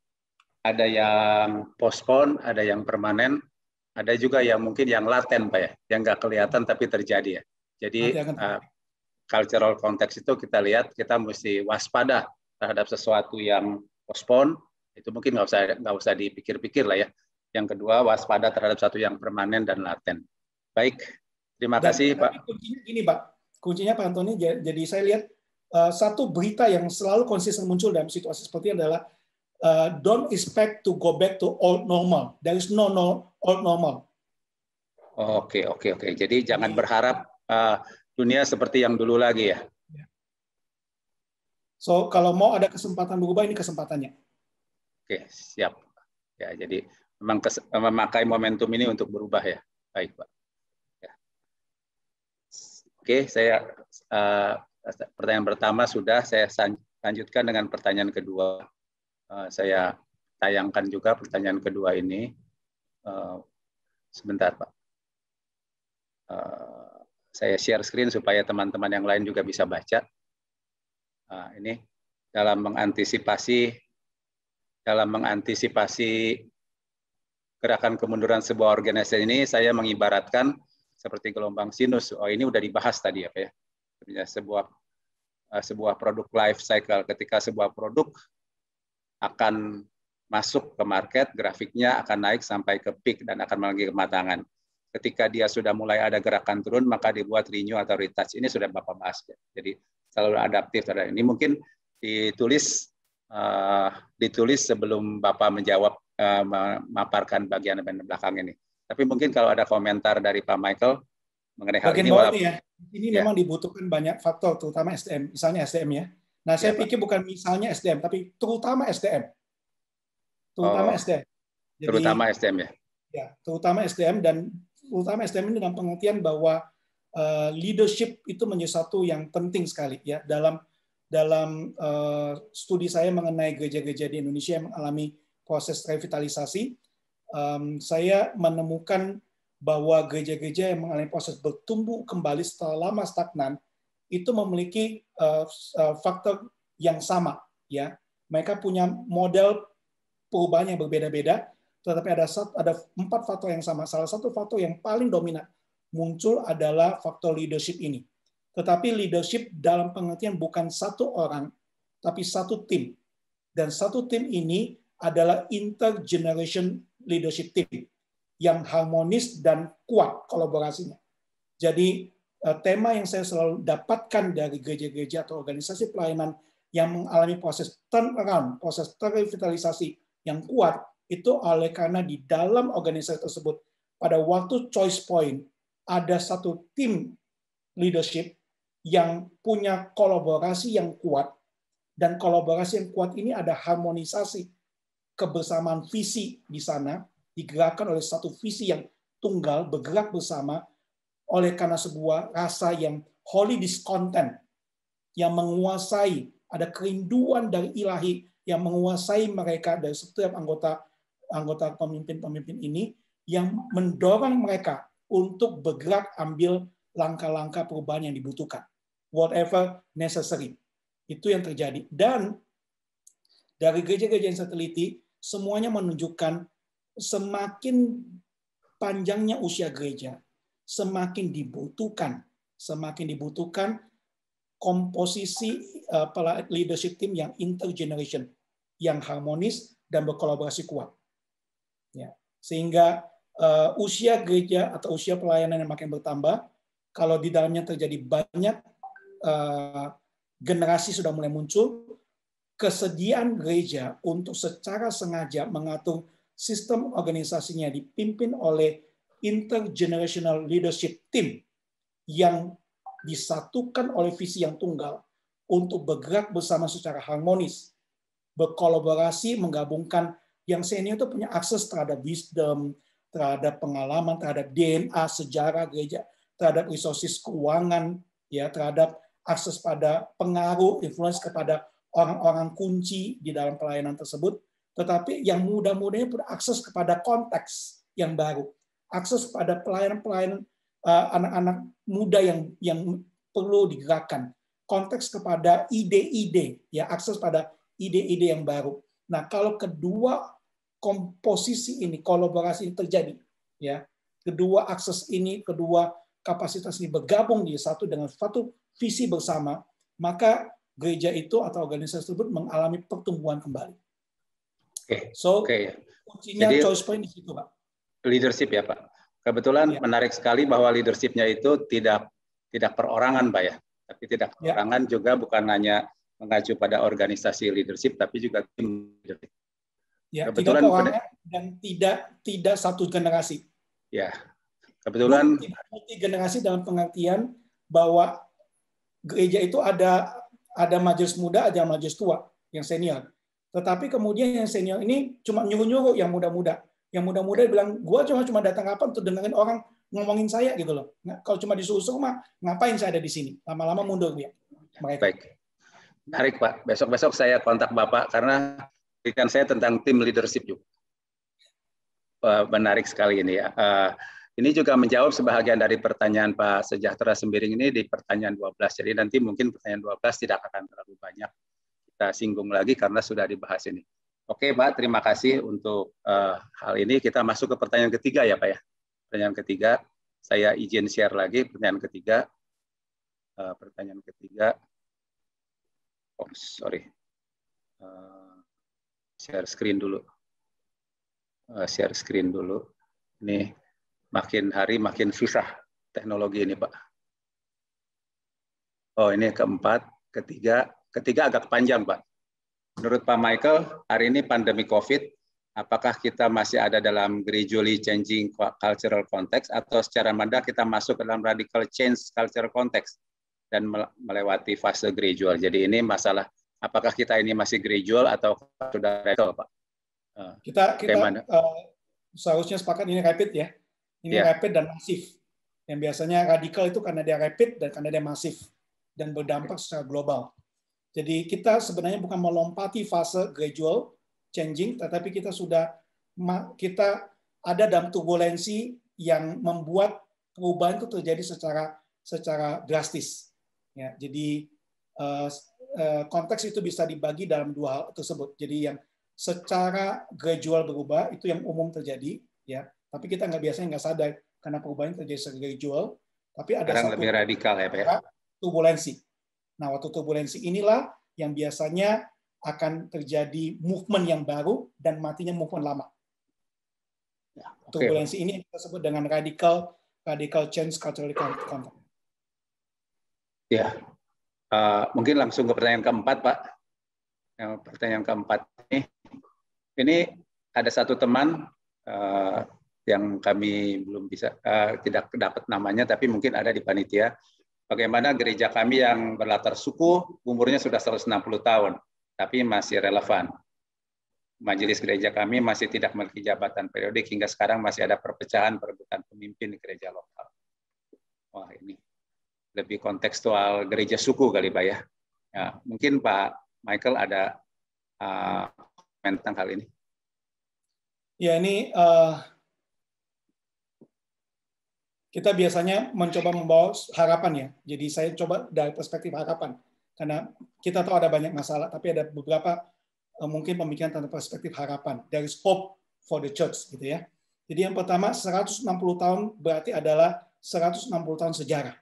ada yang postpone, ada yang permanen, ada juga yang mungkin yang laten pak ya, yang nggak kelihatan tapi terjadi ya. Jadi uh, cultural konteks itu kita lihat kita mesti waspada terhadap sesuatu yang postpone itu mungkin nggak usah nggak usah dipikir-pikir lah ya. Yang kedua waspada terhadap satu yang permanen dan laten. Baik, terima dan, kasih Pak. Kuncinya gini Pak, kuncinya Pak Antoni jadi saya lihat uh, satu berita yang selalu konsisten muncul dalam situasi seperti ini adalah uh, don't expect to go back to old normal. There is no no old normal. Oke, oke, oke. Jadi jangan berharap uh, dunia seperti yang dulu lagi ya? ya. So kalau mau ada kesempatan berubah ini kesempatannya. Oke siap. Ya jadi memang memakai momentum ini untuk berubah ya. Baik pak. Ya. Oke saya uh, pertanyaan pertama sudah saya lanjutkan dengan pertanyaan kedua. Uh, saya tayangkan juga pertanyaan kedua ini. Uh, sebentar pak. Uh, saya share screen supaya teman-teman yang lain juga bisa baca. Nah, ini dalam mengantisipasi dalam mengantisipasi gerakan kemunduran sebuah organisasi ini saya mengibaratkan seperti gelombang sinus. Oh ini udah dibahas tadi apa ya? Sebuah ah, sebuah produk life cycle. Ketika sebuah produk akan masuk ke market, grafiknya akan naik sampai ke peak dan akan mengalami kematangan ketika dia sudah mulai ada gerakan turun maka dibuat renew atau retouch ini sudah bapak bahas ya. jadi selalu adaptif terhadap ini mungkin ditulis uh, ditulis sebelum bapak menjawab uh, eh, memaparkan bagian belakang ini tapi mungkin kalau ada komentar dari pak Michael mengenai hal ini. walaupun, ya, ini ya. memang dibutuhkan banyak faktor, terutama SDM, misalnya SDM ya. Nah, saya ya, pikir bukan misalnya SDM, tapi terutama SDM. Terutama oh, SDM. Jadi, terutama SDM ya. Ya, terutama SDM dan terutama SDM ini dalam pengertian bahwa eh, leadership itu menjadi satu yang penting sekali ya dalam dalam eh, studi saya mengenai gereja-gereja di Indonesia yang mengalami proses revitalisasi, saya menemukan bahwa gereja-gereja yang mengalami proses bertumbuh kembali setelah lama stagnan itu memiliki eh, faktor yang sama, ya. Mereka punya model perubahan yang berbeda-beda, tetapi ada satu, ada empat faktor yang sama. Salah satu faktor yang paling dominan muncul adalah faktor leadership ini. Tetapi leadership dalam pengertian bukan satu orang, tapi satu tim. Dan satu tim ini adalah intergeneration leadership team yang harmonis dan kuat kolaborasinya. Jadi eh, tema yang saya selalu dapatkan dari gereja-gereja atau organisasi pelayanan yang mengalami proses turnaround, proses revitalisasi yang kuat itu oleh karena di dalam organisasi tersebut pada waktu choice point ada satu tim leadership yang punya kolaborasi yang kuat dan kolaborasi yang kuat ini ada harmonisasi kebersamaan visi di sana digerakkan oleh satu visi yang tunggal bergerak bersama oleh karena sebuah rasa yang holy discontent yang menguasai ada kerinduan dari ilahi yang menguasai mereka dari setiap anggota anggota pemimpin-pemimpin ini yang mendorong mereka untuk bergerak ambil langkah-langkah perubahan yang dibutuhkan. Whatever necessary. Itu yang terjadi. Dan dari gereja-gereja yang saya teliti, semuanya menunjukkan semakin panjangnya usia gereja, semakin dibutuhkan, semakin dibutuhkan komposisi eh, leadership team yang intergeneration, yang harmonis dan berkolaborasi kuat. Ya. Sehingga uh, usia gereja atau usia pelayanan yang makin bertambah, kalau di dalamnya terjadi banyak uh, generasi sudah mulai muncul, kesediaan gereja untuk secara sengaja mengatur sistem organisasinya dipimpin oleh intergenerational leadership team yang disatukan oleh visi yang tunggal untuk bergerak bersama secara harmonis, berkolaborasi, menggabungkan yang senior itu punya akses terhadap wisdom, terhadap pengalaman, terhadap DNA sejarah gereja, terhadap resources keuangan, ya terhadap akses pada pengaruh, influence kepada orang-orang kunci di dalam pelayanan tersebut. Tetapi yang muda-mudanya pun akses kepada konteks yang baru, akses pada pelayanan-pelayanan eh, anak-anak muda yang yang perlu digerakkan, konteks kepada ide-ide, ya akses pada ide-ide yang baru. Nah, kalau kedua komposisi ini, kolaborasi ini terjadi. Ya, kedua akses ini, kedua kapasitas ini bergabung di satu dengan satu visi bersama, maka gereja itu atau organisasi tersebut mengalami pertumbuhan kembali. Oke. So, okay. Ya. kuncinya Jadi, choice point di situ, Pak. Leadership ya, Pak. Kebetulan ya. menarik sekali bahwa leadershipnya itu tidak tidak perorangan, Pak ya. Tapi tidak iya. perorangan ya. juga bukan hanya mengacu pada organisasi leadership, tapi juga tim leadership. Ya, kebetulan tiga dan tidak tidak satu generasi. Ya, kebetulan multi generasi dalam pengertian bahwa gereja itu ada ada majelis muda, ada majelis tua yang senior. Tetapi kemudian yang senior ini cuma nyuruh-nyuruh yang muda-muda. Yang muda-muda bilang, gua cuma cuma datang kapan untuk dengerin orang ngomongin saya gitu loh. Nah, kalau cuma disuruh mah ngapain saya ada di sini? Lama-lama mundur dia. Mereka. Baik. Menarik Pak. Besok-besok saya kontak Bapak karena pendidikan saya tentang tim leadership juga. menarik sekali ini ya. Eh, ini juga menjawab sebahagian dari pertanyaan Pak Sejahtera Sembiring ini di pertanyaan 12. Jadi nanti mungkin pertanyaan 12 tidak akan terlalu banyak kita singgung lagi karena sudah dibahas ini. Oke, Pak, terima kasih untuk eh, hal ini. Kita masuk ke pertanyaan ketiga ya, Pak ya. Pertanyaan ketiga, saya izin share lagi pertanyaan ketiga. Eh, pertanyaan ketiga. Oh, sorry share screen dulu. Eh, share screen dulu. Nih, makin hari makin susah teknologi ini, Pak. Oh, ini keempat, ketiga. Ketiga agak panjang, Pak. Menurut Pak Michael, hari ini pandemi COVID, apakah kita masih ada dalam gradually changing cultural context atau secara mendadak kita masuk ke dalam radical change cultural context dan melewati fase gradual. Jadi ini masalah apakah kita ini masih gradual atau sudah gradual, Pak? Eh, kita kita mana? uh, seharusnya sepakat ini rapid ya. Ini yeah. rapid dan masif. Yang biasanya radikal itu karena dia rapid dan karena dia masif dan berdampak secara global. Jadi kita sebenarnya bukan melompati fase gradual changing, tetapi kita sudah kita ada dalam turbulensi yang membuat perubahan itu terjadi secara secara drastis. Ya, jadi uh, Eh, konteks itu bisa dibagi dalam dua hal tersebut. Jadi yang secara gradual berubah itu yang umum terjadi, ya. Tapi kita nggak biasanya nggak sadar karena perubahan terjadi secara gradual. Tapi ada Sekarang satu lebih radikal ya, ya, Pak. Turbulensi. Nah, waktu turbulensi inilah yang biasanya akan terjadi movement yang baru dan matinya movement lama. Ya, okay. Turbulensi ini kita sebut dengan radikal radical change cultural context. Ya, Uh, mungkin langsung ke pertanyaan keempat, Pak. Yang pertanyaan keempat ini, ini ada satu teman uh, yang kami belum bisa uh, tidak dapat namanya, tapi mungkin ada di panitia. Bagaimana gereja kami yang berlatar suku umurnya sudah 160 tahun, tapi masih relevan. Majelis gereja kami masih tidak memiliki jabatan periodik hingga sekarang masih ada perpecahan perebutan pemimpin di gereja lokal. Wah ini lebih kontekstual gereja suku kali Pak ya. ya mungkin Pak Michael ada uh, kali tentang hal ini. Ya ini uh, kita biasanya mencoba membawa harapan ya. Jadi saya coba dari perspektif harapan karena kita tahu ada banyak masalah, tapi ada beberapa uh, mungkin pemikiran tentang perspektif harapan. dari hope for the church gitu ya. Jadi yang pertama 160 tahun berarti adalah 160 tahun sejarah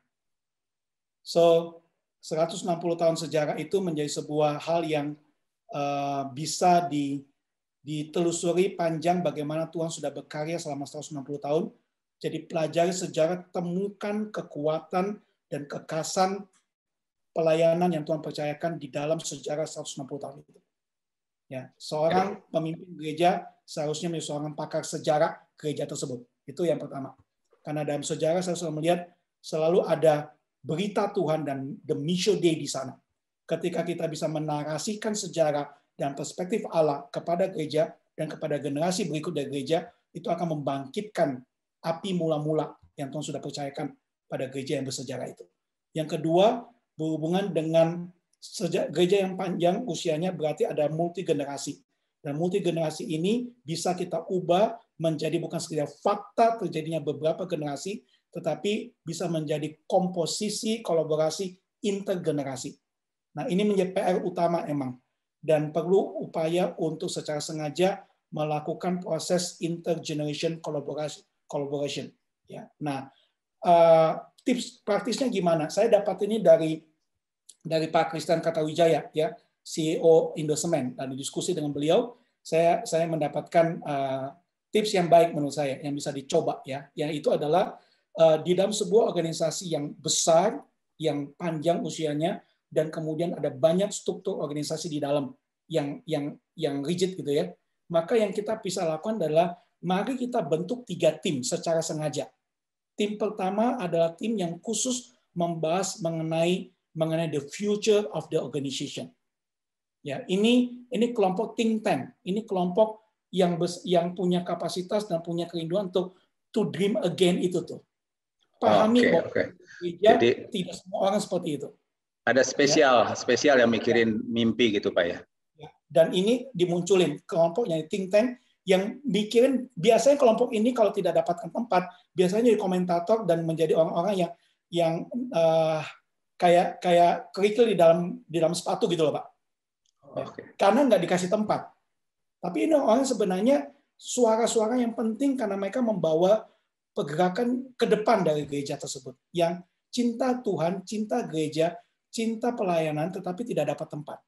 So 160 tahun sejarah itu menjadi sebuah hal yang uh, bisa di, ditelusuri panjang bagaimana Tuhan sudah berkarya selama 160 tahun. Jadi pelajari sejarah, temukan kekuatan dan kekasan pelayanan yang Tuhan percayakan di dalam sejarah 160 tahun itu. Ya, seorang pemimpin gereja seharusnya menjadi seorang pakar sejarah gereja tersebut. Itu yang pertama. Karena dalam sejarah saya selalu melihat selalu ada berita Tuhan dan the mission day di sana. Ketika kita bisa menarasikan sejarah dan perspektif Allah kepada gereja dan kepada generasi berikut dari gereja, itu akan membangkitkan api mula-mula yang Tuhan sudah percayakan pada gereja yang bersejarah itu. Yang kedua, berhubungan dengan sejak gereja yang panjang usianya berarti ada multi generasi. Dan multi generasi ini bisa kita ubah menjadi bukan sekedar fakta terjadinya beberapa generasi, tetapi bisa menjadi komposisi kolaborasi intergenerasi. Nah, ini menjadi PR utama emang dan perlu upaya untuk secara sengaja melakukan proses intergeneration kolaborasi. collaboration ya. Nah, eh, tips praktisnya gimana? Saya dapat ini dari dari Pak Kristen Katawijaya ya, CEO Indosemen. Tadi nah, diskusi dengan beliau, saya saya mendapatkan eh, tips yang baik menurut saya yang bisa dicoba ya, yaitu adalah Eh, di dalam sebuah organisasi yang besar, yang panjang usianya, dan kemudian ada banyak struktur organisasi di dalam yang yang yang rigid gitu ya. Maka yang kita bisa lakukan adalah mari kita bentuk tiga tim secara sengaja. Tim pertama adalah tim yang khusus membahas mengenai mengenai the future of the organization. Ya, ini ini kelompok think tank, ini kelompok yang bes, yang punya kapasitas dan punya kerinduan untuk to dream again itu tuh pahami oh, okay, bahwa okay. Jadi, tidak semua orang seperti itu. Ada ya. spesial, ya. spesial yang mikirin mimpi gitu Pak ya. ya. Dan ini dimunculin kelompoknya think tank yang mikirin biasanya kelompok ini kalau tidak dapatkan tempat biasanya jadi komentator dan menjadi orang-orang yang yang uh, kayak kayak kerikil di dalam di dalam sepatu gitu loh pak ya. okay. karena nggak dikasih tempat tapi ini orang sebenarnya suara-suara yang penting karena mereka membawa pergerakan ke depan dari gereja tersebut yang cinta Tuhan, cinta gereja, cinta pelayanan tetapi tidak dapat tempat.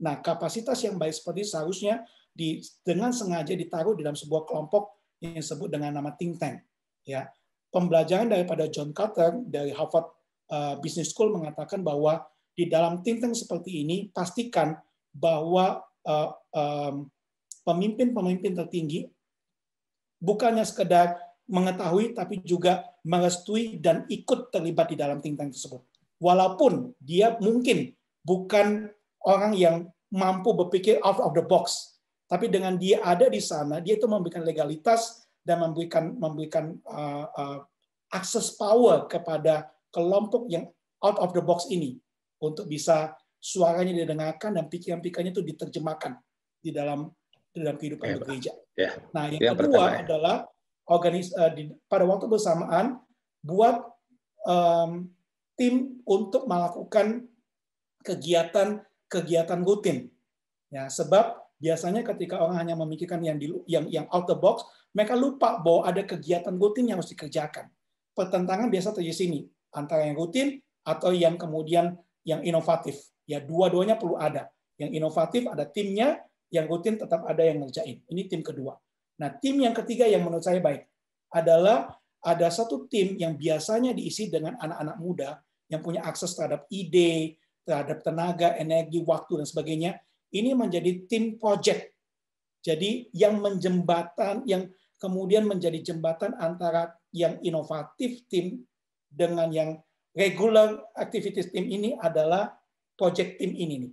Nah, kapasitas yang baik seperti ini seharusnya di, dengan sengaja ditaruh dalam sebuah kelompok yang disebut dengan nama think tank. Ya, pembelajaran daripada John Carter dari Harvard eh, Business School mengatakan bahwa di dalam think tank seperti ini pastikan bahwa eh, pemimpin-pemimpin tertinggi bukannya sekedar mengetahui tapi juga merestui dan ikut terlibat di dalam think tank tersebut. Walaupun dia mungkin bukan orang yang mampu berpikir out of the box, tapi dengan dia ada di sana, dia itu memberikan legalitas dan memberikan memberikan uh, uh, akses power kepada kelompok yang out of the box ini untuk bisa suaranya didengarkan dan pikiran-pikirannya itu diterjemahkan di dalam di dalam kehidupan gereja. Ya. Nah, yang, yang kedua pertama, ya. adalah organis uh, di, pada waktu bersamaan buat um, tim untuk melakukan kegiatan kegiatan rutin. Ya, sebab biasanya ketika orang hanya memikirkan yang di, yang yang out the box, mereka lupa bahwa ada kegiatan rutin yang harus dikerjakan. Pertentangan biasa terjadi sini antara yang rutin atau yang kemudian yang inovatif. Ya, dua-duanya perlu ada. Yang inovatif ada timnya, yang rutin tetap ada yang ngerjain. Ini tim kedua. Nah, tim yang ketiga yang menurut saya baik adalah ada satu tim yang biasanya diisi dengan anak-anak muda yang punya akses terhadap ide, terhadap tenaga, energi, waktu, dan sebagainya. Ini menjadi tim project. Jadi yang menjembatan, yang kemudian menjadi jembatan antara yang inovatif tim dengan yang regular activities tim ini adalah project tim ini nih.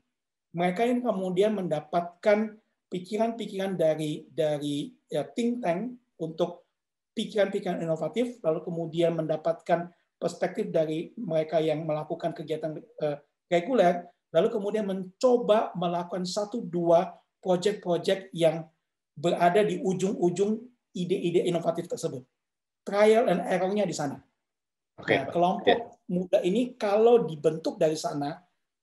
Mereka yang kemudian mendapatkan pikiran-pikiran dari dari ya, think tank untuk pikiran-pikiran inovatif, lalu kemudian mendapatkan perspektif dari mereka yang melakukan kegiatan uh, reguler, lalu kemudian mencoba melakukan satu dua project-project yang berada di ujung-ujung ide-ide inovatif tersebut. Trial and errornya di sana. Okay. Nah, kelompok okay. muda ini kalau dibentuk dari sana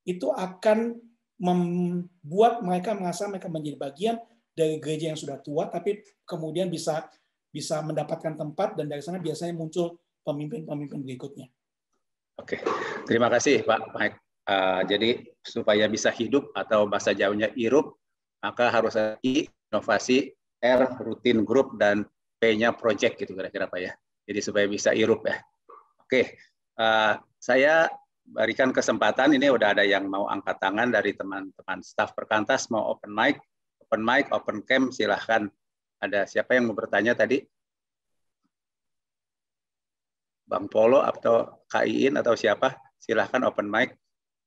itu akan membuat mereka merasa mereka menjadi bagian dari gereja yang sudah tua, tapi kemudian bisa bisa mendapatkan tempat dan dari sana biasanya muncul pemimpin-pemimpin berikutnya. Oke, terima kasih Pak Mike. Uh, jadi supaya bisa hidup atau bahasa jauhnya irup, maka harus ada I, inovasi, R, rutin grup, dan P-nya project gitu kira-kira Pak ya. Jadi supaya bisa irup ya. Oke, uh, saya berikan kesempatan ini udah ada yang mau angkat tangan dari teman-teman staf perkantas mau open mic, open mic, open cam silahkan. Ada siapa yang mau bertanya tadi? Bang Polo atau kain atau siapa? Silahkan open mic.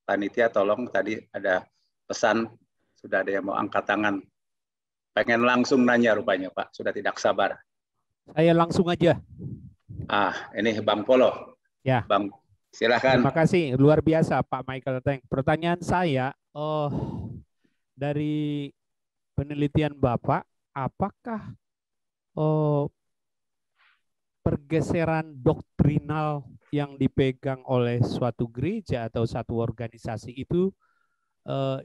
Panitia tolong tadi ada pesan sudah ada yang mau angkat tangan. Pengen langsung nanya rupanya Pak, sudah tidak sabar. Saya langsung aja. Ah, ini Bang Polo. Ya. Bang Silakan. Terima kasih, luar biasa Pak Michael Teng. Pertanyaan saya, oh dari penelitian Bapak, apakah oh pergeseran doktrinal yang dipegang oleh suatu gereja atau satu organisasi itu eh,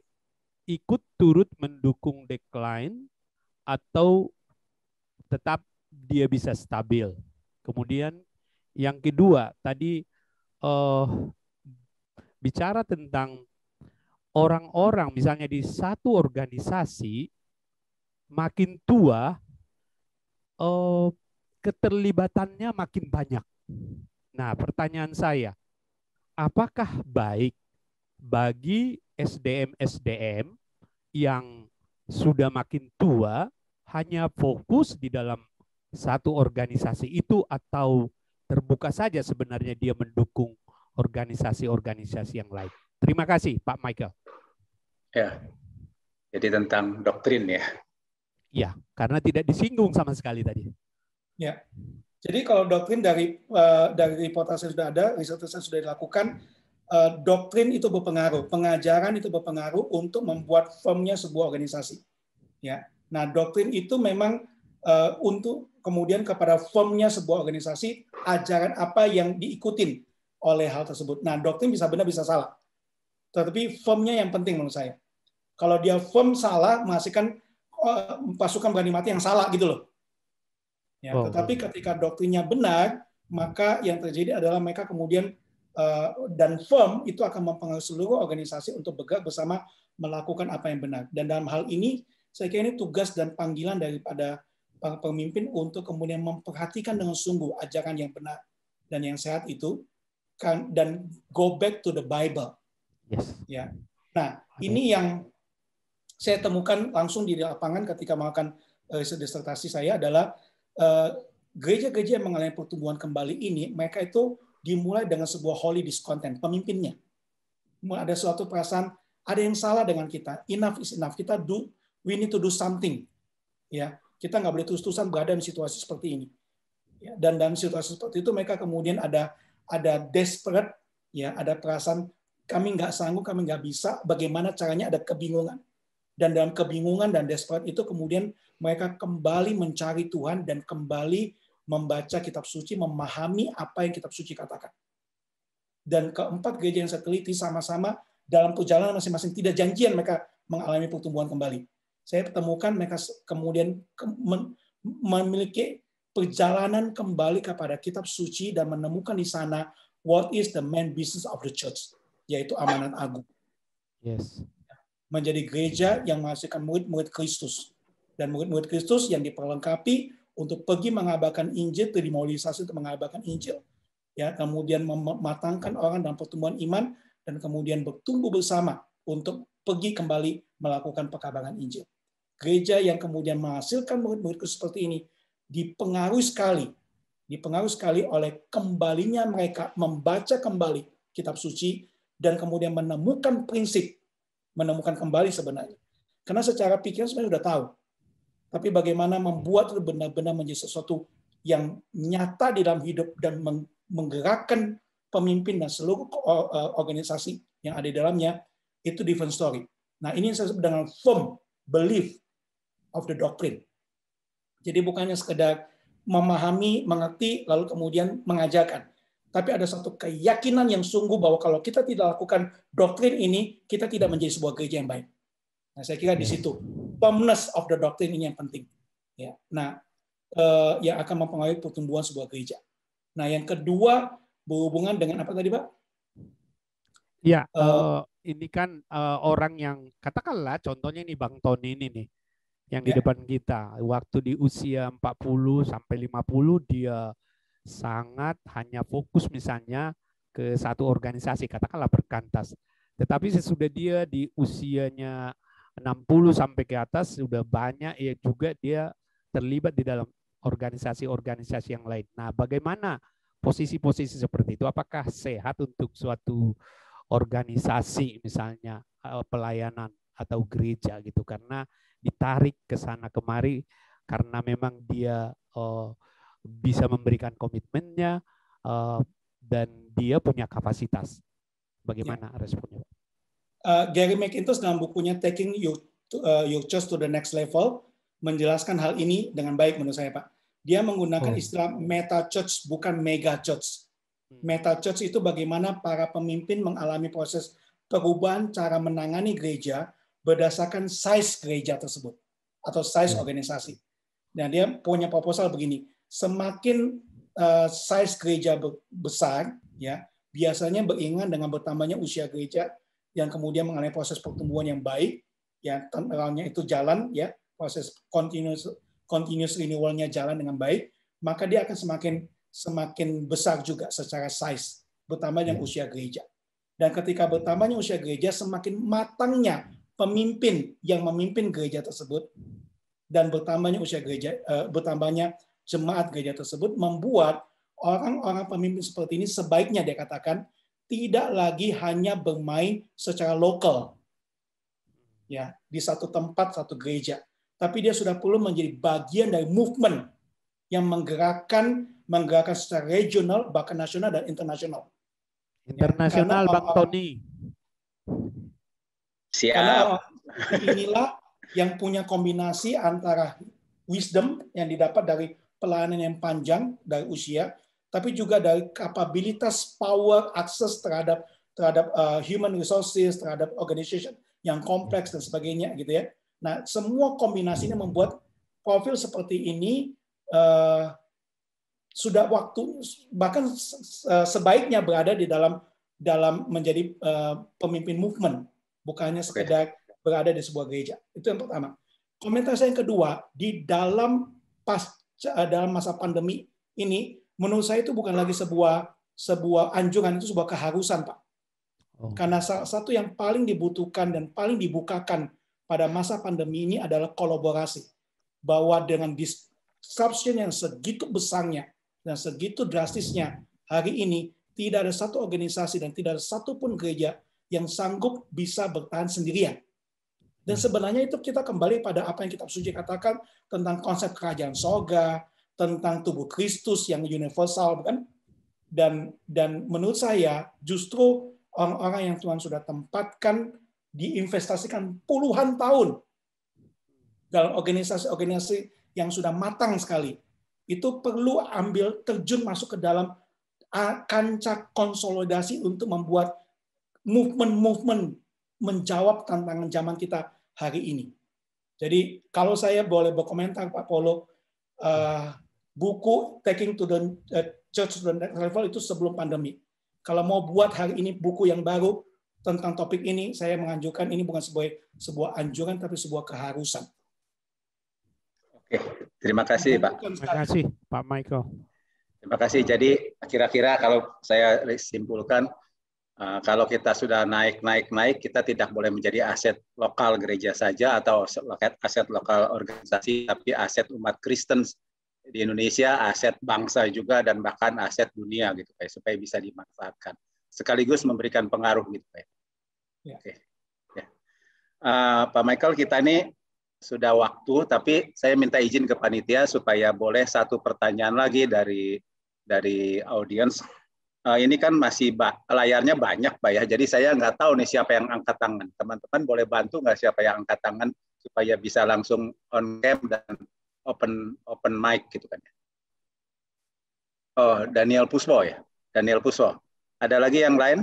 ikut turut mendukung decline atau tetap dia bisa stabil. Kemudian yang kedua, tadi uh, bicara tentang orang-orang misalnya di satu organisasi makin tua uh, keterlibatannya makin banyak. Nah, pertanyaan saya, apakah baik bagi SDM SDM yang sudah makin tua hanya fokus di dalam satu organisasi itu atau terbuka saja sebenarnya dia mendukung organisasi-organisasi yang lain. Terima kasih Pak Michael. Ya, jadi tentang doktrin ya. Ya, karena tidak disinggung sama sekali tadi. Ya, jadi kalau doktrin dari uh, dari reportase sudah ada, riset riset sudah dilakukan, eh, doktrin itu berpengaruh, pengajaran itu berpengaruh untuk membuat formnya sebuah organisasi. Ya, nah doktrin itu memang eh, untuk kemudian kepada firmnya sebuah organisasi, ajaran apa yang diikutin oleh hal tersebut. Nah, doktrin bisa benar bisa salah. Tetapi firmnya yang penting menurut saya. Kalau dia firm salah, masih kan eh, pasukan berani mati yang salah gitu loh. Ya, oh. Tetapi ketika doktrinnya benar, maka yang terjadi adalah mereka kemudian eh, dan firm itu akan mempengaruhi seluruh organisasi untuk bergerak bersama melakukan apa yang benar. Dan dalam hal ini, saya kira ini tugas dan panggilan daripada para pemimpin untuk kemudian memperhatikan dengan sungguh ajaran yang benar dan yang sehat itu kan, dan go back to the Bible. Yes. Ya. Nah, ini yang saya temukan langsung di lapangan ketika melakukan riset eh, disertasi saya adalah eh, gereja-gereja yang mengalami pertumbuhan kembali ini, mereka itu dimulai dengan sebuah holy discontent pemimpinnya. Ada suatu perasaan ada yang salah dengan kita. Enough is enough. Kita do we need to do something. Ya. Kita nggak boleh terus-terusan berada di situasi seperti ini. Ya, dan dalam situasi seperti itu mereka kemudian ada ada desperate, ya ada perasaan kami nggak sanggup, kami nggak bisa. Bagaimana caranya ada kebingungan. Dan dalam kebingungan dan desperate itu kemudian mereka kembali mencari Tuhan dan kembali membaca kitab suci, memahami apa yang kitab suci katakan. Dan keempat gereja yang saya teliti sama-sama dalam perjalanan masing-masing tidak janjian mereka mengalami pertumbuhan kembali saya temukan mereka kemudian memiliki perjalanan kembali kepada kitab suci dan menemukan di sana what is the main business of the church, yaitu amanat agung. Yes. Menjadi gereja yang menghasilkan murid-murid Kristus. Dan murid-murid Kristus yang diperlengkapi untuk pergi mengabarkan Injil, terimolisasi untuk mengabarkan Injil. ya Kemudian mematangkan orang dalam pertumbuhan iman, dan kemudian bertumbuh bersama untuk pergi kembali melakukan pekabangan Injil gereja yang kemudian menghasilkan murid-muridku seperti ini dipengaruhi sekali, dipengaruhi sekali oleh kembalinya mereka membaca kembali kitab suci dan kemudian menemukan prinsip, menemukan kembali sebenarnya. Karena secara pikiran sebenarnya sudah tahu. Tapi bagaimana membuat itu benar-benar menjadi sesuatu yang nyata di dalam hidup dan menggerakkan pemimpin dan seluruh e, organisasi yang ada di dalamnya, itu different story. Nah ini yang saya sebut dengan firm belief of the doctrine. Jadi bukannya sekedar memahami, mengerti, lalu kemudian mengajarkan. Tapi ada satu keyakinan yang sungguh bahwa kalau kita tidak lakukan doktrin ini, kita tidak menjadi sebuah gereja yang baik. Nah, saya kira di hmm. situ firmness of the doctrine ini yang penting. Ya. Nah, eh, yang akan mempengaruhi pertumbuhan sebuah gereja. Nah, yang kedua berhubungan dengan apa tadi, Pak? Ya, uh, ini kan uh, orang yang katakanlah contohnya ini Bang Tony ini nih yang di ya. depan kita. Waktu di usia 40 sampai 50 dia sangat hanya fokus misalnya ke satu organisasi, katakanlah perkantas. Tetapi sesudah dia di usianya 60 sampai ke atas sudah banyak ya juga dia terlibat di dalam organisasi-organisasi yang lain. Nah, bagaimana posisi-posisi seperti itu apakah sehat untuk suatu organisasi misalnya eh, pelayanan atau gereja gitu karena ditarik ke sana kemari karena memang dia uh, bisa memberikan komitmennya uh, dan dia punya kapasitas. Bagaimana ya. responnya? Uh, Gary McIntosh dalam bukunya Taking Your, uh, Your Choice to the Next Level menjelaskan hal ini dengan baik menurut saya Pak. Dia menggunakan oh. istilah meta church bukan mega church. Hmm. Meta church itu bagaimana para pemimpin mengalami proses perubahan cara menangani gereja berdasarkan size gereja tersebut atau size ya. organisasi. Nah, dia punya proposal begini, semakin eh, size gereja besar, ya biasanya beriringan dengan bertambahnya usia gereja yang kemudian mengalami proses pertumbuhan yang baik, ya tentunya itu jalan, ya proses continuous continuous renewalnya jalan dengan baik, maka dia akan semakin semakin besar juga secara size bertambahnya usia gereja. Dan ketika bertambahnya usia gereja, semakin matangnya pemimpin yang memimpin gereja tersebut dan bertambahnya usia gereja eh, bertambahnya jemaat gereja tersebut membuat orang-orang pemimpin seperti ini sebaiknya dia katakan tidak lagi hanya bermain secara lokal ya di satu tempat satu gereja tapi dia sudah perlu menjadi bagian dari movement yang menggerakkan menggerakkan secara regional bahkan nasional dan internasional internasional bang Tony Siap. Karena inilah yang punya kombinasi antara wisdom yang didapat dari pelayanan yang panjang dari usia, tapi juga dari kapabilitas power akses terhadap terhadap uh, human resources, terhadap organization yang kompleks dan sebagainya gitu ya. Nah, semua kombinasinya membuat profil seperti ini uh, sudah waktu bahkan sebaiknya berada di dalam dalam menjadi uh, pemimpin movement bukan hanya sekedar okay. berada di sebuah gereja. Itu yang pertama. Komentar saya yang kedua, di dalam pas eh, dalam masa pandemi ini menurut saya itu bukan lagi sebuah sebuah anjuran, itu sebuah keharusan, Pak. Oh. Karena salah satu yang paling dibutuhkan dan paling dibukakan pada masa pandemi ini adalah kolaborasi. Bahwa dengan disruption yang segitu besarnya dan segitu drastisnya hari ini, tidak ada satu organisasi dan tidak ada satupun gereja yang sanggup bisa bertahan sendirian. Dan hmm. sebenarnya itu kita kembali pada apa yang kitab suci katakan tentang konsep kerajaan Soga tentang tubuh Kristus yang universal, bukan Dan dan menurut saya justru orang-orang yang Tuhan sudah tempatkan diinvestasikan puluhan tahun dalam organisasi-organisasi yang sudah matang sekali. Itu perlu ambil terjun masuk ke dalam kancah konsolidasi untuk membuat movement-movement menjawab tantangan zaman kita hari ini. Jadi kalau saya boleh berkomentar Pak Polo, eh, buku Taking to the eh, Church to the Next Level itu sebelum pandemi. Kalau mau buat hari ini buku yang baru tentang topik ini, saya menganjurkan ini bukan sebagai sebuah anjuran tapi sebuah keharusan. Oke, terima kasih Pak. Terima kasih Pak Michael. Terima kasih. Jadi kira-kira kalau saya simpulkan Eh, kalau kita sudah naik, naik, naik, kita tidak boleh menjadi aset lokal gereja saja atau aset lokal organisasi, tapi aset umat Kristen di Indonesia, aset bangsa juga, dan bahkan aset dunia gitu, kayak supaya bisa dimanfaatkan sekaligus memberikan pengaruh gitu, kayak. Ya. Oke, ya. Uh, Pak Michael, kita ini sudah waktu, tapi saya minta izin ke panitia supaya boleh satu pertanyaan lagi dari dari audiens Eh, ini kan masih ba layarnya banyak Pak ya, jadi saya nggak tahu nih siapa yang angkat tangan. Teman-teman boleh bantu nggak siapa yang angkat tangan supaya bisa langsung on cam dan open open mic gitu kan ya? Oh, Daniel Puspo ya. Daniel Puspo. Ada lagi yang lain?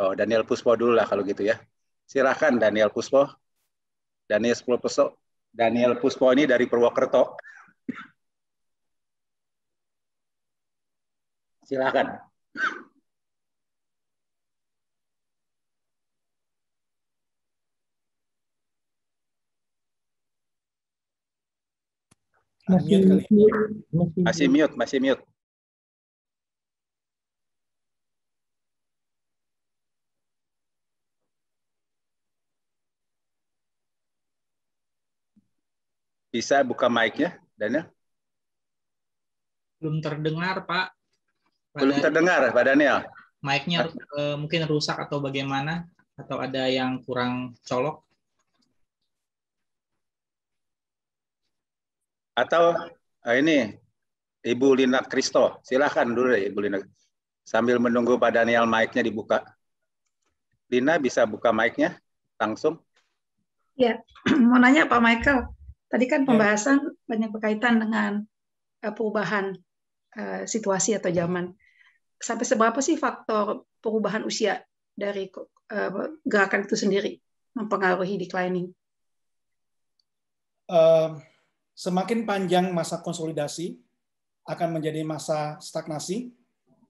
Oh, Daniel Puspo dulu lah kalau gitu ya. Silahkan Daniel Puspo. Daniel Puspo. Daniel Puspo ini dari Purwokerto. Silakan. Masih mute, masih, mute, masih mute. Bisa buka mic-nya, Daniel? Belum terdengar, Pak. Belum terdengar ya, Pak Daniel. Mic-nya uh, mungkin rusak atau bagaimana atau ada yang kurang colok? Atau ah, ini Ibu Lina Kristo, silahkan dulu ya, Ibu Lina. Sambil menunggu Pak Daniel mic-nya dibuka. Lina bisa buka mic-nya langsung? Ya, mau nanya Pak Michael. Tadi kan ya. pembahasan ya. banyak berkaitan dengan eh, perubahan Eh, situasi atau zaman. Sampai seberapa sih faktor perubahan usia dari eh, gerakan itu sendiri mempengaruhi declining? semakin panjang masa konsolidasi akan menjadi masa stagnasi,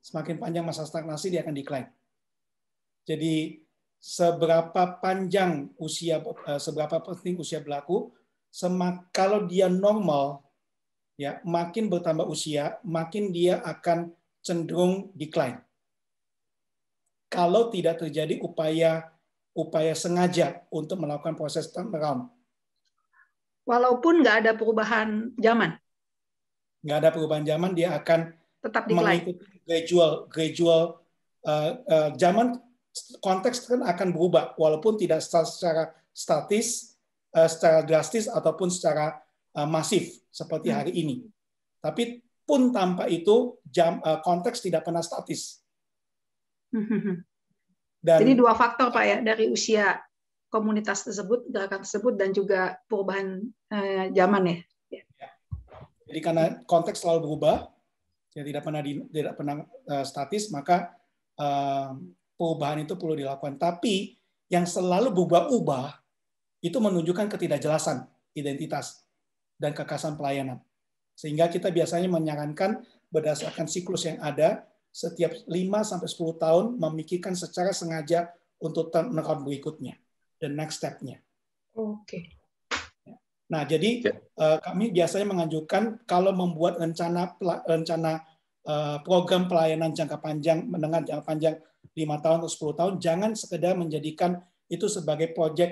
semakin panjang masa stagnasi dia akan decline. Jadi seberapa panjang usia, eh, seberapa penting usia berlaku, semak, kalau dia normal ya makin bertambah usia, makin dia akan cenderung decline. Kalau tidak terjadi upaya upaya sengaja untuk melakukan proses turnaround. Walaupun nggak ada perubahan zaman. Nggak ada perubahan zaman, dia akan tetap decline. mengikuti gradual gradual uh, uh, zaman konteks kan akan berubah walaupun tidak secara, statis, eh, secara drastis ataupun secara Eh, masif seperti hmm. hari ini. Tapi pun tanpa itu jam, eh, konteks tidak pernah statis. Hmm, hmm, dan, Jadi dua faktor pak ya dari usia komunitas tersebut, gerakan tersebut dan juga perubahan eh, zaman ya. ya. Jadi karena konteks selalu berubah, ya tidak pernah di, tidak pernah uh, statis, maka uh, perubahan itu perlu dilakukan. Tapi yang selalu berubah-ubah itu menunjukkan ketidakjelasan identitas dan kekasan pelayanan. Sehingga kita biasanya menyarankan berdasarkan siklus yang ada, setiap 5 sampai 10 tahun memikirkan secara sengaja untuk turnaround berikutnya, the next step-nya. Oke. Okay. Nah, jadi yeah. Ya. uh, kami biasanya menganjurkan kalau membuat rencana rencana eh, program pelayanan jangka panjang menengah jangka panjang 5 tahun atau 10 tahun jangan sekedar menjadikan itu sebagai proyek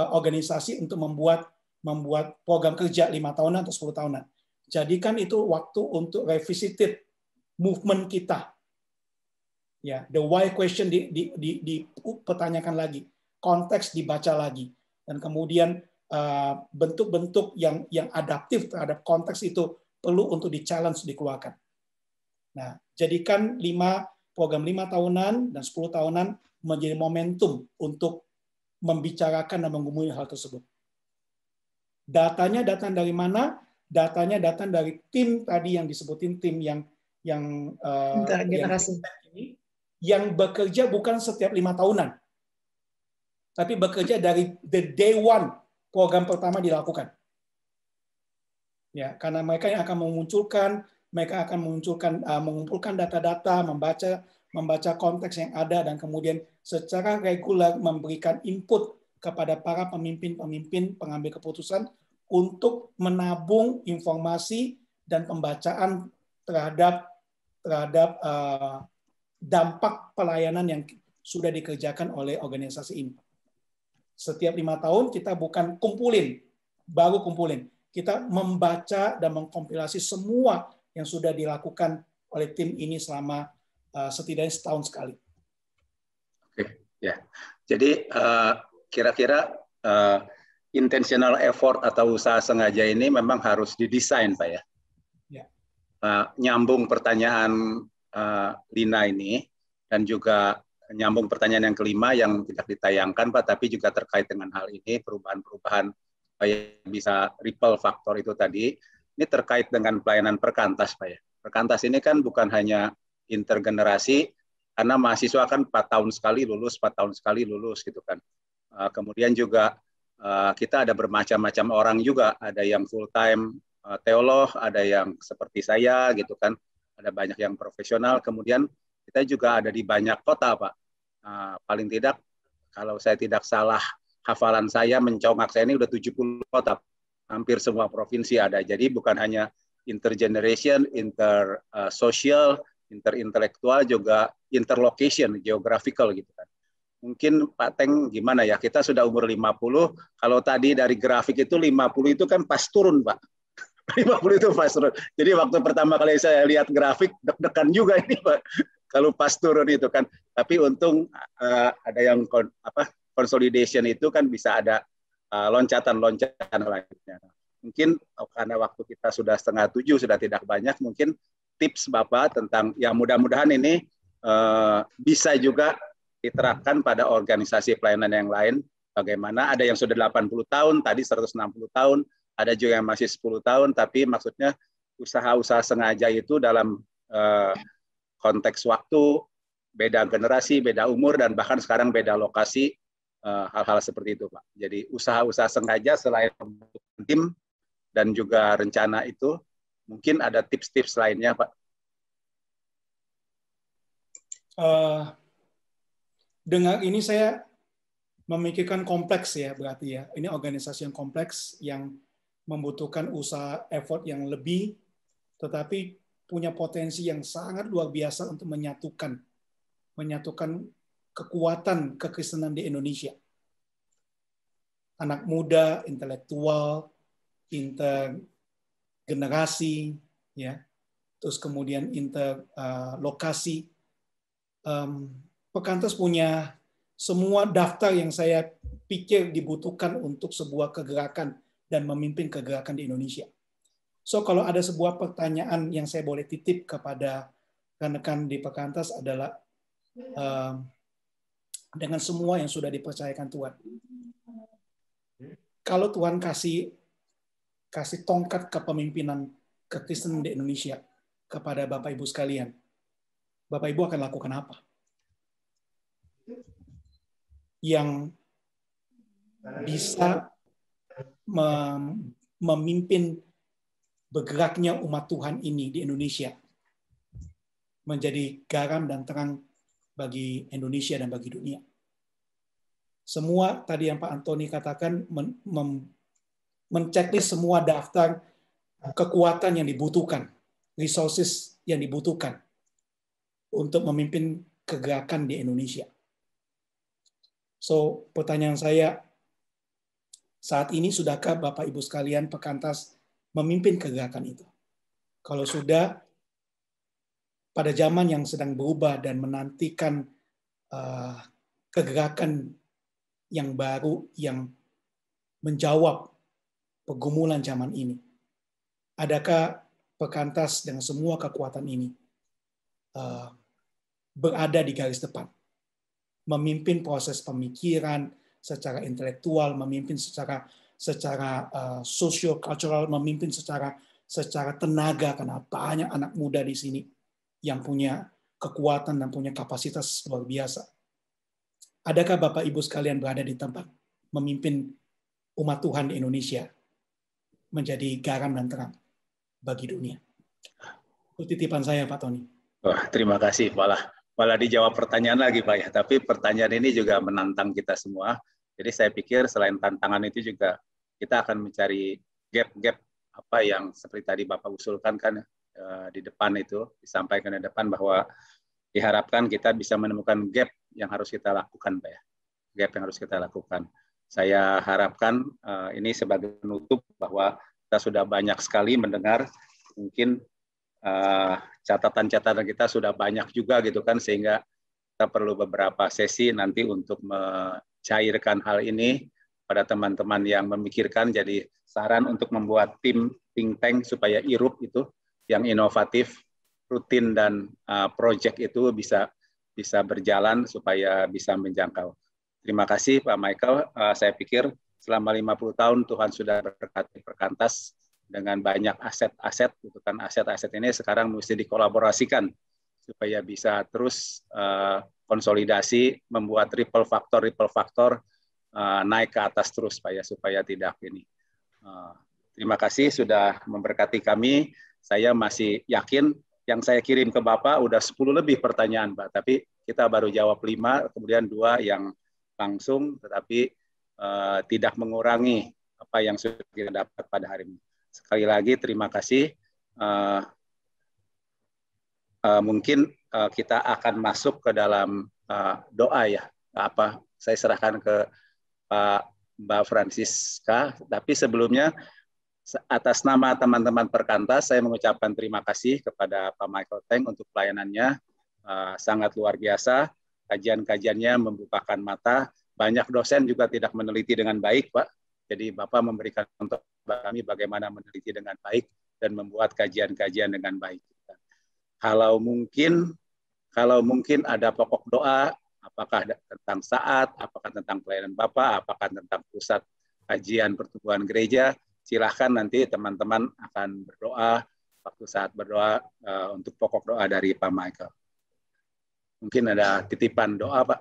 eh, organisasi untuk membuat membuat program kerja lima tahunan atau sepuluh tahunan. Jadikan itu waktu untuk revisited movement kita. Ya, the why question di, di, di, dipertanyakan lagi, konteks dibaca lagi, dan kemudian uh, bentuk-bentuk yang yang adaptif terhadap konteks itu perlu untuk di challenge dikeluarkan. Nah, jadikan lima program lima tahunan dan sepuluh tahunan menjadi momentum untuk membicarakan dan mengumumkan hal tersebut. Datanya datang dari mana? Datanya datang dari tim tadi yang disebutin tim yang yang uh, yang, yang bekerja bukan setiap lima tahunan, tapi bekerja dari the day one program pertama dilakukan. Ya, karena mereka yang akan memunculkan, mereka akan memunculkan, uh, mengumpulkan data-data, membaca membaca konteks yang ada dan kemudian secara reguler memberikan input kepada para pemimpin-pemimpin pengambil keputusan untuk menabung informasi dan pembacaan terhadap terhadap eh, dampak pelayanan yang sudah dikerjakan oleh organisasi ini. Setiap lima tahun kita bukan kumpulin, baru kumpulin. Kita membaca dan mengkompilasi semua yang sudah dilakukan oleh tim ini selama eh, setidaknya setahun sekali. Oke, ya. Jadi uh, kira-kira uh, intentional effort atau usaha sengaja ini memang harus didesain, Pak ya. ya. Uh, nyambung pertanyaan uh, Lina ini dan juga nyambung pertanyaan yang kelima yang tidak ditayangkan Pak, tapi juga terkait dengan hal ini perubahan-perubahan eh, yang bisa ripple faktor itu tadi. Ini terkait dengan pelayanan perkantas Pak ya. Perkantas ini kan bukan hanya intergenerasi, karena mahasiswa kan 4 tahun sekali lulus, 4 tahun sekali lulus gitu kan. Eh, kemudian juga eh, kita ada bermacam-macam orang juga, ada yang full time eh, teolog, ada yang seperti saya gitu kan, ada banyak yang profesional. Kemudian kita juga ada di banyak kota, Pak. Nah, paling tidak kalau saya tidak salah hafalan saya mencongak saya ini udah 70 kota. Hampir semua provinsi ada. Jadi bukan hanya intergeneration, inter social social, interintelektual juga interlocation, geographical gitu kan mungkin Pak Teng gimana ya, kita sudah umur 50, kalau tadi dari grafik itu 50 itu kan pas turun Pak. 50 itu pas turun. Jadi waktu pertama kali saya lihat grafik, deg-degan juga ini Pak. Kalau pas turun itu kan, tapi untung uh, ada yang kon, apa consolidation itu kan bisa ada eh, loncatan-loncatan uh, lainnya. Mungkin oh, karena waktu kita sudah setengah tujuh, sudah tidak banyak, mungkin tips Bapak tentang, ya mudah-mudahan ini uh, bisa juga diterapkan pada organisasi pelayanan yang lain bagaimana ada yang sudah 80 tahun tadi 160 tahun ada juga yang masih 10 tahun tapi maksudnya usaha-usaha sengaja itu dalam eh, konteks waktu beda generasi beda umur dan bahkan sekarang beda lokasi hal eh, hal-hal seperti itu Pak jadi usaha-usaha sengaja selain tim dan juga rencana itu mungkin ada tips-tips lainnya Pak uh dengan ini saya memikirkan kompleks ya berarti ya. Ini organisasi yang kompleks yang membutuhkan usaha effort yang lebih, tetapi punya potensi yang sangat luar biasa untuk menyatukan menyatukan kekuatan kekristenan di Indonesia. Anak muda, intelektual, inter generasi ya, terus kemudian inter Uh, um, Pekantas punya semua daftar yang saya pikir dibutuhkan untuk sebuah kegerakan dan memimpin kegerakan di Indonesia. So kalau ada sebuah pertanyaan yang saya boleh titip kepada rekan-rekan di Pekantas adalah uh, dengan semua yang sudah dipercayakan Tuhan. Kalau Tuhan kasih kasih tongkat kepemimpinan kekristenan di Indonesia kepada Bapak Ibu sekalian, Bapak Ibu akan lakukan apa? yang bisa memimpin bergeraknya umat Tuhan ini di Indonesia menjadi garam dan terang bagi Indonesia dan bagi dunia. Semua tadi yang Pak Antoni katakan men, men, semua daftar kekuatan yang dibutuhkan, resources yang dibutuhkan untuk memimpin kegerakan di Indonesia. So, pertanyaan saya, saat ini sudahkah Bapak Ibu sekalian Pekantas memimpin kegerakan itu? Kalau sudah, pada zaman yang sedang berubah dan menantikan uh, kegerakan yang baru yang menjawab pergumulan zaman ini, adakah Pekantas dengan semua kekuatan ini uh, berada di garis depan? memimpin proses pemikiran secara intelektual, memimpin secara secara uh, eh, kultural memimpin secara secara tenaga karena banyak anak muda di sini yang punya kekuatan dan punya kapasitas luar biasa. Adakah Bapak Ibu sekalian berada di tempat memimpin umat Tuhan di Indonesia menjadi garam dan terang bagi dunia? Itu titipan saya Pak Tony. Wah, terima kasih Pak malah dijawab pertanyaan lagi Pak ya. Tapi pertanyaan ini juga menantang kita semua. Jadi saya pikir selain tantangan itu juga kita akan mencari gap-gap apa yang seperti tadi Bapak usulkan kan eh, di depan itu disampaikan di depan bahwa diharapkan kita bisa menemukan gap yang harus kita lakukan Pak ya. Gap yang harus kita lakukan. Saya harapkan eh, ini sebagai penutup bahwa kita sudah banyak sekali mendengar mungkin Eh, catatan-catatan kita sudah banyak juga gitu kan sehingga kita perlu beberapa sesi nanti untuk mencairkan hal ini pada teman-teman yang memikirkan jadi saran untuk membuat tim think tank supaya IRUP itu yang inovatif, rutin dan uh, project itu bisa bisa berjalan supaya bisa menjangkau. Terima kasih Pak Michael. Eh, saya pikir selama 50 tahun Tuhan sudah berkati perkantas dengan banyak aset-aset gitu kan aset-aset ini sekarang mesti dikolaborasikan supaya bisa terus uh, konsolidasi membuat triple faktor triple faktor uh, eh, naik ke atas terus supaya supaya tidak ini uh, terima kasih sudah memberkati kami saya masih yakin yang saya kirim ke Bapak udah 10 lebih pertanyaan Pak tapi kita baru jawab lima, kemudian dua yang langsung tetapi uh, tidak mengurangi apa yang sudah kita dapat pada hari ini Sekali lagi terima kasih. Uh, uh, mungkin uh, kita akan masuk ke dalam uh, doa ya. Apa saya serahkan ke Pak Mbak Francisca. Tapi sebelumnya atas nama teman-teman Perkantas saya mengucapkan terima kasih kepada Pak Michael Teng untuk pelayanannya uh, sangat luar biasa. Kajian-kajiannya membukakan mata. Banyak dosen juga tidak meneliti dengan baik, Pak. Jadi Bapak memberikan contoh kami bagaimana meneliti dengan baik dan membuat kajian-kajian dengan baik. Kalau mungkin, kalau mungkin ada pokok doa, apakah tentang saat, apakah tentang pelayanan Bapak, apakah tentang pusat kajian pertumbuhan gereja, silahkan nanti teman-teman akan berdoa waktu saat berdoa uh, untuk pokok doa dari Pak Michael. Mungkin ada titipan doa, Pak.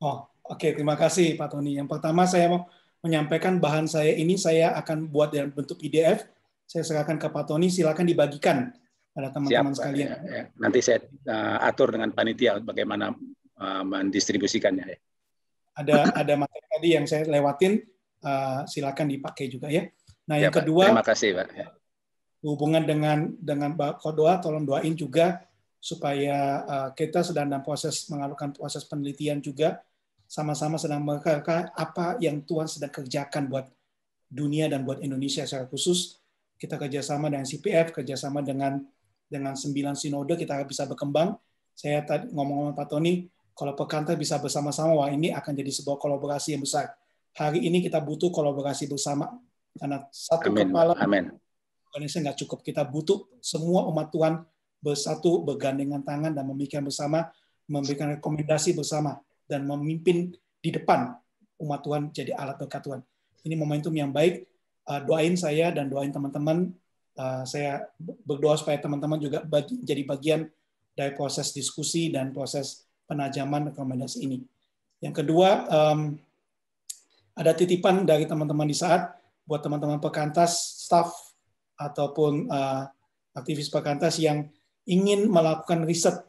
Oh, oke. Okay. Terima kasih, Pak Tony. Yang pertama saya mau menyampaikan bahan saya ini saya akan buat dalam bentuk PDF. Saya serahkan ke Pak Tony, silakan dibagikan pada teman-teman sekalian. Ya, ya. Nanti saya uh, atur dengan panitia bagaimana uh, mendistribusikannya. Ya. Ada ada materi tadi yang saya lewatin, uh, silakan dipakai juga ya. Nah ya, yang kedua, terima kasih Pak. Ya. Hubungan dengan dengan Pak doa, tolong doain juga supaya uh, kita sedang dalam proses mengalukan proses penelitian juga sama-sama sedang melakukan apa yang Tuhan sedang kerjakan buat dunia dan buat Indonesia secara khusus. Kita kerjasama dengan CPF, kerjasama dengan dengan sembilan sinode kita bisa berkembang. Saya tadi ngomong-ngomong Pak Tony, kalau Pekantar bisa bersama-sama, wah ini akan jadi sebuah kolaborasi yang besar. Hari ini kita butuh kolaborasi bersama karena satu Amen. kepala Amen. Indonesia nggak cukup. Kita butuh semua umat Tuhan bersatu, bergandengan tangan, dan memikirkan bersama, memberikan rekomendasi bersama dan memimpin di depan umat Tuhan jadi alat berkat Tuhan. Ini momentum yang baik. Uh, doain saya dan doain teman-teman. Uh, saya berdoa supaya teman-teman juga jadi bagian dari proses diskusi dan proses penajaman rekomendasi ini. Yang kedua, um, ada titipan dari teman-teman di saat buat teman-teman pekantas, staff, ataupun uh, aktivis pekantas yang ingin melakukan riset.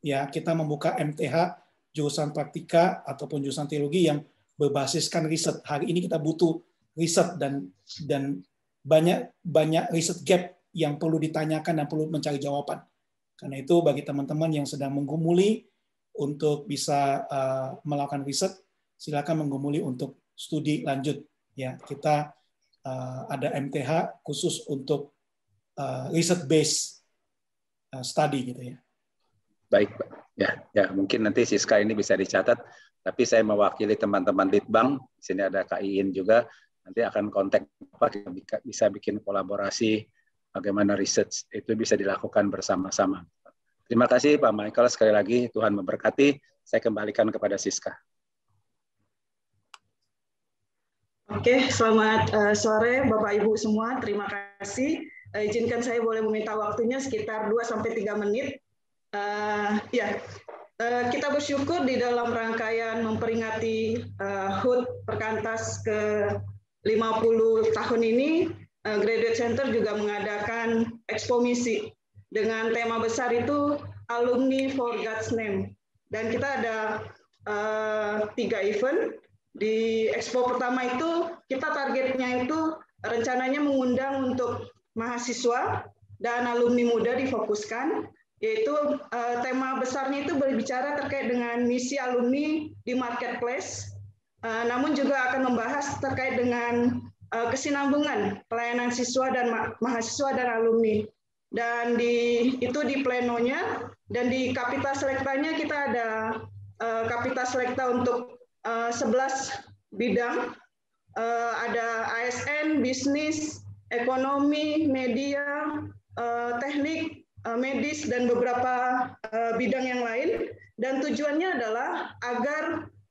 Ya, kita membuka MTH jurusan praktika ataupun jurusan teologi yang berbasiskan riset. Hari ini kita butuh riset dan dan banyak banyak riset gap yang perlu ditanyakan dan perlu mencari jawaban. Karena itu bagi teman-teman yang sedang menggumuli untuk bisa uh, melakukan riset, silakan menggumuli untuk studi lanjut. Ya, kita uh, ada MTH khusus untuk uh, riset base uh, study gitu ya. Baik, Ya, ya mungkin nanti Siska ini bisa dicatat. Tapi saya mewakili teman-teman Litbang, di sini ada KIIN juga, nanti akan kontak apa bisa bikin kolaborasi bagaimana research itu bisa dilakukan bersama-sama. Terima kasih Pak Michael sekali lagi Tuhan memberkati. Saya kembalikan kepada Siska. Oke, selamat eh, sore Bapak Ibu semua. Terima kasih. Eh, izinkan saya boleh meminta waktunya sekitar 2 sampai 3 menit Uh, ya, uh, kita bersyukur di dalam rangkaian memperingati uh, HUT Perkantas ke 50 tahun ini, uh, Graduate Center juga mengadakan Expo dengan tema besar itu Alumni for God's Name. Dan kita ada uh, tiga event. Di Expo pertama itu kita targetnya itu rencananya mengundang untuk mahasiswa dan alumni muda difokuskan yaitu uh, tema besarnya itu berbicara terkait dengan misi alumni di marketplace, uh, namun juga akan membahas terkait dengan uh, kesinambungan pelayanan siswa dan ma mahasiswa dan alumni. Dan di itu di plenonya dan di kapita selektanya kita ada uh, kapita selekta untuk uh, 11 bidang uh, ada ASN, bisnis, ekonomi, media, uh, teknik, Eh, medis dan beberapa eh, bidang yang lain dan tujuannya adalah agar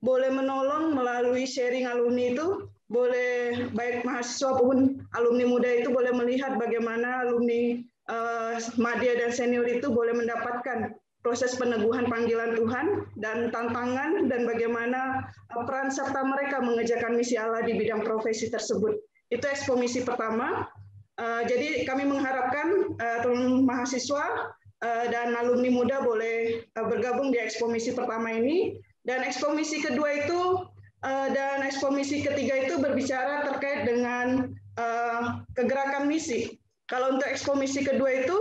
boleh menolong melalui sharing alumni itu boleh baik mahasiswa pun alumni muda itu boleh melihat bagaimana alumni uh, madya dan senior itu boleh mendapatkan proses peneguhan panggilan Tuhan dan tantangan dan bagaimana peran serta mereka mengejarkan misi Allah di bidang profesi tersebut. Itu ekspomisi pertama. Eh, jadi kami mengharapkan uh, eh, teman mahasiswa uh, dan alumni muda boleh uh, bergabung di ekspomisi pertama ini dan ekspomisi kedua itu uh, dan ekspomisi ketiga itu berbicara terkait dengan uh, kegerakan misi. Kalau untuk ekspomisi kedua itu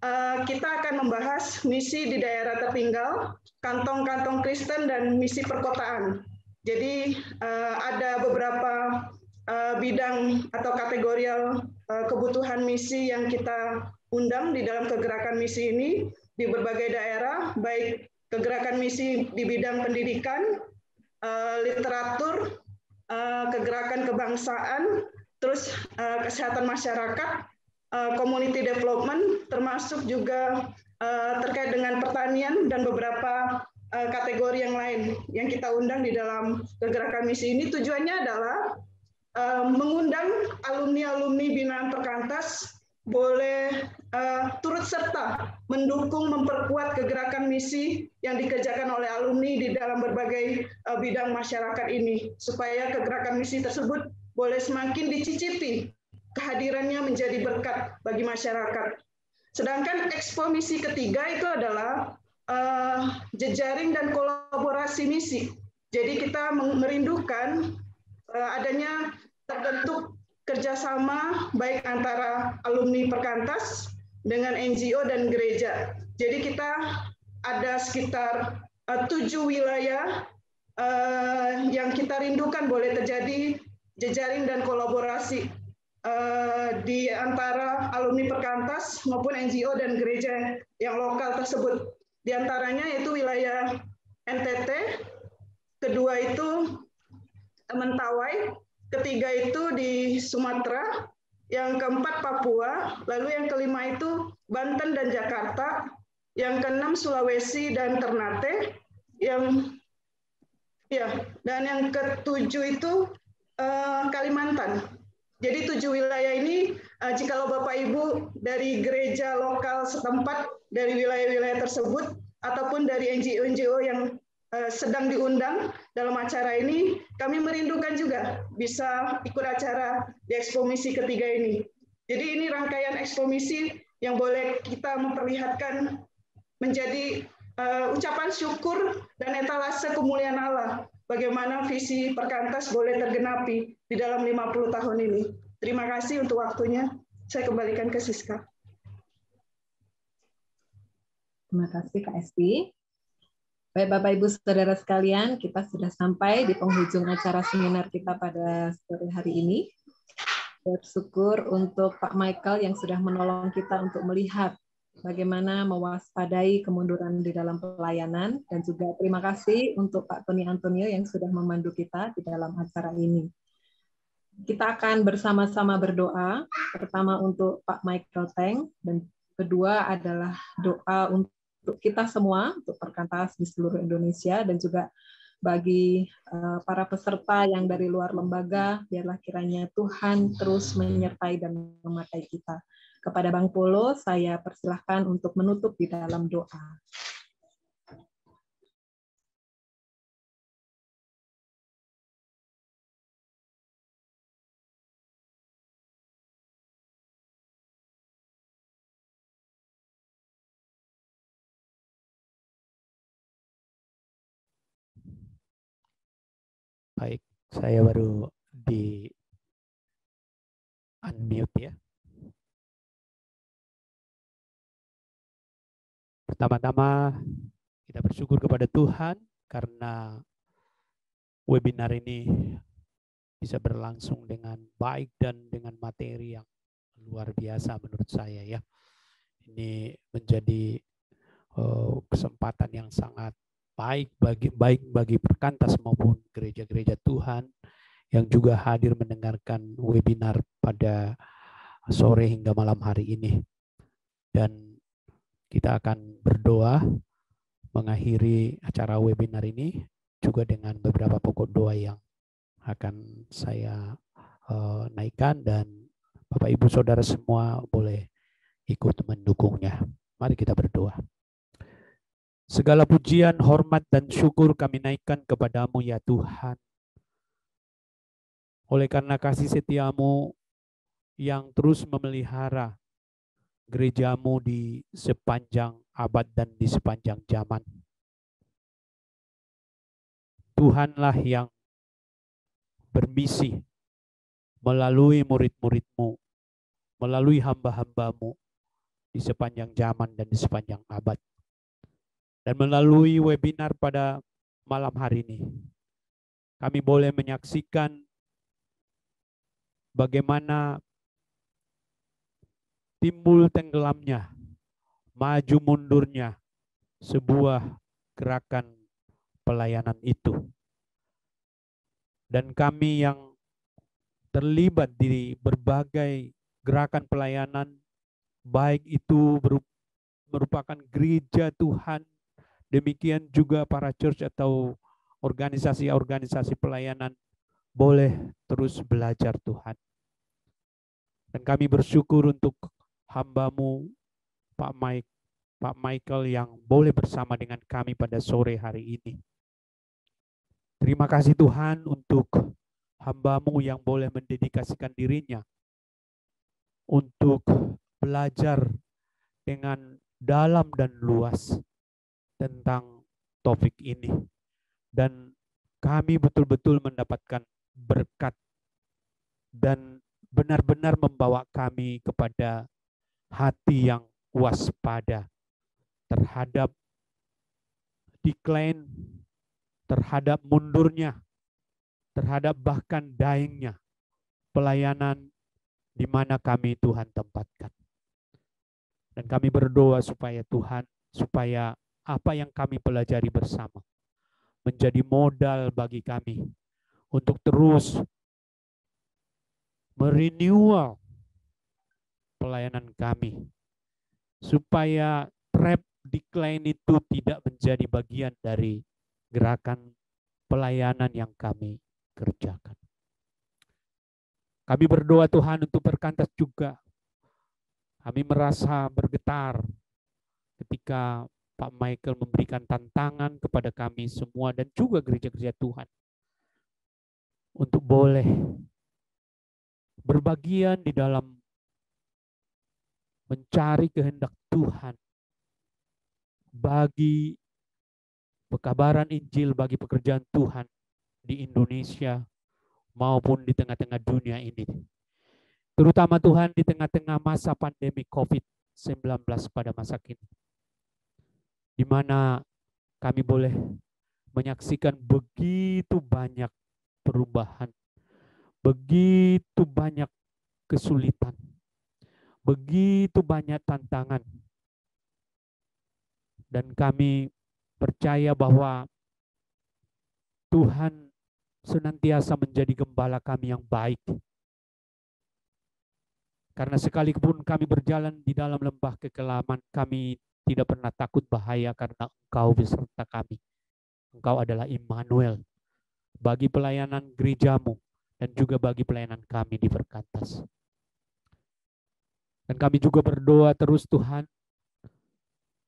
uh, kita akan membahas misi di daerah tertinggal, kantong-kantong Kristen dan misi perkotaan. Jadi uh, ada beberapa bidang atau kategorial. Eh, kebutuhan misi yang kita undang di dalam kegerakan misi ini di berbagai daerah, baik kegerakan misi di bidang pendidikan, eh, literatur, eh, kegerakan kebangsaan, terus kesehatan masyarakat, community development, termasuk juga terkait dengan pertanian dan beberapa kategori yang lain yang kita undang di dalam kegerakan misi ini tujuannya adalah mengundang alumni-alumni binaan perkantas boleh uh, turut serta mendukung memperkuat kegerakan misi yang dikerjakan oleh alumni di dalam berbagai uh, bidang masyarakat ini supaya kegerakan misi tersebut boleh semakin dicicipi kehadirannya menjadi berkat bagi masyarakat. Sedangkan ekspo misi ketiga itu adalah uh, jejaring dan kolaborasi misi. Jadi kita merindukan uh, adanya terbentuk kerjasama baik antara alumni perkantas dengan NGO dan gereja. Jadi kita ada sekitar eh, tujuh wilayah uh, yang kita rindukan boleh terjadi jejaring dan kolaborasi eh, di antara alumni perkantas maupun NGO dan gereja yang lokal tersebut. Di antaranya yaitu wilayah NTT, kedua itu Mentawai, ketiga itu di Sumatera, yang keempat Papua, lalu yang kelima itu Banten dan Jakarta, yang keenam Sulawesi dan Ternate, yang ya dan yang ketujuh itu uh, Kalimantan. Jadi tujuh wilayah ini, jika eh, jikalau Bapak Ibu dari gereja lokal setempat dari wilayah-wilayah tersebut ataupun dari NGO-NGO yang eh, sedang diundang dalam acara ini, kami merindukan juga bisa ikut acara di ekspomisi ketiga ini. Jadi ini rangkaian ekspomisi yang boleh kita memperlihatkan menjadi uh, ucapan syukur dan etalase kemuliaan Allah. Bagaimana visi perkantas boleh tergenapi di dalam 50 tahun ini. Terima kasih untuk waktunya. Saya kembalikan ke Siska. Terima kasih Kak Esti. Baik Bapak Ibu Saudara sekalian, kita sudah sampai di penghujung acara seminar kita pada sore hari ini. Bersyukur untuk Pak Michael yang sudah menolong kita untuk melihat bagaimana mewaspadai kemunduran di dalam pelayanan dan juga terima kasih untuk Pak Tony Antonio yang sudah memandu kita di dalam acara ini. Kita akan bersama-sama berdoa, pertama untuk Pak Michael Teng dan kedua adalah doa untuk untuk kita semua, untuk perkantas di seluruh Indonesia, dan juga bagi eh, para peserta yang dari luar lembaga, biarlah kiranya Tuhan terus menyertai dan memakai kita. Kepada Bang Polo, saya persilahkan untuk menutup di dalam doa. Baik, saya baru di unmute ya. Pertama-tama kita bersyukur kepada Tuhan karena webinar ini bisa berlangsung dengan baik dan dengan materi yang luar biasa menurut saya ya. Ini menjadi eh, kesempatan yang sangat baik bagi baik bagi perkantas maupun gereja-gereja Tuhan yang juga hadir mendengarkan webinar pada sore hingga malam hari ini. Dan kita akan berdoa mengakhiri acara webinar ini juga dengan beberapa pokok doa yang akan saya uh, naikkan dan Bapak Ibu Saudara semua boleh ikut mendukungnya. Mari kita berdoa. Segala pujian, hormat, dan syukur kami naikkan kepadamu ya Tuhan. Oleh karena kasih setiamu yang terus memelihara gerejamu di sepanjang abad dan di sepanjang zaman. Tuhanlah yang bermisi melalui murid-muridmu, melalui hamba-hambamu di sepanjang zaman dan di sepanjang abad. Dan melalui webinar pada malam hari ini, kami boleh menyaksikan bagaimana timbul tenggelamnya, maju mundurnya sebuah gerakan pelayanan itu. Dan kami yang terlibat di berbagai gerakan pelayanan, baik itu merupakan gereja Tuhan Demikian juga para church atau organisasi-organisasi pelayanan boleh terus belajar Tuhan. Dan kami bersyukur untuk hambamu Pak Mike, Pak Michael yang boleh bersama dengan kami pada sore hari ini. Terima kasih Tuhan untuk hambamu yang boleh mendedikasikan dirinya untuk belajar dengan dalam dan luas tentang topik ini dan kami betul-betul mendapatkan berkat dan benar-benar membawa kami kepada hati yang waspada terhadap decline, terhadap mundurnya, terhadap bahkan daingnya pelayanan di mana kami Tuhan tempatkan. Dan kami berdoa supaya Tuhan, supaya apa yang kami pelajari bersama menjadi modal bagi kami untuk terus merenewal pelayanan kami supaya trap decline itu tidak menjadi bagian dari gerakan pelayanan yang kami kerjakan. Kami berdoa Tuhan untuk berkantas juga. Kami merasa bergetar ketika Pak Michael memberikan tantangan kepada kami semua dan juga gereja-gereja Tuhan untuk boleh berbagian di dalam mencari kehendak Tuhan bagi pekabaran Injil bagi pekerjaan Tuhan di Indonesia maupun di tengah-tengah dunia ini. Terutama Tuhan di tengah-tengah masa pandemi COVID-19 pada masa kini di mana kami boleh menyaksikan begitu banyak perubahan, begitu banyak kesulitan, begitu banyak tantangan. Dan kami percaya bahwa Tuhan senantiasa menjadi gembala kami yang baik. Karena sekalipun kami berjalan di dalam lembah kekelaman, kami tidak pernah takut bahaya karena engkau beserta kami. Engkau adalah Immanuel bagi pelayanan gerejamu dan juga bagi pelayanan kami di Perkantas. Dan kami juga berdoa terus Tuhan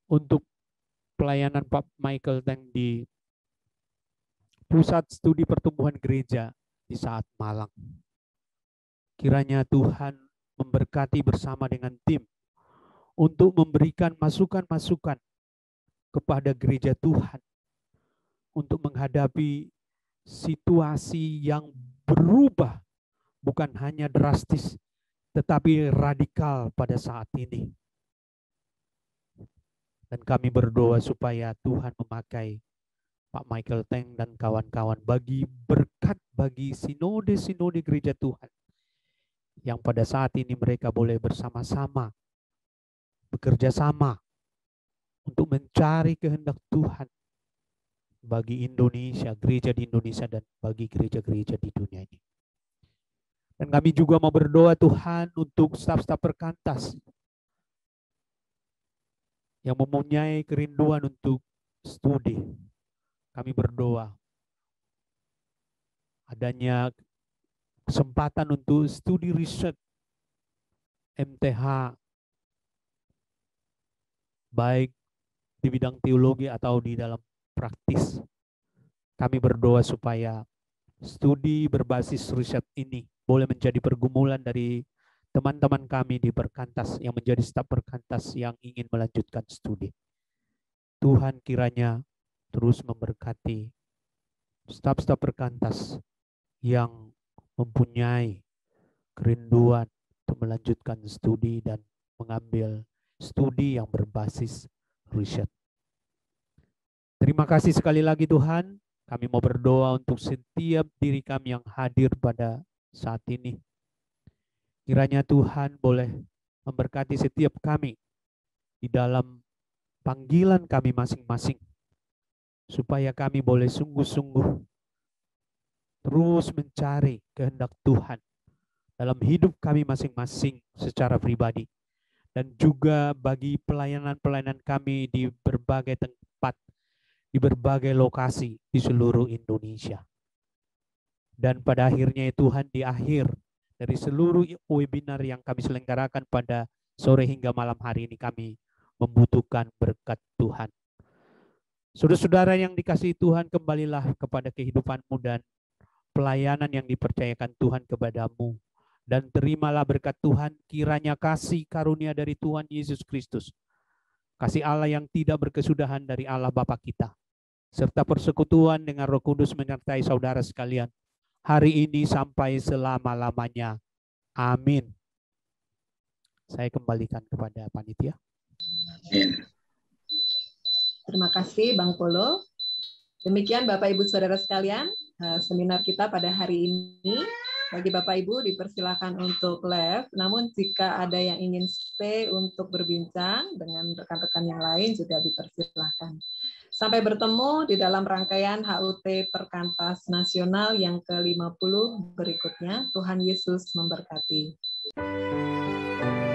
untuk pelayanan Pak Michael yang di pusat studi pertumbuhan gereja di saat Malang. Kiranya Tuhan memberkati bersama dengan tim untuk memberikan masukan-masukan kepada gereja Tuhan untuk menghadapi situasi yang berubah bukan hanya drastis tetapi radikal pada saat ini. Dan kami berdoa supaya Tuhan memakai Pak Michael Teng dan kawan-kawan bagi berkat bagi sinode-sinode gereja Tuhan yang pada saat ini mereka boleh bersama-sama bekerja sama untuk mencari kehendak Tuhan bagi Indonesia, gereja di Indonesia dan bagi gereja-gereja di dunia ini. Dan kami juga mau berdoa Tuhan untuk staf-staf perkantas yang mempunyai kerinduan untuk studi. Kami berdoa adanya kesempatan untuk studi riset MTH baik di bidang teologi atau di dalam praktis. Kami berdoa supaya studi berbasis riset ini boleh menjadi pergumulan dari teman-teman kami di perkantas yang menjadi staf perkantas yang ingin melanjutkan studi. Tuhan kiranya terus memberkati staf-staf perkantas yang mempunyai kerinduan untuk melanjutkan studi dan mengambil studi yang berbasis riset. Terima kasih sekali lagi Tuhan. Kami mau berdoa untuk setiap diri kami yang hadir pada saat ini. Kiranya Tuhan boleh memberkati setiap kami di dalam panggilan kami masing-masing. Supaya kami boleh sungguh-sungguh terus mencari kehendak Tuhan dalam hidup kami masing-masing secara pribadi dan juga bagi pelayanan-pelayanan kami di berbagai tempat, di berbagai lokasi di seluruh Indonesia. Dan pada akhirnya ya Tuhan di akhir dari seluruh webinar yang kami selenggarakan pada sore hingga malam hari ini kami membutuhkan berkat Tuhan. Saudara-saudara yang dikasihi Tuhan, kembalilah kepada kehidupanmu dan pelayanan yang dipercayakan Tuhan kepadamu dan terimalah berkat Tuhan kiranya kasih karunia dari Tuhan Yesus Kristus. Kasih Allah yang tidak berkesudahan dari Allah Bapa kita serta persekutuan dengan Roh Kudus menyertai saudara sekalian hari ini sampai selama-lamanya. Amin. Saya kembalikan kepada panitia. Amin. Terima kasih Bang Polo. Demikian Bapak Ibu Saudara sekalian, eh, seminar kita pada hari ini bagi Bapak Ibu dipersilakan untuk left, namun jika ada yang ingin stay untuk berbincang dengan rekan-rekan yang lain juga dipersilakan. Sampai bertemu di dalam rangkaian HUT Perkantas Nasional yang ke-50 berikutnya. Tuhan Yesus memberkati. Thank you.